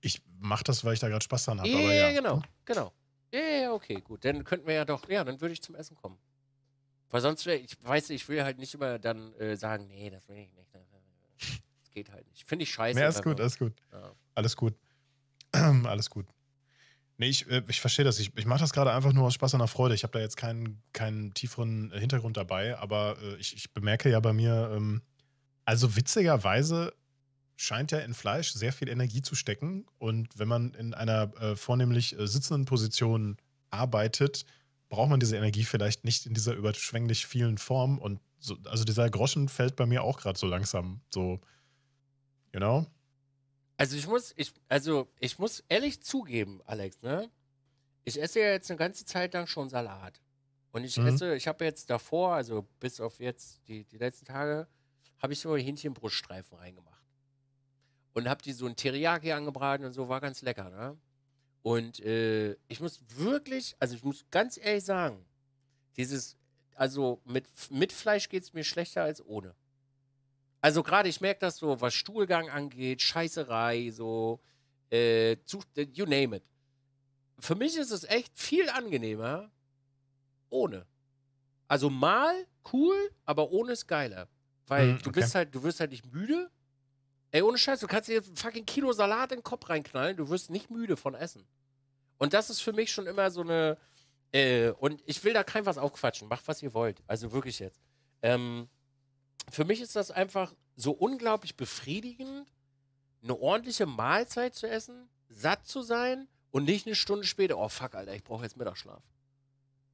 Ich mach das, weil ich da gerade Spaß dran habe. Ja, ja, genau, genau. Ja, ja, okay, gut. Dann könnten wir ja doch, ja, dann würde ich zum Essen kommen. Weil sonst, wäre, ich weiß nicht, ich will halt nicht immer dann äh, sagen, nee, das will ich nicht. Ne, ne, ne, das geht halt nicht. Finde ich scheiße. Ja, ist gut, ist gut. Ja. Alles gut. Alles gut. Nee, ich, äh, ich verstehe das. Ich, ich mache das gerade einfach nur aus Spaß und Freude. Ich habe da jetzt keinen, keinen tieferen äh, Hintergrund dabei, aber äh, ich, ich bemerke ja bei mir, ähm, also witzigerweise scheint ja in Fleisch sehr viel Energie zu stecken. Und wenn man in einer äh, vornehmlich äh, sitzenden Position arbeitet, braucht man diese Energie vielleicht nicht in dieser überschwänglich vielen Form. Und so, also dieser Groschen fällt bei mir auch gerade so langsam. So, you know? Also ich muss, ich, also ich muss ehrlich zugeben, Alex, ne? Ich esse ja jetzt eine ganze Zeit lang schon Salat. Und ich mhm. esse, ich habe jetzt davor, also bis auf jetzt die, die letzten Tage, habe ich so Hähnchenbruststreifen reingemacht. Und habe die so ein Teriyaki angebraten und so, war ganz lecker, ne? Und äh, ich muss wirklich, also ich muss ganz ehrlich sagen, dieses, also mit, mit Fleisch geht es mir schlechter als ohne. Also gerade, ich merke das so, was Stuhlgang angeht, Scheißerei, so, äh, äh, you name it. Für mich ist es echt viel angenehmer ohne. Also mal cool, aber ohne ist geiler. Weil mhm, du bist halt, du wirst halt nicht müde. Ey, ohne Scheiß, du kannst dir fucking Kilo Salat in den Kopf reinknallen, du wirst nicht müde von Essen. Und das ist für mich schon immer so eine. Äh, und ich will da kein was aufquatschen, macht was ihr wollt. Also wirklich jetzt. Ähm, für mich ist das einfach so unglaublich befriedigend, eine ordentliche Mahlzeit zu essen, satt zu sein und nicht eine Stunde später, oh fuck, Alter, ich brauche jetzt Mittagsschlaf.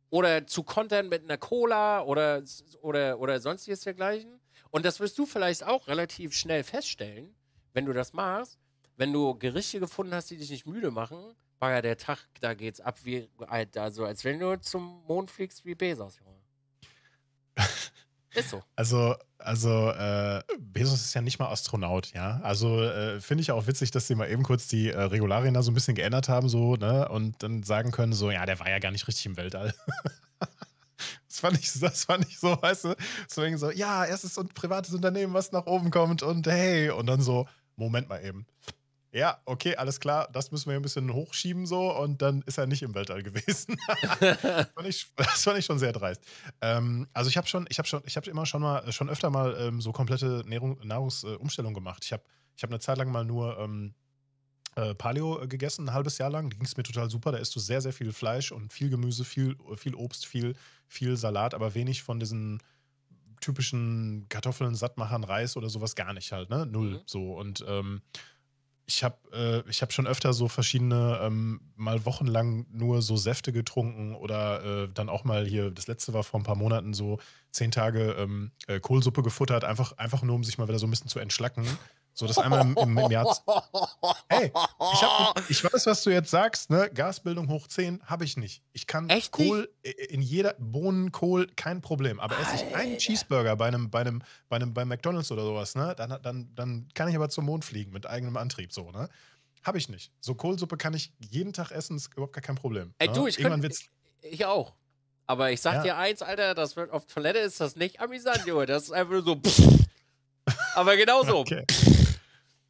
Oder zu kontern mit einer Cola oder, oder, oder sonstiges dergleichen. Und das wirst du vielleicht auch relativ schnell feststellen, wenn du das machst, wenn du Gerichte gefunden hast, die dich nicht müde machen, war ja der Tag, da geht's ab wie, Alter, als wenn du zum Mond fliegst wie Bezos, Junge. Ist so. Also, also äh, Bezos ist ja nicht mal Astronaut, ja. Also äh, finde ich auch witzig, dass sie mal eben kurz die äh, Regularien da so ein bisschen geändert haben, so, ne? Und dann sagen können, so, ja, der war ja gar nicht richtig im Weltall. das fand ich, das fand ich so, weißt du, deswegen so, ja, erstes und privates Unternehmen, was nach oben kommt und hey, und dann so, Moment mal eben ja, okay, alles klar, das müssen wir hier ein bisschen hochschieben so und dann ist er nicht im Weltall gewesen. das, fand ich, das, fand ich, schon sehr dreist. Ähm, also ich habe schon, ich habe schon, ich habe immer schon mal, schon öfter mal ähm, so komplette Nahrung, Nahrungsumstellung äh, gemacht. Ich habe ich hab eine Zeit lang mal nur ähm, äh, Paleo gegessen, ein halbes Jahr lang. Ging es mir total super. Da isst du sehr, sehr viel Fleisch und viel Gemüse, viel, viel Obst, viel, viel Salat, aber wenig von diesen typischen Kartoffeln, Sattmachern, Reis oder sowas gar nicht halt, ne? Null. Mhm. So. Und ähm, ich habe äh, ich hab schon öfter so verschiedene, ähm, mal wochenlang nur so Säfte getrunken oder äh, dann auch mal hier, das letzte war vor ein paar Monaten so zehn Tage ähm, äh, Kohlsuppe gefuttert, einfach, einfach nur, um sich mal wieder so ein bisschen zu entschlacken. So, das einmal im, im, im Hey, ich, hab, ich, weiß, was du jetzt sagst, ne? Gasbildung hoch 10 habe ich nicht. Ich kann Echt Kohl nicht? in jeder Bohnen, Kohl, kein Problem. Aber esse ich einen Cheeseburger bei einem, bei einem, bei einem, bei McDonalds oder sowas, ne? Dann, dann, dann kann ich aber zum Mond fliegen mit eigenem Antrieb, so, ne? Habe ich nicht. So Kohlsuppe kann ich jeden Tag essen, ist überhaupt gar kein Problem. Ey, ne? du, ich, Irgendwann könnt, ich, ich auch. Aber ich sag ja. dir eins, Alter, das wird auf Toilette ist das nicht amüsant, Junge. Das ist einfach nur so. Pff. Aber genauso. okay.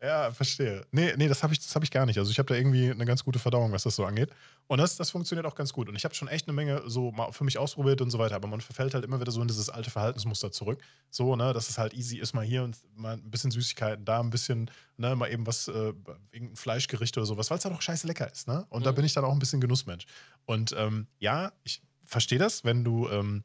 Ja, verstehe. Nee, nee, das habe ich, hab ich gar nicht. Also ich habe da irgendwie eine ganz gute Verdauung, was das so angeht. Und das, das funktioniert auch ganz gut. Und ich habe schon echt eine Menge so mal für mich ausprobiert und so weiter. Aber man verfällt halt immer wieder so in dieses alte Verhaltensmuster zurück. So, ne, dass es halt easy ist, mal hier und mal ein bisschen Süßigkeiten, da ein bisschen, ne, mal eben was, äh, irgendein Fleischgericht oder sowas, weil es halt auch scheiße lecker ist, ne? Und mhm. da bin ich dann auch ein bisschen Genussmensch. Und ähm, ja, ich verstehe das, wenn du. Ähm,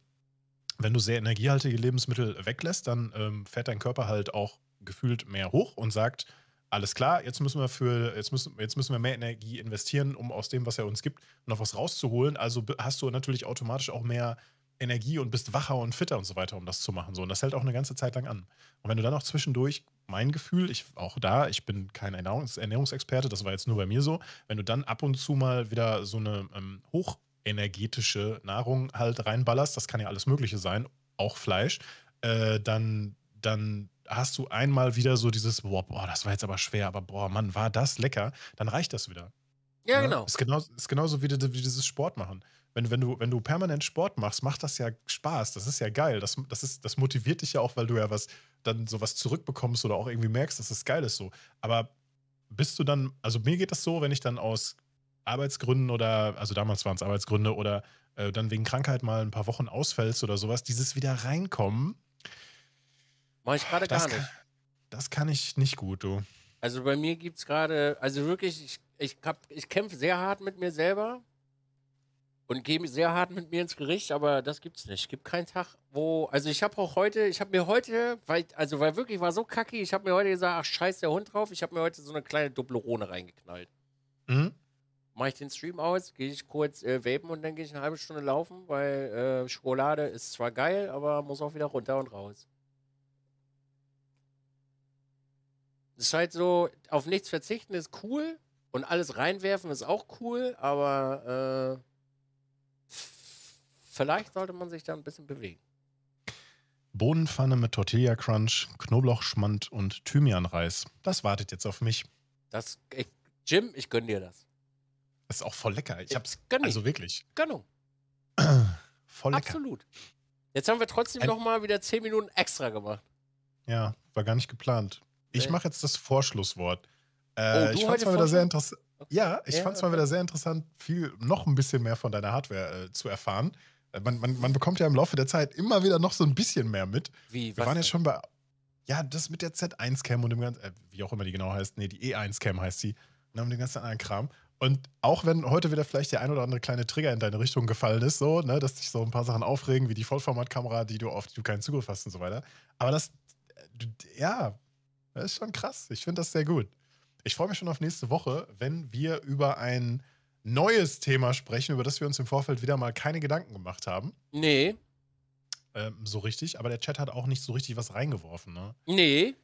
wenn du sehr energiehaltige Lebensmittel weglässt, dann ähm, fährt dein Körper halt auch gefühlt mehr hoch und sagt, alles klar, jetzt müssen wir für, jetzt müssen, jetzt müssen wir mehr Energie investieren, um aus dem, was er uns gibt, noch was rauszuholen. Also hast du natürlich automatisch auch mehr Energie und bist wacher und fitter und so weiter, um das zu machen. So, und das hält auch eine ganze Zeit lang an. Und wenn du dann auch zwischendurch, mein Gefühl, ich auch da, ich bin kein Ernährungs Ernährungsexperte, das war jetzt nur bei mir so, wenn du dann ab und zu mal wieder so eine ähm, Hoch- energetische Nahrung halt reinballerst, das kann ja alles Mögliche sein, auch Fleisch, äh, dann, dann hast du einmal wieder so dieses, boah, boah, das war jetzt aber schwer, aber boah, Mann, war das lecker, dann reicht das wieder. Ja, ja? Ne? Genau. genau. Ist genauso, ist genauso wie, wie dieses Sport machen. Wenn, wenn, du, wenn du permanent Sport machst, macht das ja Spaß, das ist ja geil, das, das, ist, das motiviert dich ja auch, weil du ja was dann sowas zurückbekommst oder auch irgendwie merkst, dass es das geil ist so. Aber bist du dann, also mir geht das so, wenn ich dann aus Arbeitsgründen oder, also damals waren es Arbeitsgründe oder äh, dann wegen Krankheit mal ein paar Wochen ausfällst oder sowas, dieses wieder reinkommen. Mach ich gerade gar nicht. Kann, das kann ich nicht gut, du. Also bei mir gibt es gerade, also wirklich, ich, ich, ich kämpfe sehr hart mit mir selber und gehe sehr hart mit mir ins Gericht, aber das gibt's nicht. Es Gibt keinen Tag, wo. Also ich habe auch heute, ich habe mir heute, weil, also weil wirklich war so kacke, ich habe mir heute gesagt, ach scheiß der Hund drauf, ich habe mir heute so eine kleine Dublerone reingeknallt. Mhm mache ich den Stream aus, gehe ich kurz äh, vapen und dann gehe ich eine halbe Stunde laufen, weil äh, Schokolade ist zwar geil, aber muss auch wieder runter und raus. Es ist halt so, auf nichts verzichten ist cool und alles reinwerfen ist auch cool, aber äh, vielleicht sollte man sich da ein bisschen bewegen. Bohnenpfanne mit Tortilla Crunch, Knoblauchschmand und Thymianreis. Das wartet jetzt auf mich. Das, ich, Jim, ich gönne dir das ist auch voll lecker. Ich äh, hab's Gönnung. Also wirklich. Gönnung. voll lecker. Absolut. Jetzt haben wir trotzdem nochmal wieder 10 Minuten extra gemacht. Ja, war gar nicht geplant. Ich mache jetzt das Vorschlusswort. Äh, oh, ich fand's mal wieder sehr interessant. Okay. Ja, ich ja, fand es okay. mal wieder sehr interessant, viel noch ein bisschen mehr von deiner Hardware äh, zu erfahren. Äh, man, man, man, bekommt ja im Laufe der Zeit immer wieder noch so ein bisschen mehr mit. Wie? Wir waren ja schon bei. Ja, das mit der Z1-Cam und dem ganzen, äh, wie auch immer die genau heißt, nee, die E1-Cam heißt sie. Ne, und dann mit dem ganzen anderen Kram. Und auch wenn heute wieder vielleicht der ein oder andere kleine Trigger in deine Richtung gefallen ist, so, ne, dass dich so ein paar Sachen aufregen, wie die Vollformatkamera, die du auf die du keinen Zugriff hast und so weiter. Aber das, ja, das ist schon krass. Ich finde das sehr gut. Ich freue mich schon auf nächste Woche, wenn wir über ein neues Thema sprechen, über das wir uns im Vorfeld wieder mal keine Gedanken gemacht haben. Nee. Ähm, so richtig, aber der Chat hat auch nicht so richtig was reingeworfen, ne? Nee.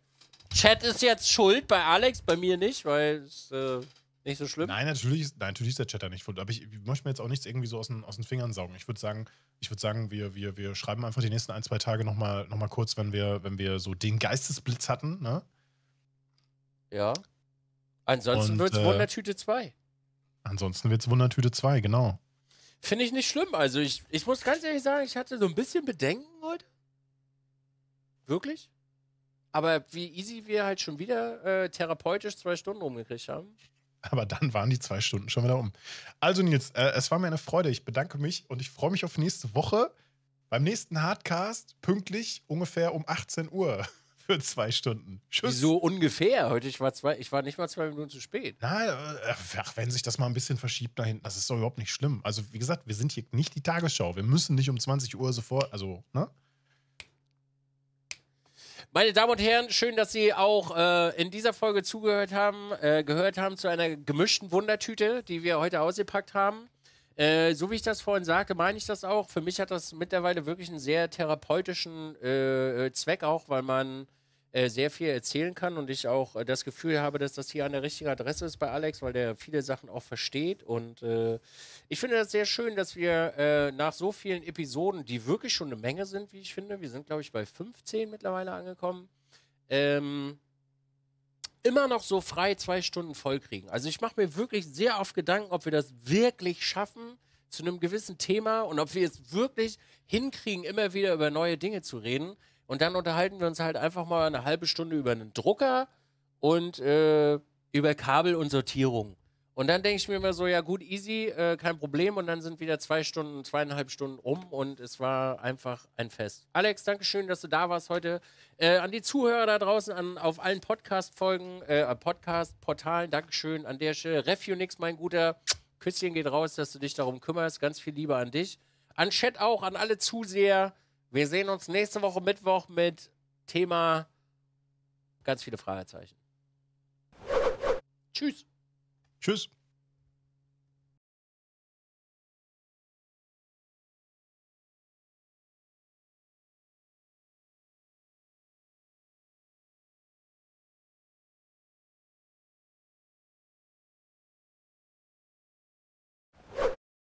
Chat ist jetzt schuld bei Alex, bei mir nicht, weil es. Äh nicht so schlimm? Nein, natürlich ist, nein, natürlich ist der Chatter nicht voll. Aber ich, ich, möchte mir jetzt auch nichts irgendwie so aus den, aus den Fingern saugen. Ich würde sagen, ich würde sagen, wir, wir, wir schreiben einfach die nächsten ein, zwei Tage nochmal noch mal kurz, wenn wir, wenn wir so den Geistesblitz hatten, ne? Ja. Ansonsten wird es äh, Wundertüte 2. Ansonsten wird es Wundertüte 2, genau. Finde ich nicht schlimm. Also ich, ich muss ganz ehrlich sagen, ich hatte so ein bisschen Bedenken heute. Wirklich? Aber wie easy wir halt schon wieder äh, therapeutisch zwei Stunden rumgekriegt haben. Aber dann waren die zwei Stunden schon wieder um. Also, Nils, äh, es war mir eine Freude. Ich bedanke mich und ich freue mich auf nächste Woche beim nächsten Hardcast pünktlich ungefähr um 18 Uhr für zwei Stunden. Tschüss. Wieso ungefähr? Heute ich war zwei, ich war nicht mal zwei Minuten zu spät. Nein, äh, ach, wenn sich das mal ein bisschen verschiebt da hinten, das ist doch überhaupt nicht schlimm. Also wie gesagt, wir sind hier nicht die Tagesschau. Wir müssen nicht um 20 Uhr sofort, also ne? Meine Damen und Herren, schön, dass Sie auch äh, in dieser Folge zugehört haben, äh, gehört haben zu einer gemischten Wundertüte, die wir heute ausgepackt haben. Äh, so wie ich das vorhin sagte, meine ich das auch. Für mich hat das mittlerweile wirklich einen sehr therapeutischen äh, äh, Zweck auch, weil man äh, sehr viel erzählen kann und ich auch äh, das Gefühl habe, dass das hier an der richtigen Adresse ist bei Alex, weil der viele Sachen auch versteht. Und äh, ich finde das sehr schön, dass wir äh, nach so vielen Episoden, die wirklich schon eine Menge sind, wie ich finde, wir sind, glaube ich, bei 15 mittlerweile angekommen, ähm, immer noch so frei zwei Stunden vollkriegen. Also ich mache mir wirklich sehr oft Gedanken, ob wir das wirklich schaffen zu einem gewissen Thema und ob wir es wirklich hinkriegen, immer wieder über neue Dinge zu reden. Und dann unterhalten wir uns halt einfach mal eine halbe Stunde über einen Drucker und äh, über Kabel und Sortierung. Und dann denke ich mir immer so, ja gut, easy, äh, kein Problem. Und dann sind wieder zwei Stunden, zweieinhalb Stunden um und es war einfach ein Fest. Alex, Dankeschön, dass du da warst heute. Äh, an die Zuhörer da draußen, an, auf allen Podcast-Folgen, äh, Podcast-Portalen, Dankeschön an der Stelle. Refunix, mein guter, Küsschen geht raus, dass du dich darum kümmerst. Ganz viel Liebe an dich. An Chat auch, an alle Zuseher. Wir sehen uns nächste Woche Mittwoch mit Thema ganz viele Fragezeichen. Tschüss. Tschüss.